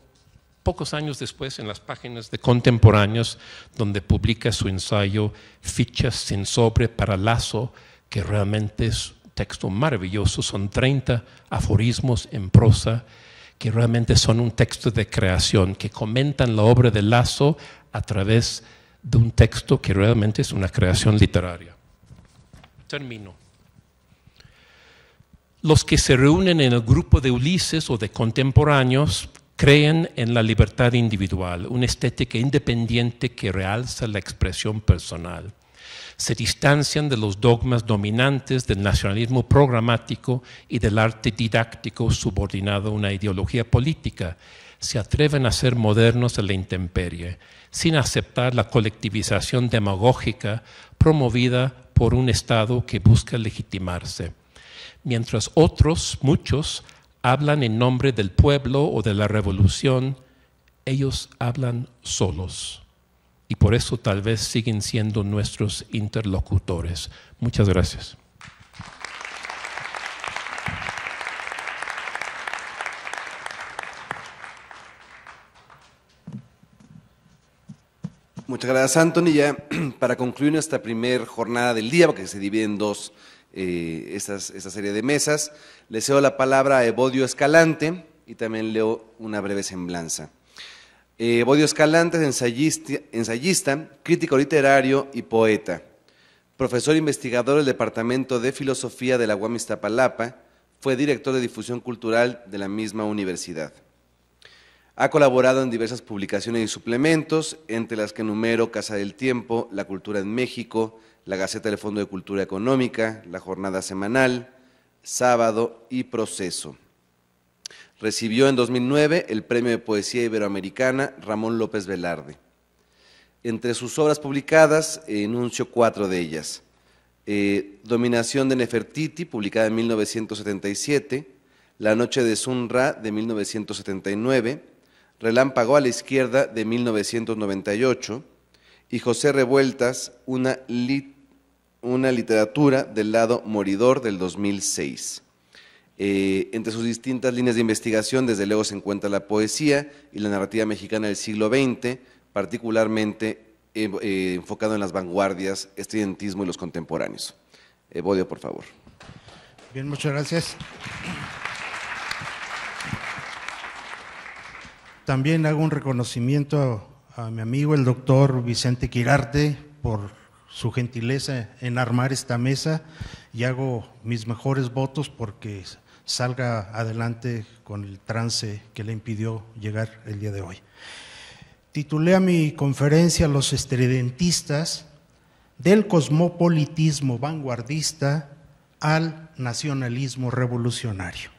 pocos años después en las páginas de Contemporáneos, donde publica su ensayo Fichas sin sobre para Lazo, que realmente es un texto maravilloso, son 30 aforismos en prosa que realmente son un texto de creación, que comentan la obra de Lazo a través de un texto que realmente es una creación literaria. Termino. Los que se reúnen en el grupo de Ulises o de contemporáneos creen en la libertad individual, una estética independiente que realza la expresión personal se distancian de los dogmas dominantes del nacionalismo programático y del arte didáctico subordinado a una ideología política. Se atreven a ser modernos a la intemperie, sin aceptar la colectivización demagógica promovida por un Estado que busca legitimarse. Mientras otros, muchos, hablan en nombre del pueblo o de la revolución, ellos hablan solos y por eso tal vez siguen siendo nuestros interlocutores. Muchas gracias. Muchas gracias, Anthony. Ya para concluir nuestra primera jornada del día, porque se divide en dos eh, esta serie de mesas, le cedo la palabra a Evodio Escalante y también leo una breve semblanza. Eh, Bodio Escalante es ensayista, crítico literario y poeta. Profesor e investigador del Departamento de Filosofía de la UAM fue director de difusión cultural de la misma universidad. Ha colaborado en diversas publicaciones y suplementos, entre las que numero Casa del Tiempo, La Cultura en México, La Gaceta del Fondo de Cultura Económica, La Jornada Semanal, Sábado y Proceso. Recibió en 2009 el Premio de Poesía Iberoamericana Ramón López Velarde. Entre sus obras publicadas, enuncio cuatro de ellas. Eh, Dominación de Nefertiti, publicada en 1977, La Noche de Sunra, de 1979, Relámpago a la Izquierda, de 1998, y José Revueltas, una, una literatura del lado moridor, del 2006. Eh, entre sus distintas líneas de investigación, desde luego, se encuentra la poesía y la narrativa mexicana del siglo XX, particularmente eh, eh, enfocado en las vanguardias, estudiantismo y los contemporáneos. Bodio, por favor. Bien, muchas gracias. También hago un reconocimiento a mi amigo, el doctor Vicente Quirarte, por su gentileza en armar esta mesa y hago mis mejores votos porque salga adelante con el trance que le impidió llegar el día de hoy. Titulé a mi conferencia Los estridentistas del cosmopolitismo vanguardista al nacionalismo revolucionario.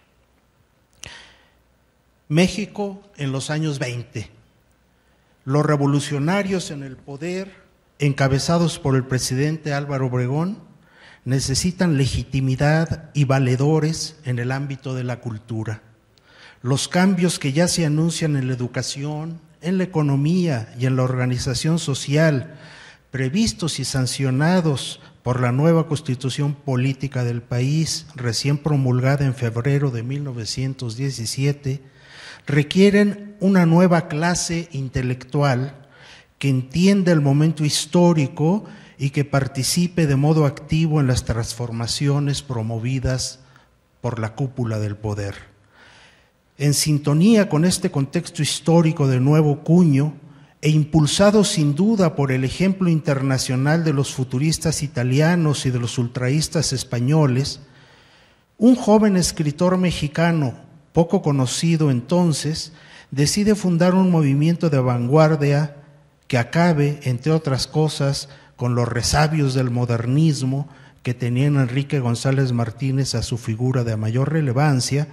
México en los años 20. Los revolucionarios en el poder, encabezados por el presidente Álvaro Obregón, necesitan legitimidad y valedores en el ámbito de la cultura. Los cambios que ya se anuncian en la educación, en la economía y en la organización social, previstos y sancionados por la nueva constitución política del país, recién promulgada en febrero de 1917, requieren una nueva clase intelectual que entienda el momento histórico y que participe de modo activo en las transformaciones promovidas por la cúpula del poder. En sintonía con este contexto histórico de nuevo cuño, e impulsado sin duda por el ejemplo internacional de los futuristas italianos y de los ultraístas españoles, un joven escritor mexicano, poco conocido entonces, decide fundar un movimiento de vanguardia que acabe, entre otras cosas, con los resabios del modernismo que tenían Enrique González Martínez a su figura de mayor relevancia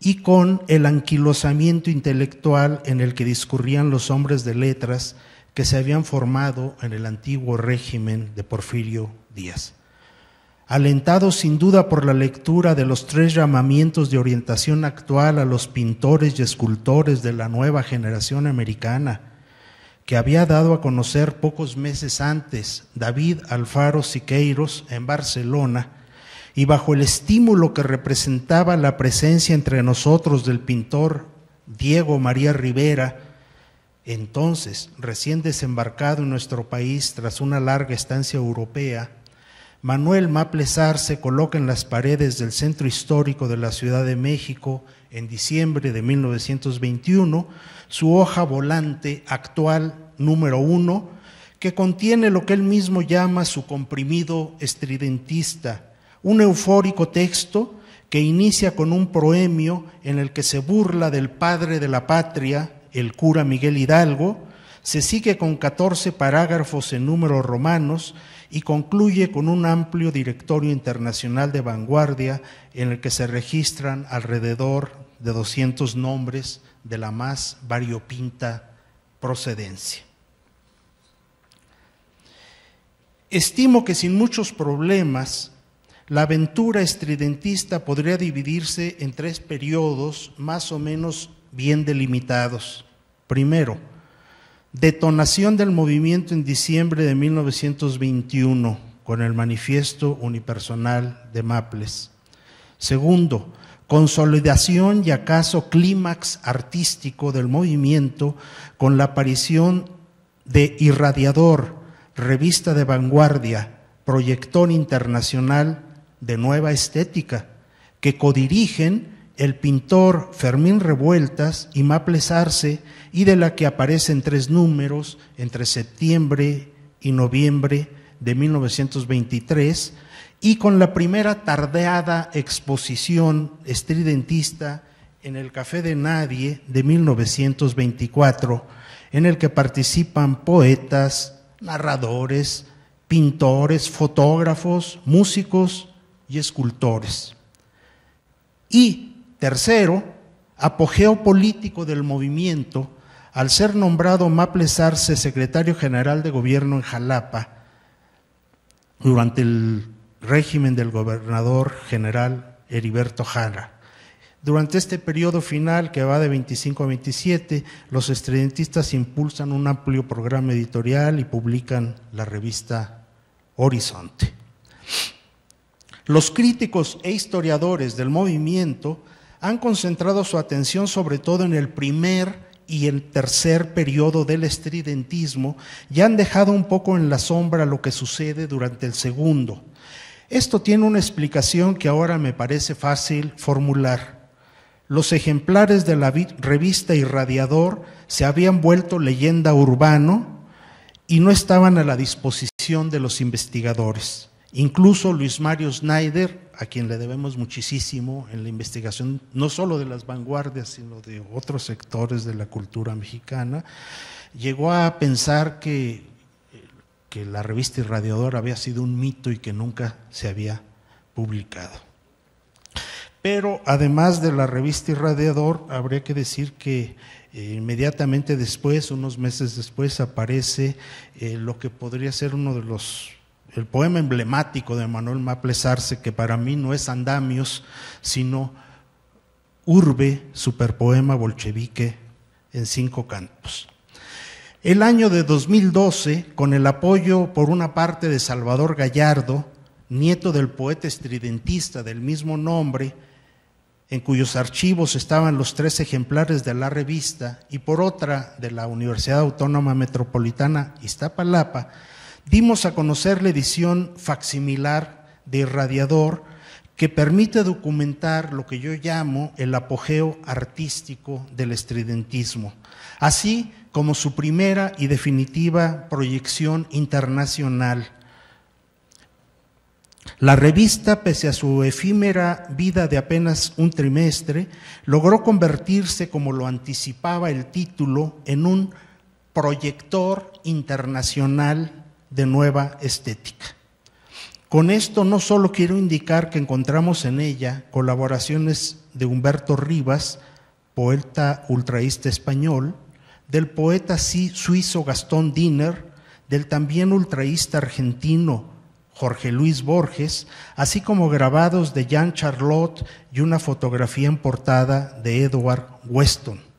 y con el anquilosamiento intelectual en el que discurrían los hombres de letras que se habían formado en el antiguo régimen de Porfirio Díaz. Alentados sin duda por la lectura de los tres llamamientos de orientación actual a los pintores y escultores de la nueva generación americana, que había dado a conocer pocos meses antes David Alfaro Siqueiros en Barcelona, y bajo el estímulo que representaba la presencia entre nosotros del pintor Diego María Rivera, entonces recién desembarcado en nuestro país tras una larga estancia europea, Manuel Maplesar se coloca en las paredes del centro histórico de la Ciudad de México en diciembre de 1921 su hoja volante actual número uno, que contiene lo que él mismo llama su comprimido estridentista, un eufórico texto que inicia con un proemio en el que se burla del padre de la patria, el cura Miguel Hidalgo, se sigue con 14 parágrafos en números romanos y concluye con un amplio directorio internacional de vanguardia en el que se registran alrededor de 200 nombres de la más variopinta procedencia. Estimo que sin muchos problemas, la aventura estridentista podría dividirse en tres periodos más o menos bien delimitados. Primero, Detonación del movimiento en diciembre de 1921 con el manifiesto unipersonal de Maples. Segundo, consolidación y acaso clímax artístico del movimiento con la aparición de Irradiador, revista de vanguardia, proyector internacional de nueva estética, que codirigen el pintor Fermín Revueltas y Maples Arce, y de la que aparecen tres números entre septiembre y noviembre de 1923, y con la primera tardeada exposición estridentista en el Café de Nadie de 1924, en el que participan poetas, narradores, pintores, fotógrafos, músicos y escultores. Y Tercero, apogeo político del movimiento al ser nombrado Maples Arce secretario general de gobierno en Jalapa durante el régimen del gobernador general Heriberto Jara. Durante este periodo final, que va de 25 a 27, los estudiantistas impulsan un amplio programa editorial y publican la revista Horizonte. Los críticos e historiadores del movimiento han concentrado su atención sobre todo en el primer y el tercer periodo del estridentismo y han dejado un poco en la sombra lo que sucede durante el segundo. Esto tiene una explicación que ahora me parece fácil formular. Los ejemplares de la revista Irradiador se habían vuelto leyenda urbano y no estaban a la disposición de los investigadores. Incluso Luis Mario Schneider a quien le debemos muchísimo en la investigación, no solo de las vanguardias, sino de otros sectores de la cultura mexicana, llegó a pensar que, que la revista Irradiador había sido un mito y que nunca se había publicado. Pero además de la revista Irradiador, habría que decir que eh, inmediatamente después, unos meses después, aparece eh, lo que podría ser uno de los el poema emblemático de Manuel Maples Arce, que para mí no es andamios, sino urbe, superpoema bolchevique en cinco cantos. El año de 2012, con el apoyo por una parte de Salvador Gallardo, nieto del poeta estridentista del mismo nombre, en cuyos archivos estaban los tres ejemplares de la revista, y por otra de la Universidad Autónoma Metropolitana Iztapalapa, dimos a conocer la edición facsimilar de Irradiador que permite documentar lo que yo llamo el apogeo artístico del estridentismo, así como su primera y definitiva proyección internacional. La revista, pese a su efímera vida de apenas un trimestre, logró convertirse, como lo anticipaba el título, en un proyector internacional de nueva estética. Con esto no solo quiero indicar que encontramos en ella colaboraciones de Humberto Rivas, poeta ultraísta español, del poeta suizo Gastón Diner, del también ultraísta argentino Jorge Luis Borges, así como grabados de Jean Charlotte y una fotografía en portada de Edward Weston.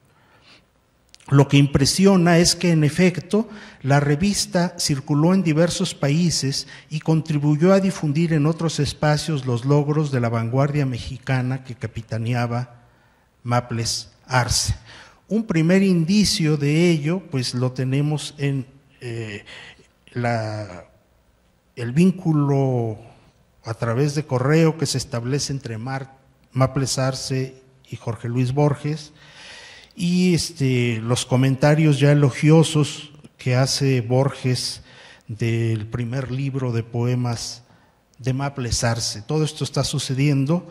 Lo que impresiona es que, en efecto, la revista circuló en diversos países y contribuyó a difundir en otros espacios los logros de la vanguardia mexicana que capitaneaba Maples Arce. Un primer indicio de ello, pues lo tenemos en eh, el vínculo a través de correo que se establece entre Maples Arce y Jorge Luis Borges, y este, los comentarios ya elogiosos que hace Borges del primer libro de poemas de Maples Arce. Todo esto está sucediendo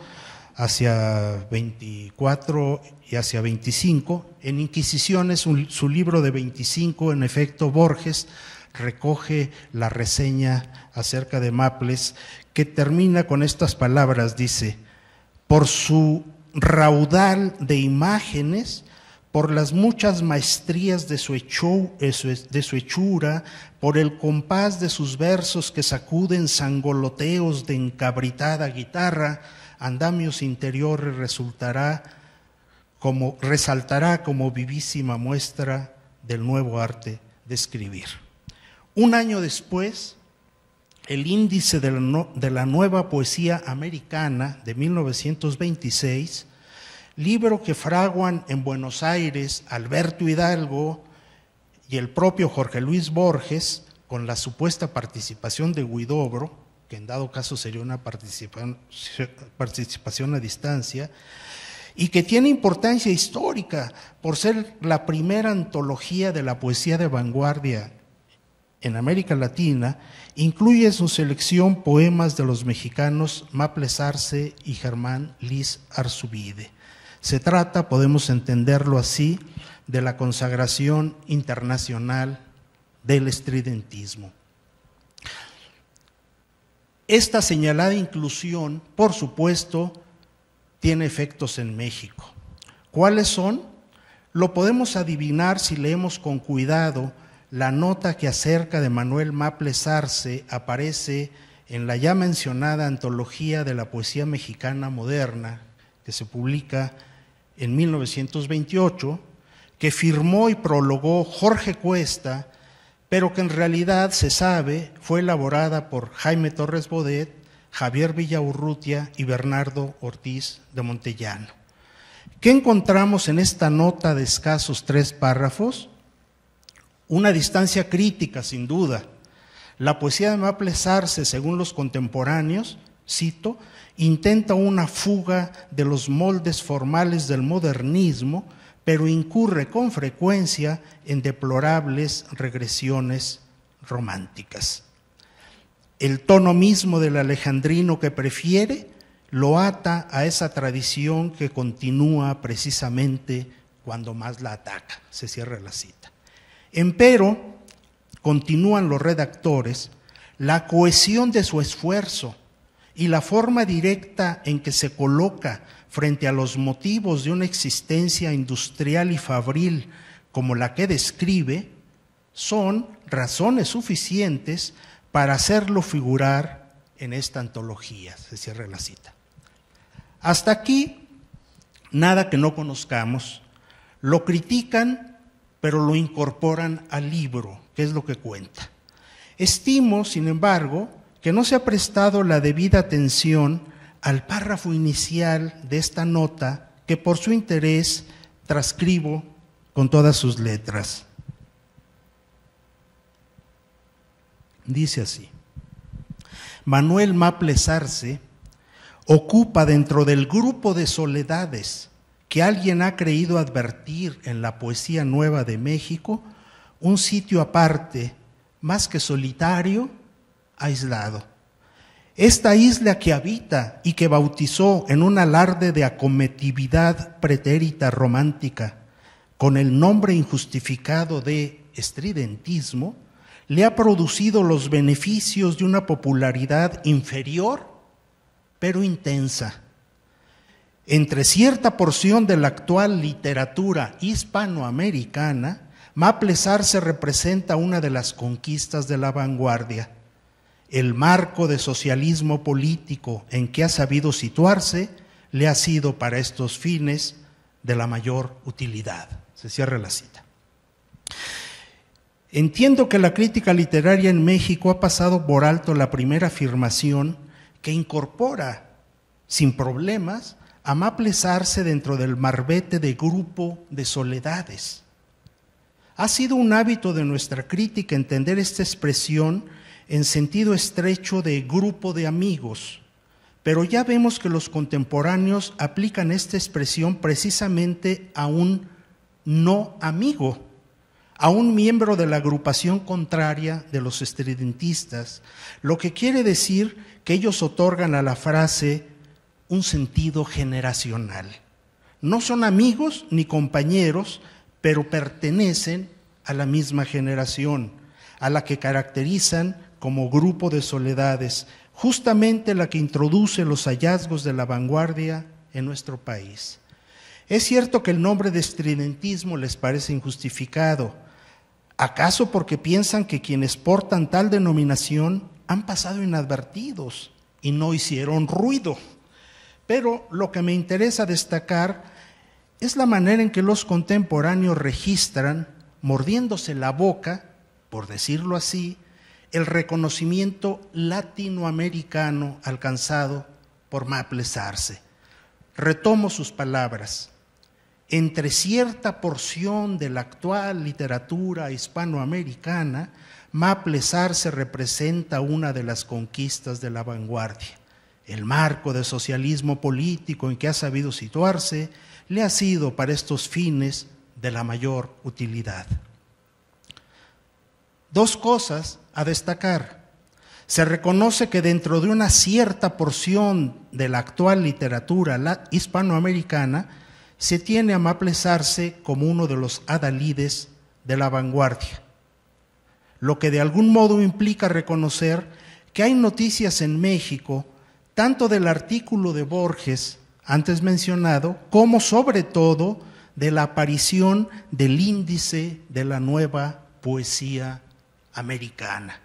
hacia 24 y hacia 25. En Inquisiciones, su libro de 25, en efecto, Borges recoge la reseña acerca de Maples, que termina con estas palabras, dice, por su raudal de imágenes por las muchas maestrías de su, eh, de hechura, por el compás de sus versos que sacuden sangoloteos de encabritada guitarra, andamios interiores resultará como resaltará como vivísima muestra del nuevo arte de escribir. Un año después, el índice de la nueva poesía americana de 1926 libro que fraguan en Buenos Aires Alberto Hidalgo y el propio Jorge Luis Borges, con la supuesta participación de Guidobro, que en dado caso sería una participación, a distancia, y que tiene importancia histórica por ser la primera antología de la poesía de vanguardia en América Latina, incluye en su selección poemas de los mexicanos Maples Arce y Germán Liz Arzubide. Se trata, podemos entenderlo así, de la consagración internacional del estridentismo. Esta señalada inclusión, por supuesto, tiene efectos en México. ¿Cuáles son? Lo podemos adivinar si leemos con cuidado la nota que acerca de Manuel Maples Arce aparece en la ya mencionada antología de la poesía mexicana moderna que se publica en 1928, que firmó y prologó Jorge Cuesta, pero que en realidad se sabe fue elaborada por Jaime Torres Bodet, Javier Villaurrutia y Bernardo Ortiz de Montellano. ¿Qué encontramos en esta nota de escasos tres párrafos? Una distancia crítica, sin duda. La poesía de a según los contemporáneos, cito, intenta una fuga de los moldes formales del modernismo, pero incurre con frecuencia en deplorables regresiones románticas. El tono mismo del alejandrino que prefiere lo ata a esa tradición que continúa precisamente cuando más la ataca. Se cierra la cita. Empero, continúan los redactores, la cohesión de su esfuerzo y la forma directa en que se coloca frente a los motivos de una existencia industrial y fabril como la que describe, son razones suficientes para hacerlo figurar en esta antología. Se cierra la cita. Hasta aquí, nada que no conozcamos. Lo critican, pero lo incorporan al libro, que es lo que cuenta. Estimo, sin embargo, que no se ha prestado la debida atención al párrafo inicial de esta nota que por su interés transcribo con todas sus letras. Dice así, Manuel Maples Arce ocupa dentro del grupo de soledades que alguien ha creído advertir en la poesía nueva de México un sitio aparte, más que solitario, aislado. Esta isla que habita y que bautizó en un alarde de acometividad pretérita romántica con el nombre injustificado de estridentismo, le ha producido los beneficios de una popularidad inferior, pero intensa. Entre cierta porción de la actual literatura hispanoamericana, Maplesar se representa una de las conquistas de la vanguardia el marco de socialismo político en que ha sabido situarse le ha sido para estos fines de la mayor utilidad. Se cierra la cita. Entiendo que la crítica literaria en México ha pasado por alto la primera afirmación que incorpora sin problemas a dentro del marbete de grupo de soledades. Ha sido un hábito de nuestra crítica entender esta expresión en sentido estrecho de grupo de amigos, pero ya vemos que los contemporáneos aplican esta expresión precisamente a un no amigo, a un miembro de la agrupación contraria de los estridentistas, lo que quiere decir que ellos otorgan a la frase un sentido generacional. No son amigos ni compañeros, pero pertenecen a la misma generación, a la que caracterizan como grupo de soledades, justamente la que introduce los hallazgos de la vanguardia en nuestro país. Es cierto que el nombre de estridentismo les parece injustificado, ¿acaso porque piensan que quienes portan tal denominación han pasado inadvertidos y no hicieron ruido? Pero lo que me interesa destacar es la manera en que los contemporáneos registran, mordiéndose la boca, por decirlo así, el reconocimiento latinoamericano alcanzado por Maples Arce. Retomo sus palabras. Entre cierta porción de la actual literatura hispanoamericana, Maples Arce representa una de las conquistas de la vanguardia. El marco de socialismo político en que ha sabido situarse le ha sido para estos fines de la mayor utilidad. Dos cosas a destacar. Se reconoce que dentro de una cierta porción de la actual literatura hispanoamericana se tiene a Maplesarse como uno de los adalides de la vanguardia, lo que de algún modo implica reconocer que hay noticias en México, tanto del artículo de Borges antes mencionado, como sobre todo de la aparición del índice de la nueva poesía americana.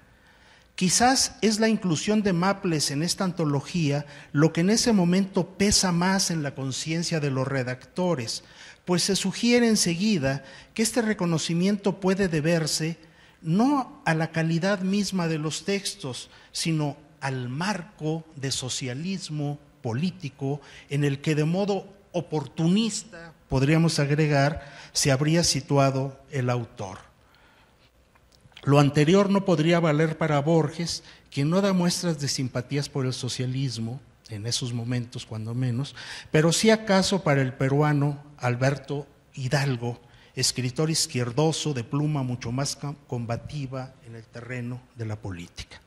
Quizás es la inclusión de Maples en esta antología lo que en ese momento pesa más en la conciencia de los redactores, pues se sugiere enseguida que este reconocimiento puede deberse no a la calidad misma de los textos, sino al marco de socialismo político en el que de modo oportunista, podríamos agregar, se habría situado el autor. Lo anterior no podría valer para Borges, quien no da muestras de simpatías por el socialismo, en esos momentos cuando menos, pero sí acaso para el peruano Alberto Hidalgo, escritor izquierdoso de pluma mucho más combativa en el terreno de la política.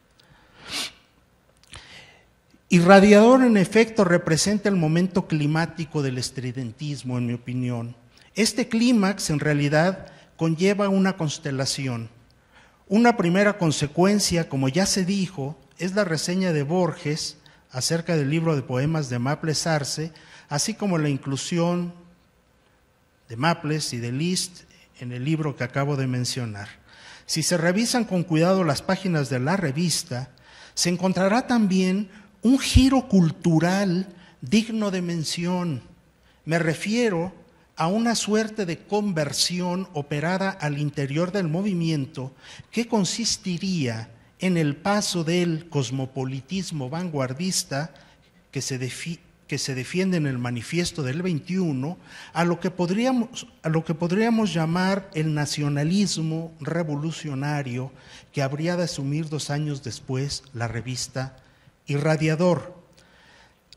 Irradiador, en efecto, representa el momento climático del estridentismo, en mi opinión. Este clímax, en realidad, conlleva una constelación una primera consecuencia, como ya se dijo, es la reseña de Borges acerca del libro de poemas de Maples Arce, así como la inclusión de Maples y de Liszt en el libro que acabo de mencionar. Si se revisan con cuidado las páginas de la revista, se encontrará también un giro cultural digno de mención. Me refiero a una suerte de conversión operada al interior del movimiento que consistiría en el paso del cosmopolitismo vanguardista que se, que se defiende en el manifiesto del 21 a lo, que podríamos, a lo que podríamos llamar el nacionalismo revolucionario que habría de asumir dos años después la revista Irradiador.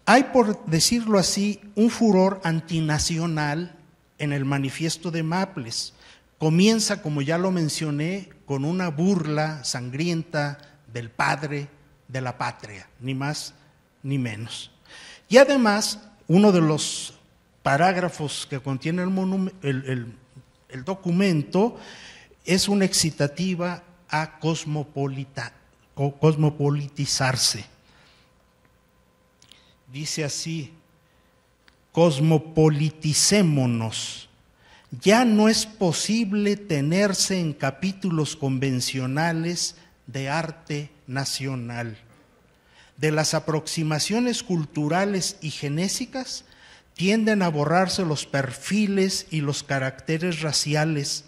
Hay, por decirlo así, un furor antinacional en el manifiesto de Maples. Comienza, como ya lo mencioné, con una burla sangrienta del padre de la patria, ni más ni menos. Y además, uno de los parágrafos que contiene el, documento es una excitativa a cosmopolita, cosmopolitizarse. Dice así cosmopoliticémonos. Ya no es posible tenerse en capítulos convencionales de arte nacional. De las aproximaciones culturales y genésicas tienden a borrarse los perfiles y los caracteres raciales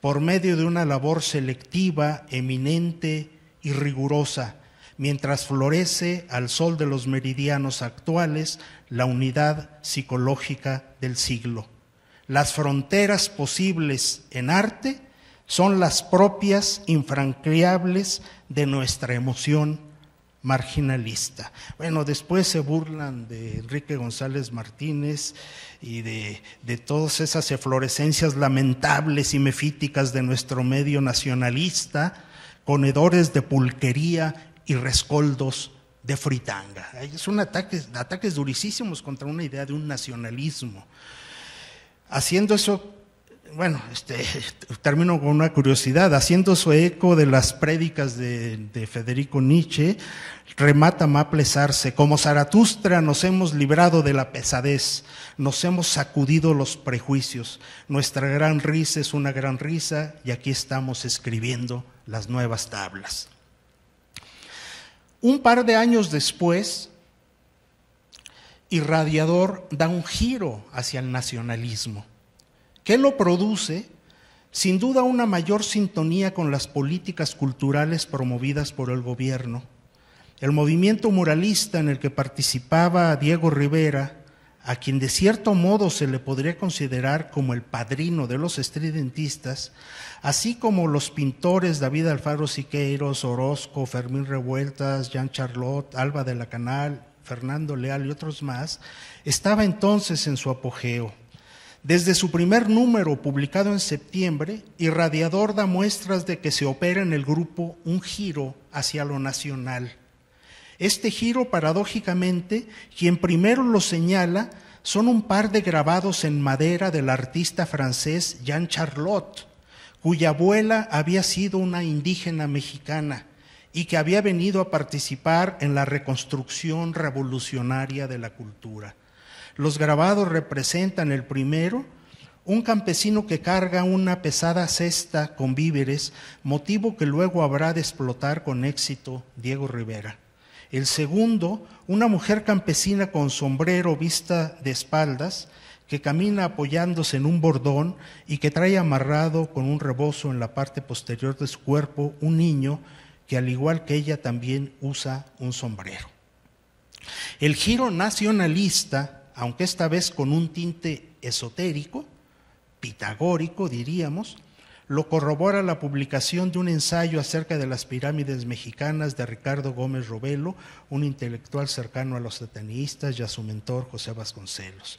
por medio de una labor selectiva, eminente y rigurosa, mientras florece al sol de los meridianos actuales la unidad psicológica del siglo. Las fronteras posibles en arte son las propias infranqueables de nuestra emoción marginalista. Bueno, después se burlan de Enrique González Martínez y de, todas esas eflorescencias lamentables y mefíticas de nuestro medio nacionalista, conedores de pulquería y rescoldos de fritanga. Son ataques, ataques durísimos contra una idea de un nacionalismo. Haciendo eso, bueno, este, termino con una curiosidad, haciendo su eco de las prédicas de, de Federico Nietzsche, remata Maples Arce, como Zaratustra nos hemos librado de la pesadez, nos hemos sacudido los prejuicios, nuestra gran risa es una gran risa y aquí estamos escribiendo las nuevas tablas. Un par de años después, Irradiador da un giro hacia el nacionalismo. ¿Qué lo produce? Sin duda una mayor sintonía con las políticas culturales promovidas por el gobierno. El movimiento muralista en el que participaba Diego Rivera a quien de cierto modo se le podría considerar como el padrino de los estridentistas, así como los pintores David Alfaro Siqueiros, Orozco, Fermín Revueltas, Jean Charlotte, Alba de la Canal, Fernando Leal y otros más, estaba entonces en su apogeo. Desde su primer número, publicado en septiembre, Irradiador da muestras de que se opera en el grupo un giro hacia lo nacional este giro, paradójicamente, quien primero lo señala son un par de grabados en madera del artista francés Jean Charlotte, cuya abuela había sido una indígena mexicana y que había venido a participar en la reconstrucción revolucionaria de la cultura. Los grabados representan el primero, un campesino que carga una pesada cesta con víveres, motivo que luego habrá de explotar con éxito Diego Rivera. El segundo, una mujer campesina con sombrero vista de espaldas, que camina apoyándose en un bordón y que trae amarrado con un rebozo en la parte posterior de su cuerpo un niño que al igual que ella también usa un sombrero. El giro nacionalista, aunque esta vez con un tinte esotérico, pitagórico diríamos, lo corrobora la publicación de un ensayo acerca de las pirámides mexicanas de Ricardo Gómez Robelo, un intelectual cercano a los satanistas y a su mentor José Vasconcelos.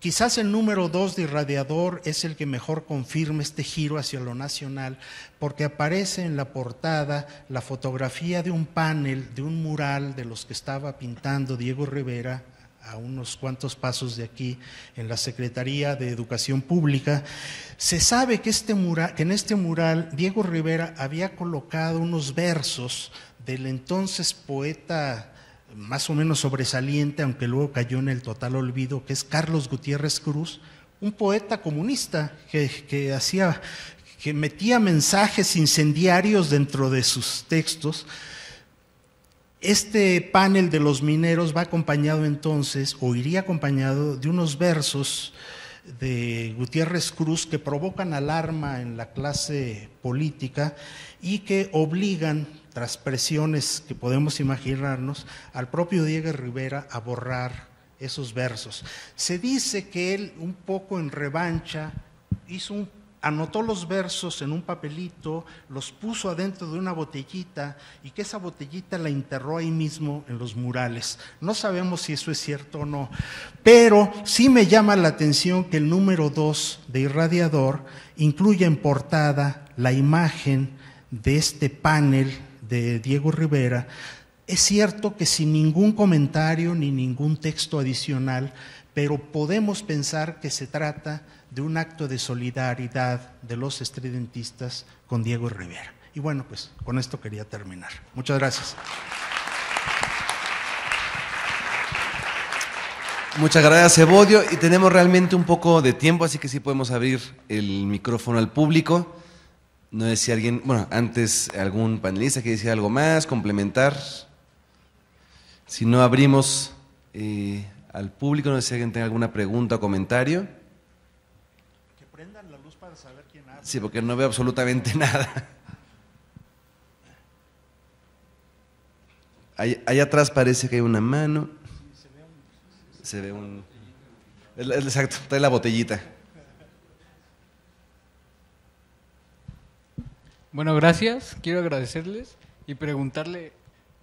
Quizás el número dos de Irradiador es el que mejor confirma este giro hacia lo nacional, porque aparece en la portada la fotografía de un panel, de un mural de los que estaba pintando Diego Rivera a unos cuantos pasos de aquí, en la Secretaría de Educación Pública, se sabe este que, en este mural Diego Rivera había colocado unos versos del entonces poeta más o menos sobresaliente, aunque luego cayó en el total olvido, que es Carlos Gutiérrez Cruz, un poeta comunista hacía que metía mensajes incendiarios dentro de sus textos, este panel de los mineros va acompañado entonces, o iría acompañado, de unos versos de Gutiérrez Cruz que provocan alarma en la clase política y que obligan, tras presiones que podemos imaginarnos, al propio Diego Rivera a borrar esos versos. Se dice que él, un poco en revancha, hizo un anotó los versos en un papelito, los puso adentro de una botellita y que esa botellita la enterró ahí mismo en los murales. No sabemos si eso es cierto o no, pero sí me llama la atención que el número 2 de Irradiador incluye en portada la imagen de este panel de Diego Rivera. Es cierto que sin ningún comentario ni ningún texto adicional, pero podemos pensar que se trata de un acto de solidaridad de los estridentistas con Diego Rivera. Y bueno, pues con esto quería terminar. Muchas gracias. Muchas gracias, Ebodio. Y tenemos realmente un poco de tiempo, así que sí podemos abrir el micrófono al público. No sé si alguien, bueno, antes algún panelista quiere decir algo más, complementar. Si no abrimos eh, al público, no sé si alguien tenga alguna pregunta o comentario. Sí, porque no veo absolutamente nada. Allá, atrás parece que hay una mano. Se ve un... Exacto, la botellita. Bueno, gracias. Quiero agradecerles y preguntarle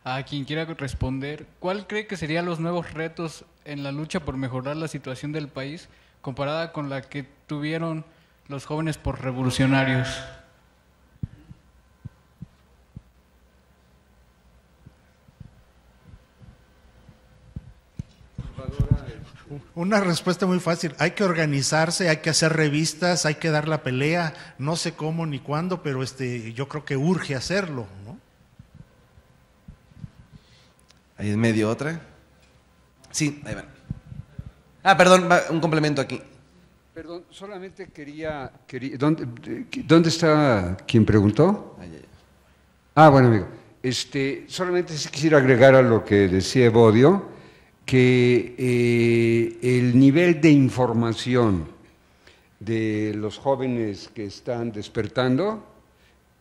a quien quiera responder, ¿cuál cree que serían los nuevos retos en la lucha por mejorar la situación del país comparada con la que tuvieron los jóvenes por revolucionarios. Una respuesta muy fácil. Hay que organizarse, hay que hacer revistas, hay que dar la pelea. No sé cómo ni cuándo, pero este, yo creo que urge hacerlo. ¿no? Ahí es medio otra. Sí, ahí van. Ah, perdón, un complemento aquí. Perdón, solamente quería... ¿dónde, está quien preguntó? Ah, bueno, amigo. Este, solamente quisiera agregar a lo que decía Evodio, que eh, el nivel de información de los jóvenes que están despertando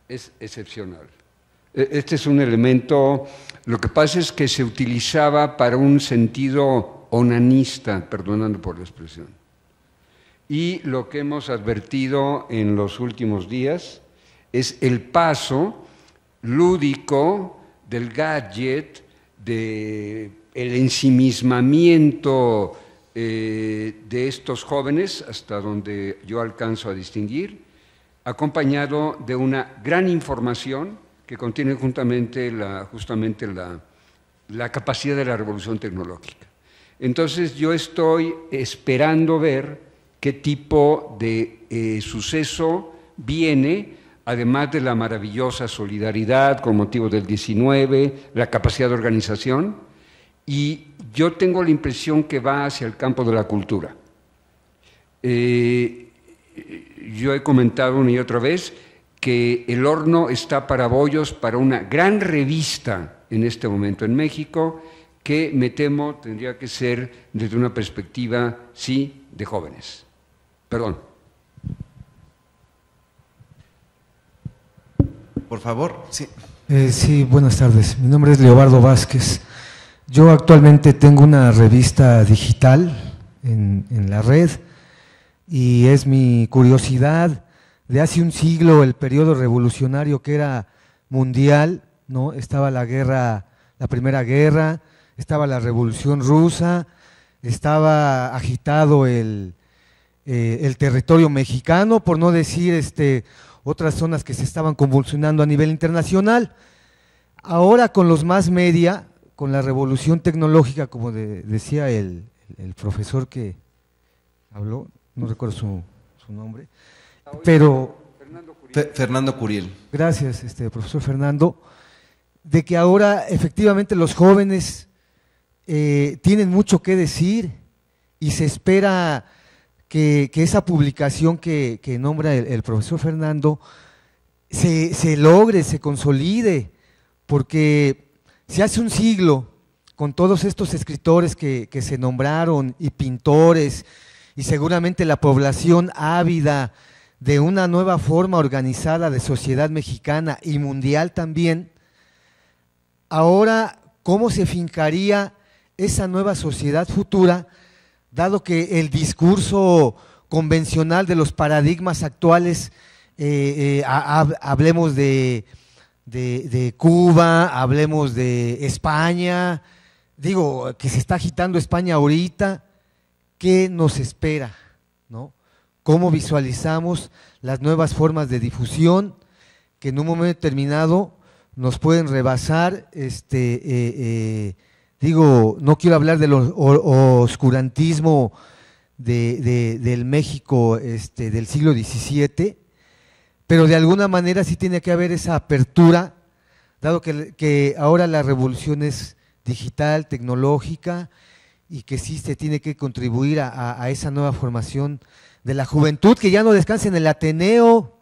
es excepcional. E, este es un elemento, lo que pasa es que se utilizaba para un sentido onanista, perdonando por la expresión y lo que hemos advertido en los últimos días es el paso lúdico del gadget, del ensimismamiento eh, de estos jóvenes, hasta donde yo alcanzo a distinguir, acompañado de una gran información que contiene justamente la, la capacidad de la revolución tecnológica. Entonces yo estoy esperando ver qué tipo de eh, suceso viene, además de la maravillosa solidaridad con motivo del 19, la capacidad de organización, y yo tengo la impresión que va hacia el campo de la cultura. Eh, yo he comentado una y otra vez que el horno está para bollos para una gran revista en este momento en México, que me temo tendría que ser desde una perspectiva, sí, de jóvenes. Perdón. Por favor, sí. Eh, sí, buenas tardes. Mi nombre es Leobardo Vázquez. Yo actualmente tengo una revista digital en, en la red y es mi curiosidad de hace un siglo, el periodo revolucionario que era mundial, ¿no? Estaba la guerra, la primera guerra, estaba la revolución rusa, estaba agitado el, eh, el territorio mexicano, por no decir este, otras zonas que se estaban convulsionando a nivel internacional. Ahora con los más media, con la revolución tecnológica, como decía el, profesor que habló, no recuerdo su, nombre, pero... Fernando Curiel. Gracias, este, profesor Fernando, de que ahora efectivamente los jóvenes eh, tienen mucho que decir y se espera que, esa publicación que, nombra el, profesor Fernando se, logre, se consolide, porque si hace un siglo, con todos estos escritores que, que se nombraron y pintores, y seguramente la población ávida de una nueva forma organizada de sociedad mexicana y mundial también, ahora cómo se fincaría esa nueva sociedad futura dado que el discurso convencional de los paradigmas actuales, eh, eh, hablemos de, Cuba, hablemos de España, digo, que se está agitando España ahorita, ¿qué nos espera? ¿Cómo visualizamos las nuevas formas de difusión que en un momento determinado nos pueden rebasar este, eh, digo, no quiero hablar del oscurantismo del México este, del siglo XVII, pero de alguna manera sí tiene que haber esa apertura, dado que, ahora la revolución es digital, tecnológica, y que sí se tiene que contribuir a esa nueva formación de la juventud, que ya no descansa en el Ateneo,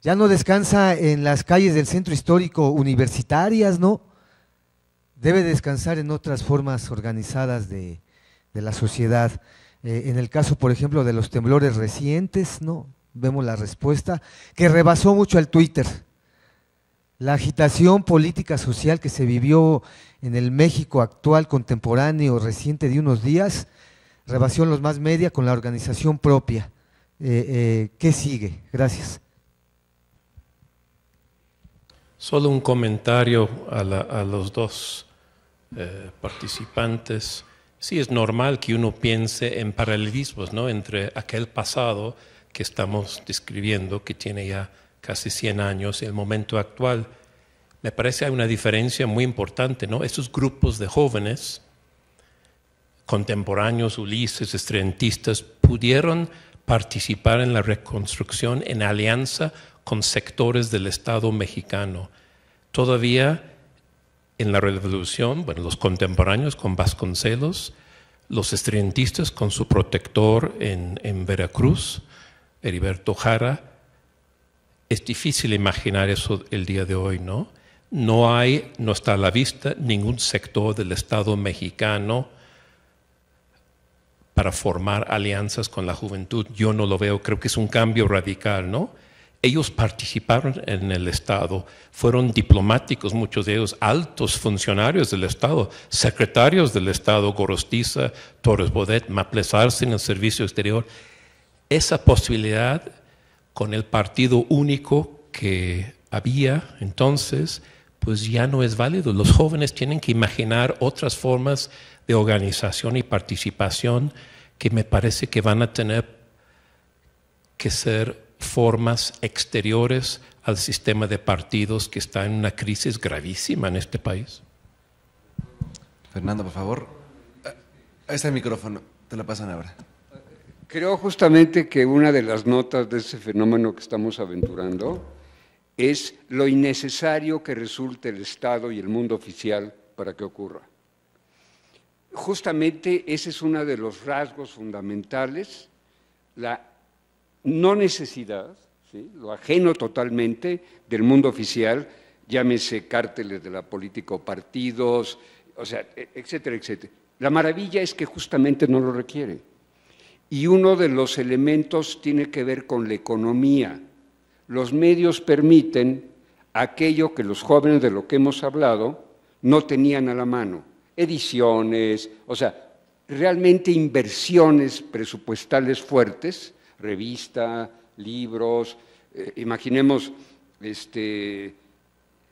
ya no descansa en las calles del centro histórico universitarias, ¿no? debe descansar en otras formas organizadas de, la sociedad. Eh, en el caso, por ejemplo, de los temblores recientes, ¿no? Vemos la respuesta, que rebasó mucho el Twitter. La agitación política social que se vivió en el México actual, contemporáneo, reciente de unos días, rebasó en los más media con la organización propia. Eh, eh, ¿Qué sigue? Gracias. Solo un comentario a los dos. Eh, participantes, sí es normal que uno piense en paralelismos ¿no? entre aquel pasado que estamos describiendo, que tiene ya casi 100 años, y el momento actual. Me parece hay una diferencia muy importante, ¿no? Esos grupos de jóvenes, contemporáneos, ulises, estrentistas, pudieron participar en la reconstrucción en alianza con sectores del Estado mexicano. Todavía en la revolución, bueno, los contemporáneos con Vasconcelos, los estudiantistas con su protector en, en Veracruz, Heriberto Jara, es difícil imaginar eso el día de hoy, ¿no? No hay, no está a la vista ningún sector del Estado mexicano para formar alianzas con la juventud. Yo no lo veo, creo que es un cambio radical, ¿no? Ellos participaron en el Estado, fueron diplomáticos, muchos de ellos altos funcionarios del Estado, secretarios del Estado, Gorostiza, Torres Bodet, Maples en el Servicio Exterior. Esa posibilidad con el partido único que había entonces, pues ya no es válido. Los jóvenes tienen que imaginar otras formas de organización y participación que me parece que van a tener que ser formas exteriores al sistema de partidos que está en una crisis gravísima en este país. Fernando, por favor, eh, ahí está el micrófono, te la pasan ahora. Creo justamente que una de las notas de ese fenómeno que estamos aventurando es lo innecesario que resulte el Estado y el mundo oficial para que ocurra. Justamente ese es uno de los rasgos fundamentales, la no necesidad, lo ajeno totalmente del mundo oficial, llámese cárteles de la política o partidos, o sea, e, etcétera, etcétera. La maravilla es que justamente no lo requiere. Y uno de los elementos tiene que ver con la economía. Los medios permiten aquello que los jóvenes de lo que hemos hablado no tenían a la mano. Ediciones, o sea, realmente inversiones presupuestales fuertes revista, libros. Eh, imaginemos, este,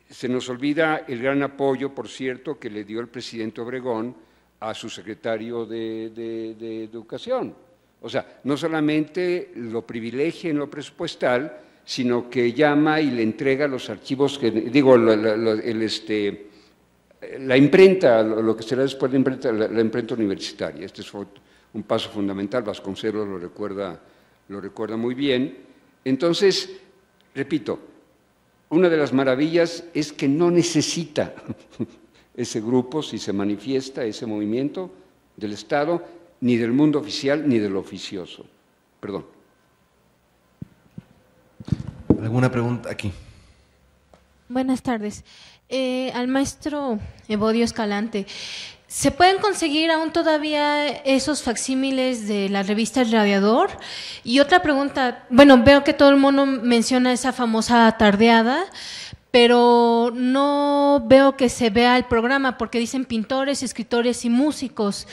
se nos olvida el gran apoyo, por cierto, que le dio el presidente Obregón a su secretario de, Educación. O sea, no solamente lo privilegia en lo presupuestal, sino que llama y le entrega los archivos, que, digo, la, el, este, la imprenta, lo que será después la imprenta, la, imprenta universitaria. Este es un paso fundamental, Vasconcelos lo recuerda lo recuerda muy bien. Entonces, repito, una de las maravillas es que no necesita ese grupo, si se manifiesta ese movimiento del Estado, ni del mundo oficial, ni del oficioso. Perdón. ¿Alguna pregunta aquí? Buenas tardes. Eh, al maestro Evodio Escalante, se pueden conseguir aún todavía esos facsímiles de la revista El Radiador. Y otra pregunta, bueno, veo que todo el mundo menciona esa famosa tardeada pero no veo que se vea el programa porque dicen pintores, escritores y músicos,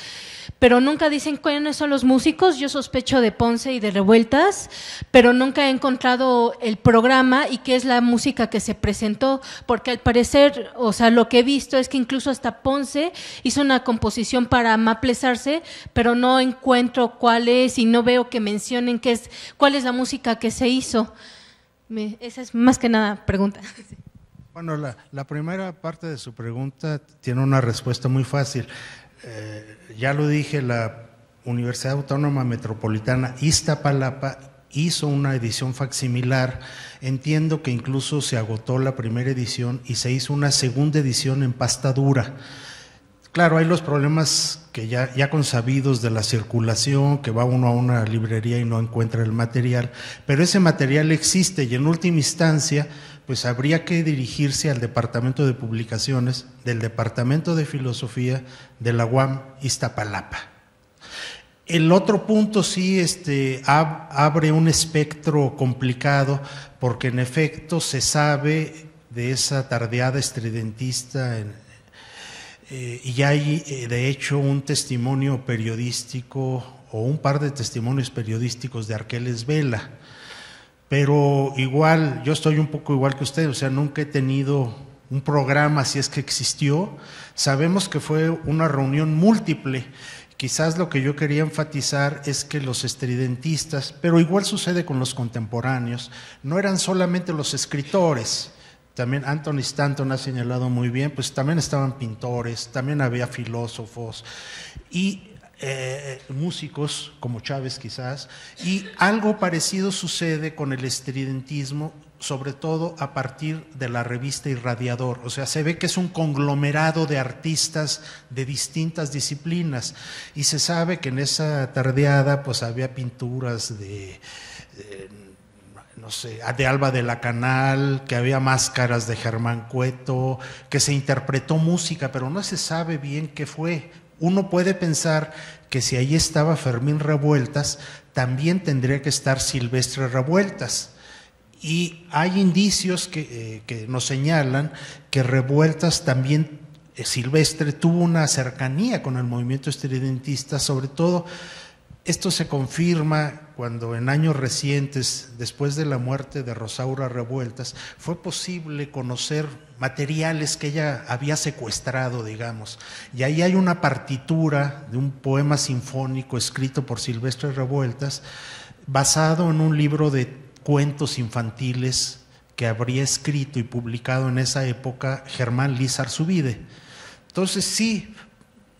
pero nunca dicen quiénes son los músicos. Yo sospecho de Ponce y de Revueltas, pero nunca he encontrado el programa y qué es la música que se presentó, porque al parecer, o sea, lo que he visto es que incluso hasta Ponce hizo una composición para Maplesarse, pero no encuentro cuál es y no veo que mencionen qué es, cuál es la música que se hizo. esa es más que nada pregunta. Bueno, la, primera parte de su pregunta tiene una respuesta muy fácil. Eh, ya lo dije, la Universidad Autónoma Metropolitana Iztapalapa hizo una edición facsimilar. Entiendo que incluso se agotó la primera edición y se hizo una segunda edición en pasta dura. Claro, hay los problemas que ya, ya consabidos de la circulación, que va uno a una librería y no encuentra el material, pero ese material existe y en última instancia pues habría que dirigirse al Departamento de Publicaciones del Departamento de Filosofía de la UAM Iztapalapa. El otro punto sí este, abre un espectro complicado porque en efecto se sabe de esa tardeada estridentista eh, y hay eh, de hecho un testimonio periodístico o un par de testimonios periodísticos de Arqueles Vela pero igual, yo estoy un poco igual que ustedes, o sea, nunca he tenido un programa, si es que existió. Sabemos que fue una reunión múltiple. Quizás lo que yo quería enfatizar es que los estridentistas, pero igual sucede con los contemporáneos, no eran solamente los escritores, también Anthony Stanton ha señalado muy bien, pues también estaban pintores, también había filósofos, y eh, eh, músicos como Chávez quizás, y algo parecido sucede con el estridentismo, sobre todo a partir de la revista Irradiador. O sea, se ve que es un conglomerado de artistas de distintas disciplinas y se sabe que en esa tardeada pues había pinturas de... de eh, no sé, de Alba de la Canal, que había máscaras de Germán Cueto, que se interpretó música, pero no se sabe bien qué fue, uno puede pensar que si ahí estaba Fermín Revueltas, también tendría que estar Silvestre Revueltas. Y hay indicios que, eh, nos señalan que Revueltas también, eh, Silvestre, tuvo una cercanía con el movimiento estridentista, sobre todo esto se confirma cuando en años recientes, después de la muerte de Rosaura Revueltas, fue posible conocer materiales que ella había secuestrado, digamos. Y ahí hay una partitura de un poema sinfónico escrito por Silvestre Revueltas, basado en un libro de cuentos infantiles que habría escrito y publicado en esa época Germán Lizar Subide. Entonces sí,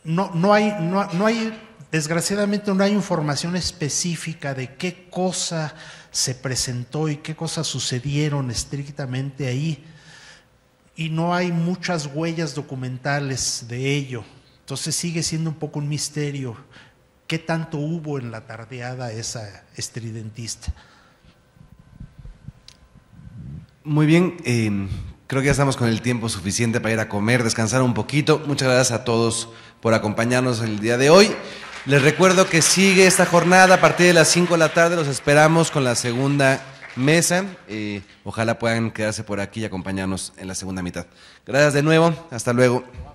no, no hay, no hay desgraciadamente no hay información específica de qué cosa se presentó y qué cosas sucedieron estrictamente ahí. Y no hay muchas huellas documentales de ello. Entonces sigue siendo un poco un misterio qué tanto hubo en la tardeada esa estridentista. Muy bien, em, creo que ya estamos con el tiempo suficiente para ir a comer, descansar un poquito. Muchas gracias a todos por acompañarnos el día de hoy. Les recuerdo que sigue esta jornada a partir de las 5 de la tarde. Los esperamos con la segunda mesa. ojalá puedan quedarse por aquí y acompañarnos en la segunda mitad. Gracias de nuevo. Hasta luego.